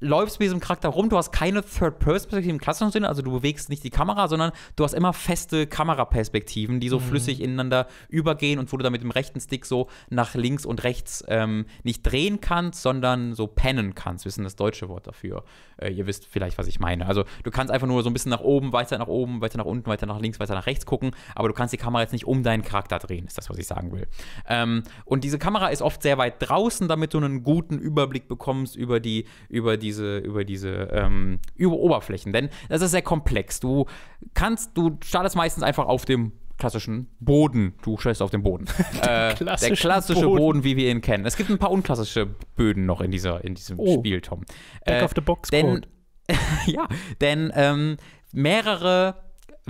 läufst mit diesem Charakter rum, du hast keine Third-Person-Perspektive im klassischen Sinne, also du bewegst nicht die Kamera, sondern du hast immer feste Kameraperspektiven, die so mhm. flüssig ineinander übergehen und wo du dann mit dem rechten Stick so nach links und rechts ähm, nicht drehen kannst, sondern so pennen kannst. Wir wissen das deutsche Wort dafür. Äh, ihr wisst vielleicht, was ich meine. Also du kannst einfach nur so ein bisschen nach oben, weiter nach oben, weiter nach unten, weiter nach links, weiter nach rechts gucken, aber du kannst die Kamera jetzt nicht um deinen Charakter drehen, ist das, was ich sagen will. Ähm, und diese Kamera ist oft sehr weit draußen, damit du einen guten Überblick bekommst über die, über die diese, über diese ähm, über Oberflächen. Denn das ist sehr komplex. Du kannst, du startest meistens einfach auf dem klassischen Boden. Du scheißt auf dem Boden. [LAUGHS] Der, äh, der klassische Boden. Boden. wie wir ihn kennen. Es gibt ein paar unklassische Böden noch in, dieser, in diesem oh. Spiel, Tom. Back äh, of the Box. Denn, [LAUGHS] ja, denn ähm, mehrere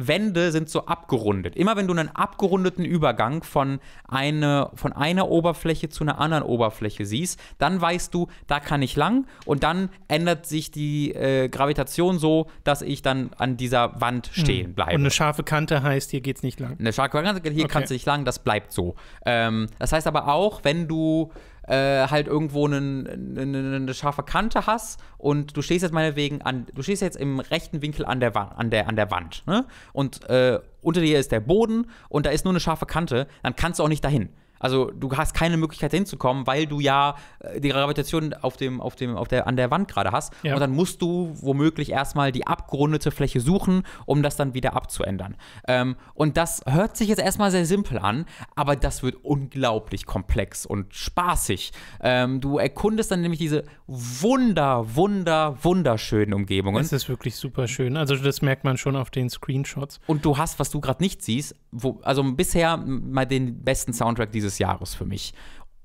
Wände sind so abgerundet. Immer wenn du einen abgerundeten Übergang von, eine, von einer Oberfläche zu einer anderen Oberfläche siehst, dann weißt du, da kann ich lang und dann ändert sich die äh, Gravitation so, dass ich dann an dieser Wand hm. stehen bleibe. Und eine scharfe Kante heißt, hier geht es nicht lang. Eine scharfe Kante, hier okay. kannst du nicht lang, das bleibt so. Ähm, das heißt aber auch, wenn du äh, halt irgendwo eine, scharfe Kante hast und du stehst jetzt meinetwegen an, du stehst jetzt im rechten Winkel an der, Wa an der, an der Wand ne? und äh, unter dir ist der Boden und da ist nur eine scharfe Kante, dann kannst du auch nicht dahin. Also du hast keine Möglichkeit hinzukommen, weil du ja äh, die Gravitation auf dem, auf dem, auf der, an der Wand gerade hast. Ja. Und dann musst du womöglich erstmal die abgerundete Fläche suchen, um das dann wieder abzuändern. Ähm, und das hört sich jetzt erstmal sehr simpel an, aber das wird unglaublich komplex und spaßig. Ähm, du erkundest dann nämlich diese wunder, wunder, wunderschönen Umgebungen. Das ist wirklich super schön. Also das merkt man schon auf den Screenshots. Und du hast, was du gerade nicht siehst, wo, also bisher mal den besten Soundtrack dieses dieses Jahres für mich.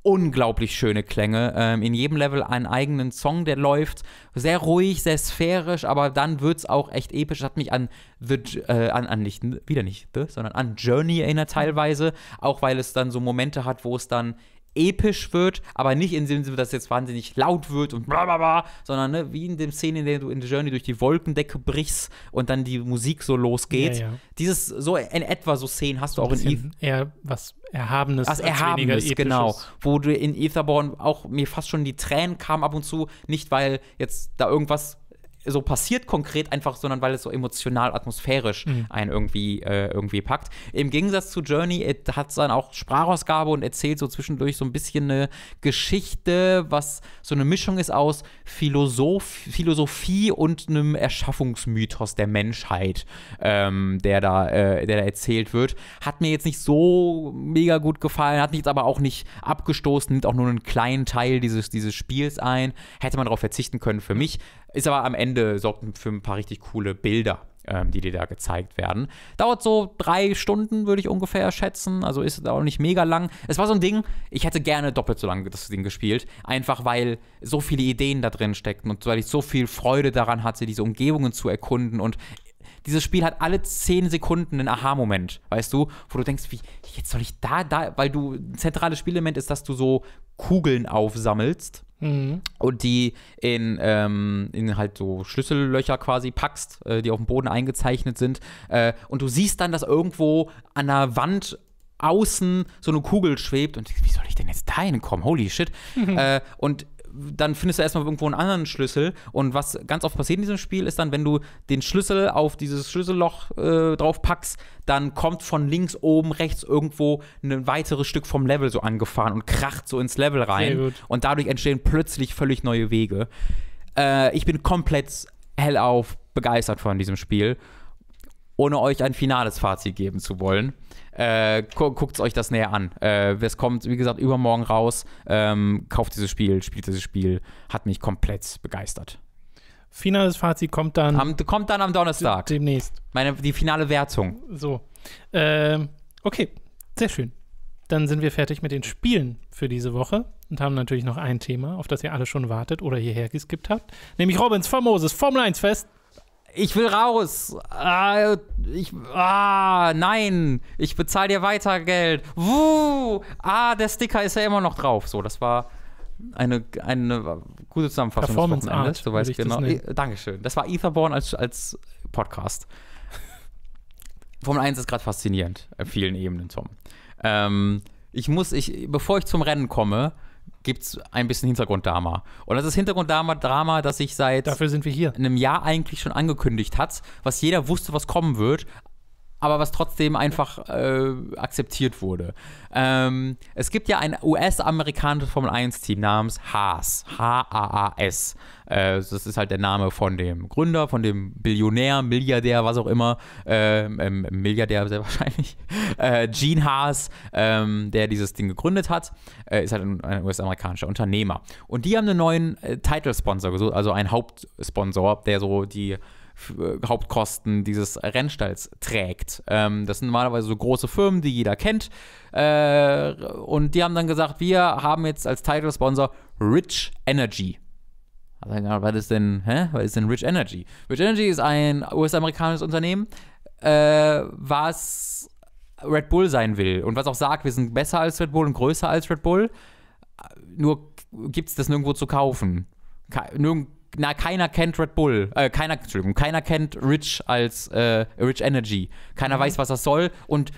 Unglaublich schöne Klänge. Ähm, in jedem Level einen eigenen Song, der läuft. Sehr ruhig, sehr sphärisch, aber dann wird es auch echt episch. Hat mich an The, äh, an, an nicht, wieder nicht The, sondern an Journey erinnert teilweise. Auch weil es dann so Momente hat, wo es dann episch wird, aber nicht in dem Sinne, dass es jetzt wahnsinnig laut wird und bla bla bla, sondern ne, wie in dem Szene, in der du in The Journey durch die Wolkendecke brichst und dann die Musik so losgeht. Ja, ja. Dieses, so in etwa so Szenen hast so du auch in Eve. Eher was Erhabenes. Was Erhabenes, genau. Wo du in Etherborn auch mir fast schon die Tränen kamen ab und zu, nicht weil jetzt da irgendwas so passiert konkret einfach, sondern weil es so emotional, atmosphärisch mhm. einen irgendwie, äh, irgendwie packt. Im Gegensatz zu Journey hat es dann auch Sprachausgabe und erzählt so zwischendurch so ein bisschen eine Geschichte, was so eine Mischung ist aus Philosoph Philosophie und einem Erschaffungsmythos der Menschheit, ähm, der, da, äh, der da erzählt wird. Hat mir jetzt nicht so mega gut gefallen, hat mich jetzt aber auch nicht abgestoßen, nimmt auch nur einen kleinen Teil dieses, dieses Spiels ein. Hätte man darauf verzichten können für mich. Ist aber am Ende, sorgt für ein paar richtig coole Bilder, ähm, die dir da gezeigt werden. Dauert so drei Stunden, würde ich ungefähr schätzen. Also ist es auch nicht mega lang. Es war so ein Ding, ich hätte gerne doppelt so lange das Ding gespielt. Einfach weil so viele Ideen da drin steckten und weil ich so viel Freude daran hatte, diese Umgebungen zu erkunden und dieses Spiel hat alle 10 Sekunden einen Aha-Moment, weißt du, wo du denkst, wie, jetzt soll ich da, da, weil du, ein zentrales Spielelement ist, dass du so Kugeln aufsammelst. Mhm. Und die in, ähm, in halt so Schlüssellöcher quasi packst, äh, die auf dem Boden eingezeichnet sind. Äh, und du siehst dann, dass irgendwo an der Wand außen so eine Kugel schwebt und wie soll ich denn jetzt da hinkommen? Holy shit. Mhm. [LAUGHS] Äh, und dann findest du erstmal irgendwo einen anderen Schlüssel. Und was ganz oft passiert in diesem Spiel ist dann, wenn du den Schlüssel auf dieses Schlüsselloch äh, drauf packst, dann kommt von links oben rechts irgendwo ein weiteres Stück vom Level so angefahren und kracht so ins Level rein. Und dadurch entstehen plötzlich völlig neue Wege. Äh, ich bin komplett hellauf begeistert von diesem Spiel ohne euch ein finales Fazit geben zu wollen. Äh, gu guckt euch das näher an. Äh, es kommt, wie gesagt, übermorgen raus. Ähm, kauft dieses Spiel, spielt dieses Spiel. Hat mich komplett begeistert. Finales Fazit kommt dann. Am, kommt dann am Donnerstag. Demnächst. Meine, die finale Wertung. So. Ähm, okay, sehr schön. Dann sind wir fertig mit den Spielen für diese Woche und haben natürlich noch ein Thema, auf das ihr alle schon wartet oder hierher geskippt habt, nämlich Robins famoses Formel 1 Fest. Ich will raus. Ah, ich, ah nein. Ich bezahle dir weiter Geld. Wuh. Ah, der Sticker ist ja immer noch drauf. So, das war eine, eine gute Zusammenfassung. Performance Art. So weiß ich genau. Das Dankeschön. Das war Etherborn als, als Podcast. Formel 1 ist gerade faszinierend. Auf vielen Ebenen, Tom. Ähm, ich muss, ich, bevor ich zum Rennen komme, gibt es ein bisschen Hintergrunddrama. Und das ist Hintergrunddrama, Drama, das sich seit Dafür sind wir hier. einem Jahr eigentlich schon angekündigt hat, was jeder wusste, was kommen wird, aber was trotzdem einfach äh, akzeptiert wurde. Ähm, es gibt ja ein US-amerikanisches Formel-1-Team namens Haas. H-A-A-S. Äh, das ist halt der Name von dem Gründer, von dem Billionär, Milliardär, was auch immer. Ähm, ähm, Milliardär sehr [LAUGHS] wahrscheinlich. Äh, Gene Haas, ähm, der dieses Ding gegründet hat, äh, ist halt ein, ein US-amerikanischer Unternehmer. Und die haben einen neuen äh, Title-Sponsor gesucht, also einen Hauptsponsor, der so die äh, Hauptkosten dieses Rennstalls trägt. Ähm, das sind normalerweise so große Firmen, die jeder kennt. Äh, und die haben dann gesagt, wir haben jetzt als Title Sponsor Rich Energy. was ist denn, hä? Was ist denn Rich Energy? Rich Energy ist ein US-amerikanisches Unternehmen, äh, was Red Bull sein will und was auch sagt, wir sind besser als Red Bull und größer als Red Bull. Nur gibt es das nirgendwo zu kaufen. Nirgendwo na, keiner kennt Red Bull, äh, keiner, Entschuldigung, keiner kennt Rich als äh, Rich Energy. Keiner mhm. weiß, was das soll und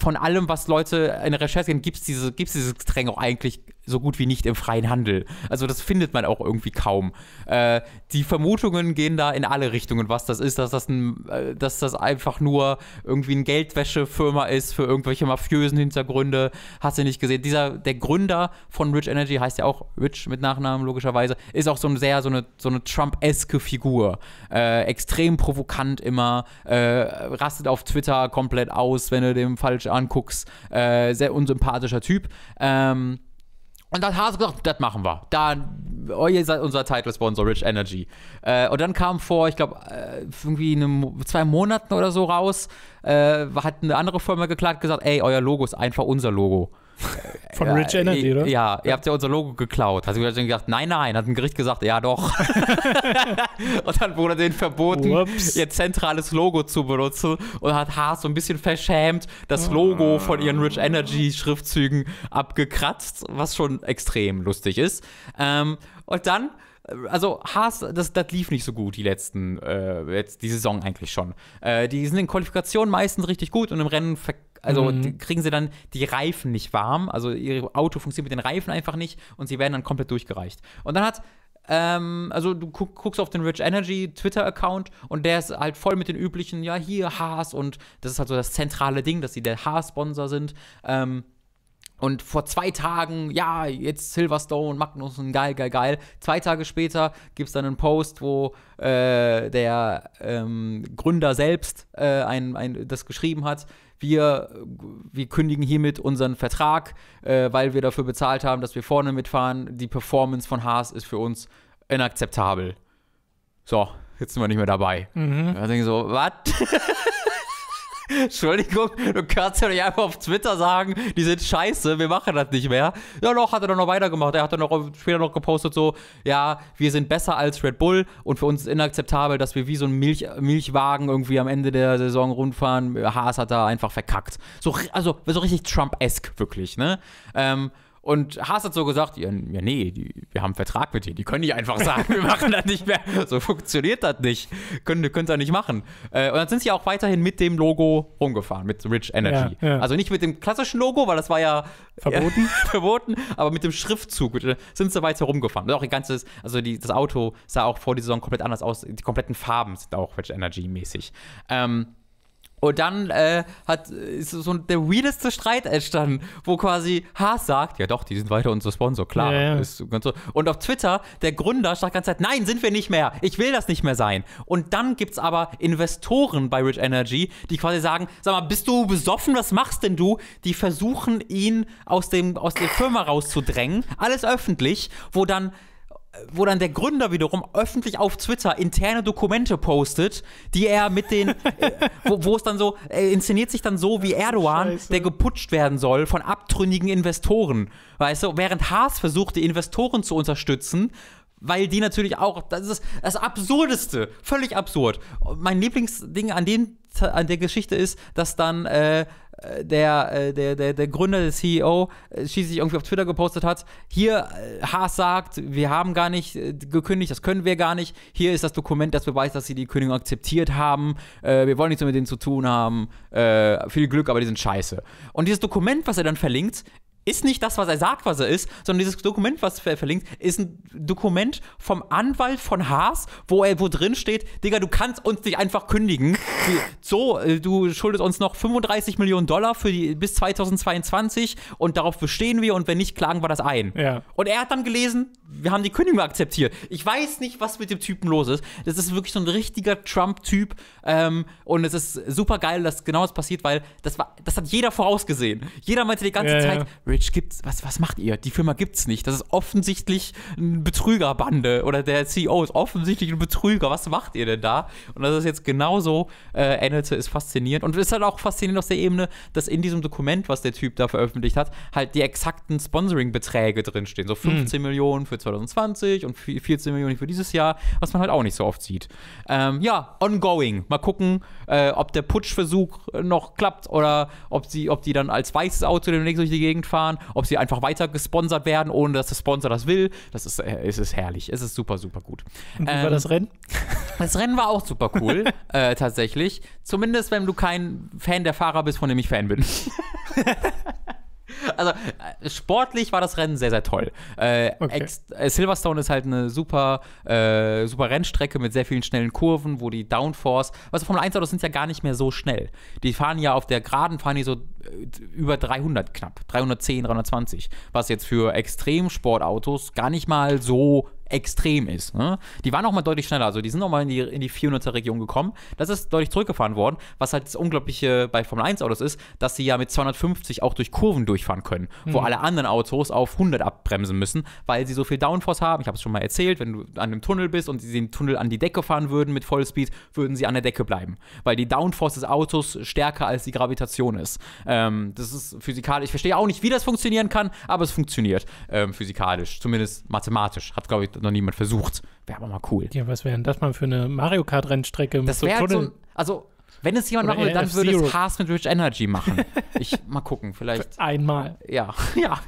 von allem, was Leute in der Recherche gehen, gibt es diese, gibt's dieses Getränk auch eigentlich so gut wie nicht im freien Handel. Also das findet man auch irgendwie kaum. Äh, die Vermutungen gehen da in alle Richtungen, was das ist, dass das, ein, äh, dass das einfach nur irgendwie eine Geldwäschefirma ist für irgendwelche mafiösen Hintergründe. Hast du nicht gesehen? Dieser, der Gründer von Rich Energy heißt ja auch Rich mit Nachnamen logischerweise, ist auch so ein sehr, so eine, so eine Trump-eske Figur. Äh, extrem provokant immer, äh, rastet auf Twitter komplett aus, wenn du dem falsch anguckst. Äh, sehr unsympathischer Typ. Ähm, und dann hat Hase gesagt, das machen wir. Da, oh, ihr seid unser Title-Sponsor, Rich Energy. Äh, und dann kam vor, ich glaube, äh, irgendwie eine, zwei Monaten oder so raus, äh, hat eine andere Firma geklagt, gesagt, ey, euer Logo ist einfach unser Logo. [LAUGHS] Von ja, Rich Energy, ihr, oder? Ja, ihr habt ja unser Logo geklaut. Hat sie gesagt, nein, nein. Hat ein Gericht gesagt, ja doch. [LAUGHS] und dann wurde denen verboten, Ups. ihr zentrales Logo zu benutzen. Und hat Haas so ein bisschen verschämt das ah. Logo von ihren Rich Energy Schriftzügen abgekratzt, was schon extrem lustig ist. Ähm, und dann also Haas, das, das lief nicht so gut die letzten, äh, jetzt die Saison eigentlich schon. Äh, die sind in Qualifikationen meistens richtig gut und im Rennen also mhm. kriegen sie dann die Reifen nicht warm. Also ihr Auto funktioniert mit den Reifen einfach nicht und sie werden dann komplett durchgereicht. Und dann hat ähm, also du guck, guckst auf den Rich Energy Twitter-Account und der ist halt voll mit den üblichen, ja, hier Haas und das ist halt so das zentrale Ding, dass sie der Haas-Sponsor sind. Ähm, und vor zwei Tagen, ja, jetzt Silverstone, Magnussen, geil, geil, geil. Zwei Tage später gibt es dann einen Post, wo äh, der ähm, Gründer selbst äh, ein, ein, das geschrieben hat. Wir, wir kündigen hiermit unseren Vertrag, äh, weil wir dafür bezahlt haben, dass wir vorne mitfahren. Die Performance von Haas ist für uns inakzeptabel. So, jetzt sind wir nicht mehr dabei. Mhm. Da denke ich so, was? [LAUGHS] Entschuldigung, du kannst ja nicht einfach auf Twitter sagen, die sind scheiße, wir machen das nicht mehr. Ja, doch, hat er dann noch weitergemacht. Er hat dann noch später noch gepostet, so, ja, wir sind besser als Red Bull und für uns ist inakzeptabel, dass wir wie so ein Milch, Milchwagen irgendwie am Ende der Saison rundfahren. Haas hat da einfach verkackt. So, also, so richtig Trump-esque, wirklich, ne? Ähm, und Haas hat so gesagt, ja, ja nee, die, wir haben einen Vertrag mit dir, die können nicht einfach sagen, [LAUGHS] wir machen das nicht mehr. So funktioniert das nicht. Können, könnt ihr nicht machen. Äh, und dann sind sie auch weiterhin mit dem Logo rumgefahren, mit Rich Energy. Ja, ja. Also nicht mit dem klassischen Logo, weil das war ja verboten, [LAUGHS] verboten aber mit dem Schriftzug äh, sind sie weiter rumgefahren. Und auch ihr ganzes, also die, das Auto sah auch vor der Saison komplett anders aus. Die kompletten Farben sind auch Rich Energy mäßig. Ähm, und dann äh, hat, äh, ist so der weirdeste Streit entstanden, wo quasi Haas sagt, ja doch, die sind weiter unser Sponsor, klar. Ja, ja. Ist ganz so. Und auf Twitter, der Gründer sagt ganz ganze Zeit, nein, sind wir nicht mehr, ich will das nicht mehr sein. Und dann gibt es aber Investoren bei Rich Energy, die quasi sagen, sag mal, bist du besoffen, was machst denn du? Die versuchen ihn aus, dem, aus der Firma rauszudrängen, alles öffentlich, wo dann wo dann der Gründer wiederum öffentlich auf Twitter interne Dokumente postet, die er mit den, [LAUGHS] äh, wo, es dann so, äh, inszeniert sich dann so wie Erdogan, Scheiße. der geputscht werden soll von abtrünnigen Investoren. Weißt du, während Haas versucht, die Investoren zu unterstützen, weil die natürlich auch, das ist das Absurdeste, völlig absurd. Mein Lieblingsding an, den, an der Geschichte ist, dass dann äh, der, äh, der, der, der Gründer, der CEO, äh, schließlich irgendwie auf Twitter gepostet hat, hier, äh, Haas sagt, wir haben gar nicht gekündigt, das können wir gar nicht. Hier ist das Dokument, das beweist, dass sie die Kündigung akzeptiert haben. Äh, wir wollen nichts mehr mit denen zu tun haben. Äh, viel Glück, aber die sind scheiße. Und dieses Dokument, was er dann verlinkt, ist nicht das, was er sagt, was er ist, sondern dieses Dokument, was er verlinkt, ist ein Dokument vom Anwalt von Haas, wo er wo drin steht, Digga, du kannst uns nicht einfach kündigen. So, äh, du schuldest uns noch 35 Millionen Dollar für die bis 2022 und darauf bestehen wir und wenn nicht, klagen wir das ein. Ja. Und er hat dann gelesen, wir haben die Kündigung akzeptiert. Ich weiß nicht, was mit dem Typen los ist. Das ist wirklich so ein richtiger Trump-Typ ähm, und es ist super geil, dass genau das passiert, weil das war, das hat jeder vorausgesehen. Jeder meinte die ganze ja, Zeit, ja. Coverage gibt's, was, was macht ihr? Die Firma gibt's nicht. Das ist offensichtlich eine Betrügerbande oder der CEO ist offensichtlich ein Betrüger. Was macht ihr denn da? Und das ist jetzt genauso, äh, Annelze ist faszinierend und es ist halt auch faszinierend auf der Ebene, dass in diesem Dokument, was der Typ da veröffentlicht hat, halt die exakten Sponsoring-Beträge drinstehen. So 15 mhm. Millionen für 2020 und 14 Millionen für dieses Jahr, was man halt auch nicht so oft sieht. Ähm, ja, ongoing. Mal gucken, äh, ob der Putschversuch noch klappt oder ob, sie, ob die dann als weißes Auto demnächst durch die Gegend fahren, ob sie einfach weiter gesponsert werden, ohne dass der Sponsor das will. Das ist, äh, es ist herrlich. Es ist super, super gut. Und wie ähm, war das ähm, Rennen? Das Rennen war auch super cool, [LAUGHS] äh, tatsächlich. Zumindest, wenn du kein Fan der Fahrer bist, von dem ich Fan bin. [LAUGHS] also, sportlich war das Rennen sehr, sehr toll. Äh, okay. Äh, Silverstone ist halt eine super, äh, super Rennstrecke mit sehr vielen schnellen Kurven, wo die Downforce, also Formel 1 Autos sind ja gar nicht mehr so schnell. Die fahren ja auf der Geraden, fahren die so äh, über 300 knapp, 310, 320, was jetzt für Extremsportautos gar nicht mal so extrem ist. Ne? Die waren auch mal deutlich schneller, also die sind auch mal in die, in die 400er-Region gekommen. Das ist deutlich zurückgefahren worden, was halt das Unglaubliche bei Formel-1-Autos ist, dass sie ja mit 250 auch durch Kurven durchfahren können, mhm. wo hm. alle anderen Autos auf 100 abbremsen müssen, weil sie so viel Downforce haben. Ich habe es schon mal erzählt, wenn du an einem Tunnel bist und sie den Tunnel an die Decke fahren würden mit Vollspeed, würden sie an der Decke bleiben, weil die Downforce des Autos stärker als die Gravitation ist. Ähm, das ist physikalisch. Ich verstehe auch nicht, wie das funktionieren kann, aber es funktioniert ähm, physikalisch, zumindest mathematisch. Hat, glaube ich, noch niemand versucht. Wäre aber mal cool. Ja, was wäre denn das mal für eine Mario Kart Rennstrecke? Das wäre halt so also wenn es jemand Oder machen würde, dann würde es Cars mit Rich Energy machen. Ich mal gucken, vielleicht. [LAUGHS] Einmal. Ja, [LAUGHS] ja.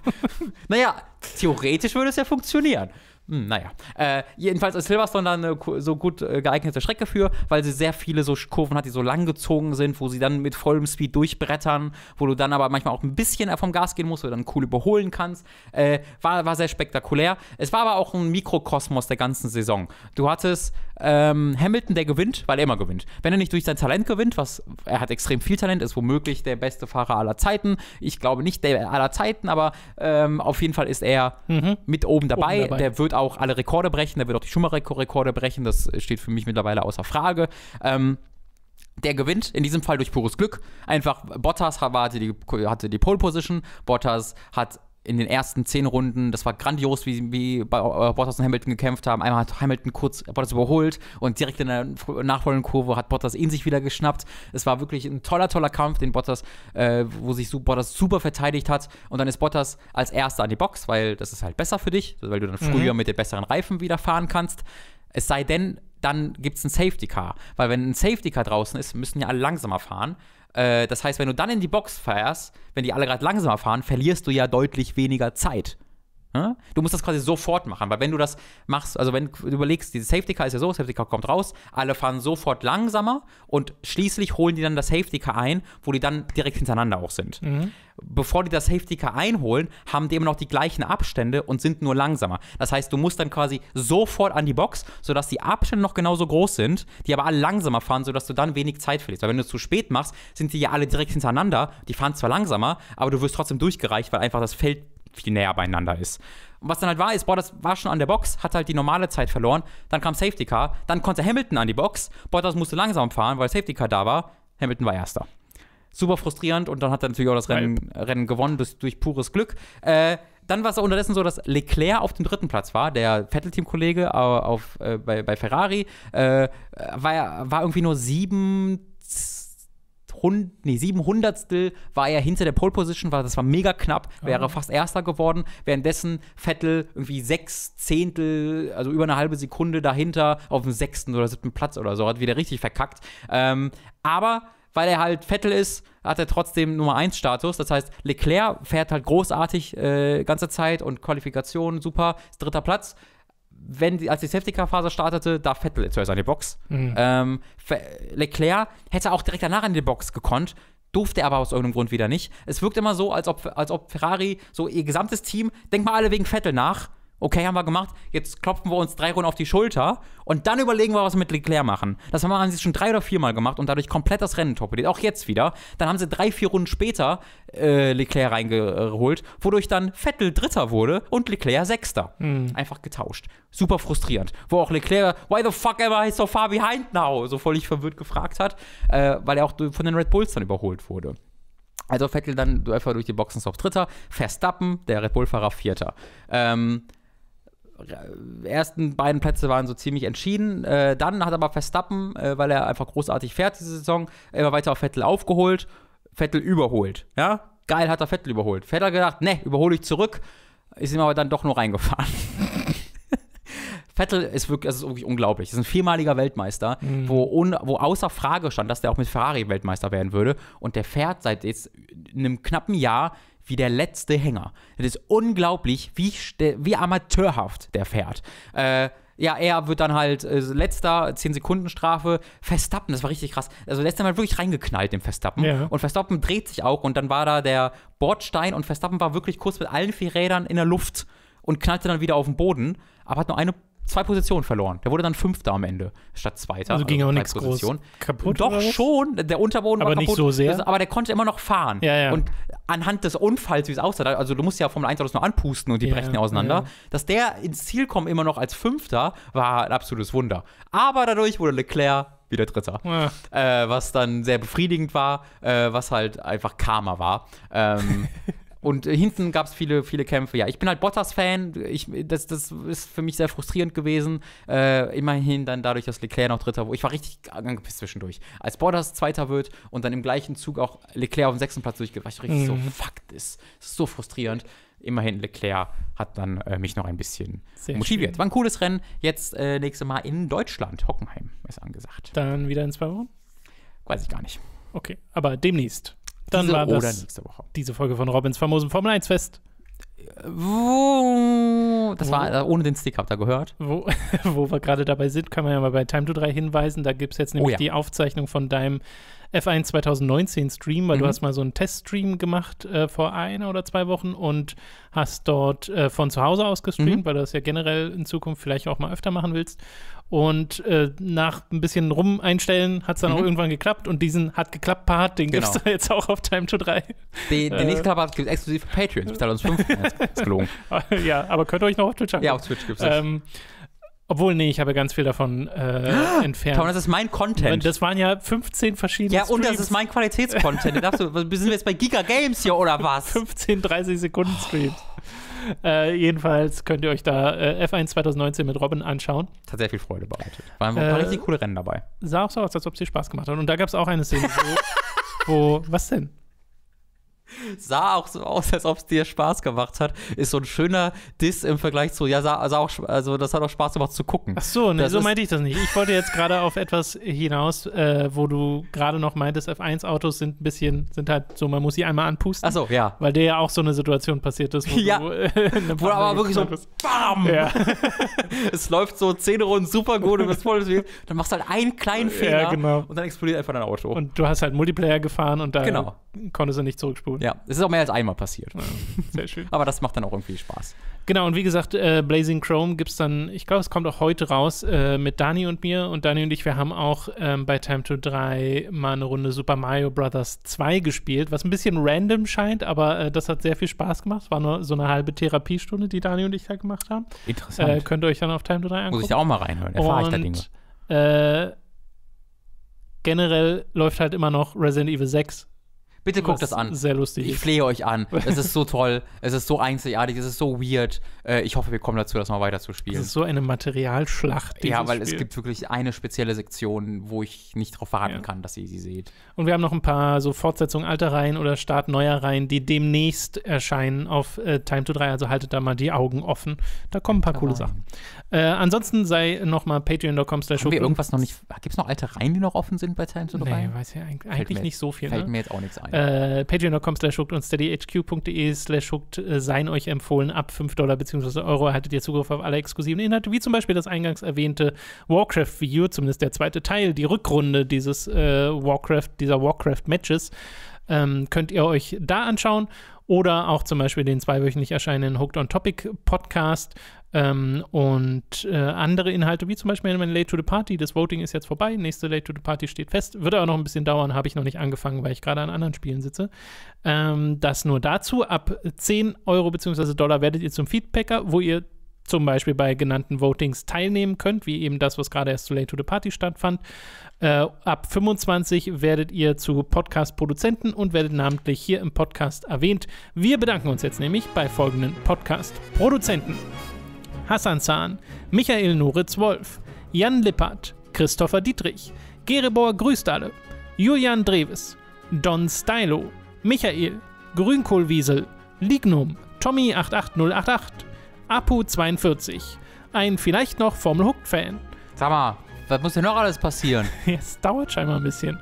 naja, theoretisch würde es ja funktionieren. Hm, naja. Äh, jedenfalls ist Silverstone dann eine äh, so gut äh, geeignete Strecke für, weil sie sehr viele so Kurven hat, die so lang gezogen sind, wo sie dann mit vollem Speed durchbrettern, wo du dann aber manchmal auch ein bisschen äh, vom Gas gehen musst, oder dann cool überholen kannst. Äh, war, war sehr spektakulär. Es war aber auch ein Mikrokosmos der ganzen Saison. Du hattest ähm, Hamilton, der gewinnt, weil er immer gewinnt. Wenn er nicht durch sein Talent gewinnt, was er hat extrem viel Talent, ist womöglich der beste Fahrer aller Zeiten. Ich glaube nicht der aller Zeiten, aber ähm, auf jeden Fall ist er mhm. mit oben dabei. oben dabei. Der wird auch alle Rekorde brechen, der wird auch die Schumacher-Rekorde brechen. Das steht für mich mittlerweile außer Frage. Ähm, der gewinnt, in diesem Fall durch pures Glück. Einfach, Bottas hatte die, hatte die Pole Position, Bottas hat in den ersten zehn Runden. Das war grandios, wie, wie äh, Bottas und Hamilton gekämpft haben. Einmal hat Hamilton kurz Bottas überholt und direkt in der nachfolgenden Kurve hat Bottas in sich wieder geschnappt. Es war wirklich ein toller, toller Kampf, den Bottas, äh, wo sich Bottas super verteidigt hat. Und dann ist Bottas als Erster an die Box, weil das ist halt besser für dich, weil du dann mhm. früher mhm. mit den besseren Reifen wieder fahren kannst. Es sei denn, dann gibt es ein Safety Car. Weil wenn ein Safety Car draußen ist, müssen ja alle langsamer fahren. Äh, das heißt, wenn du dann in die Box fährst, wenn die alle gerade langsamer fahren, verlierst du ja deutlich weniger Zeit. Ne? Du musst das quasi sofort machen, weil wenn du das machst, also wenn du überlegst, dieses Safety Car ist ja so, Safety Car kommt raus, alle fahren sofort langsamer und schließlich holen die dann das Safety Car ein, wo die dann direkt hintereinander auch sind. Mhm. Bevor die das Safety Car einholen, haben die immer noch die gleichen Abstände und sind nur langsamer. Das heißt, du musst dann quasi sofort an die Box, sodass die Abstände noch genauso groß sind, die aber alle langsamer fahren, sodass du dann wenig Zeit verlierst. Weil wenn du es zu spät machst, sind die ja alle direkt hintereinander, die fahren zwar langsamer, aber du wirst trotzdem durchgereicht, weil einfach das Feld viel näher beieinander ist. Und was dann halt war, ist, Bottas war schon an der Box, hat halt die normale Zeit verloren, dann kam Safety Car, dann konnte Hamilton an die Box, Bottas musste langsam fahren, weil Safety Car da war, Hamilton war Erster. Super frustrierend und dann hat er natürlich auch das Rennen, Rennen gewonnen durch, durch, pures Glück. Äh, dann war es unterdessen so, dass Leclerc auf dem dritten Platz war, der Vettel-Teamkollege auf, äh, bei, bei, Ferrari, äh, war, war irgendwie nur sieben nee, 700 war er hinter der Pole Position, war, das war mega knapp, ah. wäre fast Erster geworden. Währenddessen Vettel irgendwie sechs Zehntel, also über eine halbe Sekunde dahinter auf dem sechsten oder siebten Platz oder so, hat wieder richtig verkackt. Ähm, aber weil er halt Vettel ist, hat er trotzdem Nummer 1 Status. Das heißt, Leclerc fährt halt großartig äh, ganze Zeit und Qualifikation super, ist dritter Platz wenn die, als die Safety Car Phase startete, da Vettel zuerst an die Box. Mhm. Ähm, Leclerc hätte auch direkt danach an die Box gekonnt, durfte aber aus irgendeinem Grund wieder nicht. Es wirkt immer so, als ob, als ob Ferrari so ihr gesamtes Team, denkt mal alle wegen Vettel nach, Okay, haben wir gemacht. Jetzt klopfen wir uns drei Runden auf die Schulter und dann überlegen wir, was wir mit Leclerc machen. Das haben wir an sich schon drei oder viermal gemacht und dadurch komplett das Rennen torpediert. Auch jetzt wieder. Dann haben sie drei, vier Runden später äh, Leclerc reingeholt, wodurch dann Vettel Dritter wurde und Leclerc Sechster. Mhm. Einfach getauscht. Super frustrierend. Wo auch Leclerc, why the fuck am I so far behind now? So völlig verwirrt gefragt hat, äh, weil er auch von den Red Bulls dann überholt wurde. Also Vettel dann einfach durch die Boxen auf Dritter, Verstappen, der Red Bull-Fahrer Vierter. Ähm, äh, ersten beiden Plätze waren so ziemlich entschieden. Äh, dann hat aber Verstappen, äh, weil er einfach großartig fährt diese Saison, immer weiter auf Vettel aufgeholt, Vettel überholt. Ja, geil hat er Vettel überholt. Vettel hat gedacht, ne, überhole ich zurück, ist ihm aber dann doch nur reingefahren. [LAUGHS] Vettel ist wirklich, das ist wirklich unglaublich. Das ist ein viermaliger Weltmeister, mhm. wo, un, wo außer Frage stand, dass der auch mit Ferrari Weltmeister werden würde. Und der fährt seit jetzt einem knappen Jahr wie der letzte Hänger. Das ist unglaublich, wie, wie amateurhaft der fährt. Äh, ja, er wird dann halt äh, letzter, 10 Sekunden Strafe. Verstappen, das war richtig krass. Also letzter Mal wirklich reingeknallt im Verstappen. Ja. Und Verstappen dreht sich auch und dann war da der Bordstein und Verstappen war wirklich kurz mit allen vier Rädern in der Luft und knallte dann wieder auf den Boden, aber hat nur eine zwei Positionen verloren. Der wurde dann Fünfter am Ende statt Zweiter. Also ging also auch nichts groß kaputt. Doch schon, der Unterboden aber war kaputt. Nicht so sehr. Aber der konnte immer noch fahren. Ja, ja. Und anhand des Unfalls, wie es aussah, also du musst ja Formel 1 alles nur anpusten und die ja, brechen ja auseinander, dass der ins Ziel kommt immer noch als Fünfter, war ein absolutes Wunder. Aber dadurch wurde Leclerc wieder Dritter. Äh, was dann sehr befriedigend war, äh, was halt einfach Karma war. Ähm, [LAUGHS] Und äh, hinten gab es viele, viele Kämpfe. Ja, ich bin halt Bottas-Fan. Das, das ist für mich sehr frustrierend gewesen. Äh, immerhin dann dadurch, dass Leclerc noch Dritter wurde. Ich war richtig angepisst zwischendurch. Als Bottas Zweiter wird und dann im gleichen Zug auch Leclerc auf den sechsten Platz durchgeht, war ich richtig mhm. so, fuck this. Das ist so frustrierend. Immerhin Leclerc hat dann äh, mich noch ein bisschen sehr motiviert. Schön. War ein cooles Rennen. Jetzt äh, nächste Mal in Deutschland. Hockenheim ist angesagt. Dann wieder in zwei Wochen? Weiß ich gar nicht. Okay, aber demnächst. Dann war das oder nächste Woche. diese Folge von Robins famosen Formel 1 Fest. das war äh, ohne den Stick, habt ihr gehört? Wo, [LAUGHS] wo wir gerade dabei sind, kann man ja mal bei Time to 3 hinweisen. Da gibt es jetzt nämlich oh ja. die Aufzeichnung von deinem F1 2019 Stream, weil mhm. du hast mal so einen Teststream gemacht äh, vor einer oder zwei Wochen und hast dort äh, von zu Hause aus gestreamt, mhm. weil du das ja generell in Zukunft vielleicht auch mal öfter machen willst. Und äh, nach ein bisschen rumeinstellen hat es dann mhm. auch irgendwann geklappt. Und diesen hat geklappt Part, den genau. gibt es [LAUGHS] jetzt auch auf Time to 3. Den, äh, nächsten Part gibt es exklusiv für Patreon. Bis uns 5. ist gelogen. [LAUGHS] ja, aber könnt ihr euch noch auf Twitch angucken. Ja, auf Twitch gibt es ähm, obwohl, nee, ich habe ganz viel davon äh, ah, entfernt. Tom, das ist mein Content. Das waren ja 15 verschiedene Ja, und Streams. das ist mein Qualitätscontent. Da [LAUGHS] sind wir jetzt bei Giga Games hier oder was? 15, 30 Sekunden Streams. Äh, jedenfalls könnt ihr euch da äh, F1 2019 mit Robin anschauen. Hat sehr viel Freude bereitet. Waren ein äh, richtig coole Rennen dabei. Sah auch so aus, als ob es dir Spaß gemacht hat. Und da gab es auch eine Szene, wo, [LAUGHS] wo was denn? sah auch so aus, als ob es dir Spaß gemacht hat, ist so ein schöner Diss im Vergleich zu, ja, sah, sah auch, also das hat auch Spaß gemacht zu gucken. Ach so, ne, so meinte ich das nicht. Ich wollte jetzt gerade auf etwas hinaus, äh, wo du gerade noch meintest, F1-Autos sind ein bisschen, sind halt so, man muss sie einmal anpusten. Ach so, ja. Weil dir ja auch so eine Situation passiert ist, wo ja. Äh, du äh, Wo aber wirklich so, bist. BAM! Ja. [LAUGHS] es läuft so zehn Runden super gut und bist voll dann machst du halt einen kleinen Fehler ja, genau. und dann explodiert einfach dein Auto. Und du hast halt Multiplayer gefahren und dann genau. konntest du nicht zurückspulen cool. Ja, es ist auch mehr als einmal passiert. Ja, sehr schön. [LAUGHS] Aber das macht dann auch irgendwie Spaß. Genau, und wie gesagt, äh, Blazing Chrome gibt es dann, ich glaube, es kommt auch heute raus äh, mit Dani und mir. Und Dani und ich, wir haben auch ähm, bei Time to 3 mal eine Runde Super Mario Bros. 2 gespielt, was ein bisschen random scheint, aber äh, das hat sehr viel Spaß gemacht. War nur so eine halbe Therapiestunde, die Dani und ich da gemacht haben. Interessant. Äh, könnt ihr euch dann auf Time to 3 angucken. Muss ich da auch mal reinhören, erfahre ich da Dinge. Äh, generell läuft halt immer noch Resident Evil 6 Bitte guckt das, das an. Sehr lustig. Ich flehe euch an. [LAUGHS] Es ist so toll. es ist so einzigartig. Es ist so weird. Äh, ich hoffe, wir kommen dazu, das mal weiterzuspielen. Es ist so eine Materialschlacht. Ja, weil Spiel. es gibt wirklich eine spezielle Sektion, wo ich nicht darauf warten ja. kann, dass ihr sie seht. Und wir haben noch ein paar so Fortsetzungen alter Reihen oder Start neuer Reihen, die demnächst erscheinen auf äh, Time to 3. Also haltet da mal die Augen offen. Da kommen ein paar coole Sachen. Äh, ansonsten sei noch mal patreon.com slash irgendwas noch nicht. Gibt es noch alte Reihen, die noch offen sind bei Time to 3? Nee, weiß ich eigentlich, eigentlich nicht so viel. Fällt ne? mir jetzt auch nichts ein. Äh, Patreon.com slash und steadyhq.de slash hooked äh, seien euch empfohlen. Ab 5 Dollar bzw. Euro erhaltet ihr Zugriff auf alle exklusiven Inhalte, wie zum Beispiel das eingangs erwähnte warcraft View, zumindest der zweite Teil, die Rückrunde dieses äh, Warcraft, dieser Warcraft-Matches. Ähm, könnt ihr euch da anschauen oder auch zum Beispiel den zweiwöchentlich erscheinenden Hooked on Topic Podcast ähm, und äh, andere Inhalte, wie zum Beispiel mein Late to the Party, das Voting ist jetzt vorbei, nächste Late to the Party steht fest, wird aber noch ein bisschen dauern, habe ich noch nicht angefangen, weil ich gerade an anderen Spielen sitze. Ähm, das nur dazu. Ab 10 Euro bzw. Dollar werdet ihr zum Feedbacker, wo ihr zum Beispiel bei genannten Votings teilnehmen könnt, wie eben das, was gerade erst zu Late to the Party stattfand. Äh, ab 25 werdet ihr zu Podcast-Produzenten und werdet namentlich hier im Podcast erwähnt. Wir bedanken uns jetzt nämlich bei folgenden Podcast-Produzenten. Hassan Zahn, Michael Noritz Wolf, Jan Lippert, Christopher Dietrich, Gerebor grüßt alle, Julian Dreves, Don Stylo, Michael, Grünkohlwiesel, Lignum, Tommy88088, Apu42, ein vielleicht noch Formel hook fan Sag mal, was muss denn noch alles passieren? [LAUGHS] es dauert scheinbar ein bisschen.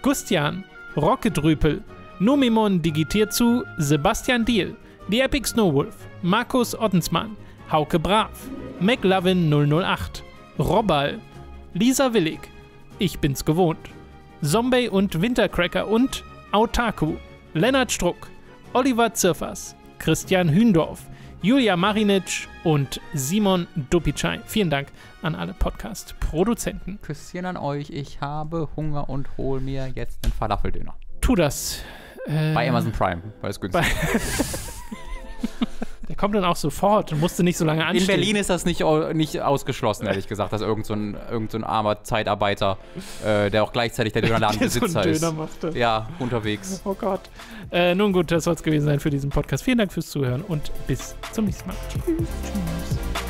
Gustian, Rocketrüpel, Nomimon digitiert zu Sebastian Diel, The Epic Snowwolf, Markus Ottensmann, Hauke Brav, McLovin 008, Robbal, Lisa Willig, Ich bin's gewohnt, Zombie und Wintercracker und Autaku, Lennart Struck, Oliver Zirfers, Christian Hündorf, Julia Marinic und Simon Dupicai. Vielen Dank an alle Podcast-Produzenten. Küsschen an euch. Ich habe Hunger und hol mir jetzt einen Falafeldöner. Tu das. Äh, bei Amazon Prime, weil es günstig ist. [LAUGHS] Der kommt dann auch sofort und musste nicht so lange anstehen. In Berlin ist das nicht, nicht ausgeschlossen, ehrlich gesagt, dass irgend so ein, irgend so ein armer Zeitarbeiter, äh, der auch gleichzeitig der Dönerladenbesitzer [LAUGHS] so Döner machte. Ja, unterwegs. Oh Gott. Äh, nun gut, das soll es gewesen sein für diesen Podcast. Vielen Dank fürs Zuhören und bis zum nächsten Mal. Tschüss. Tschüss.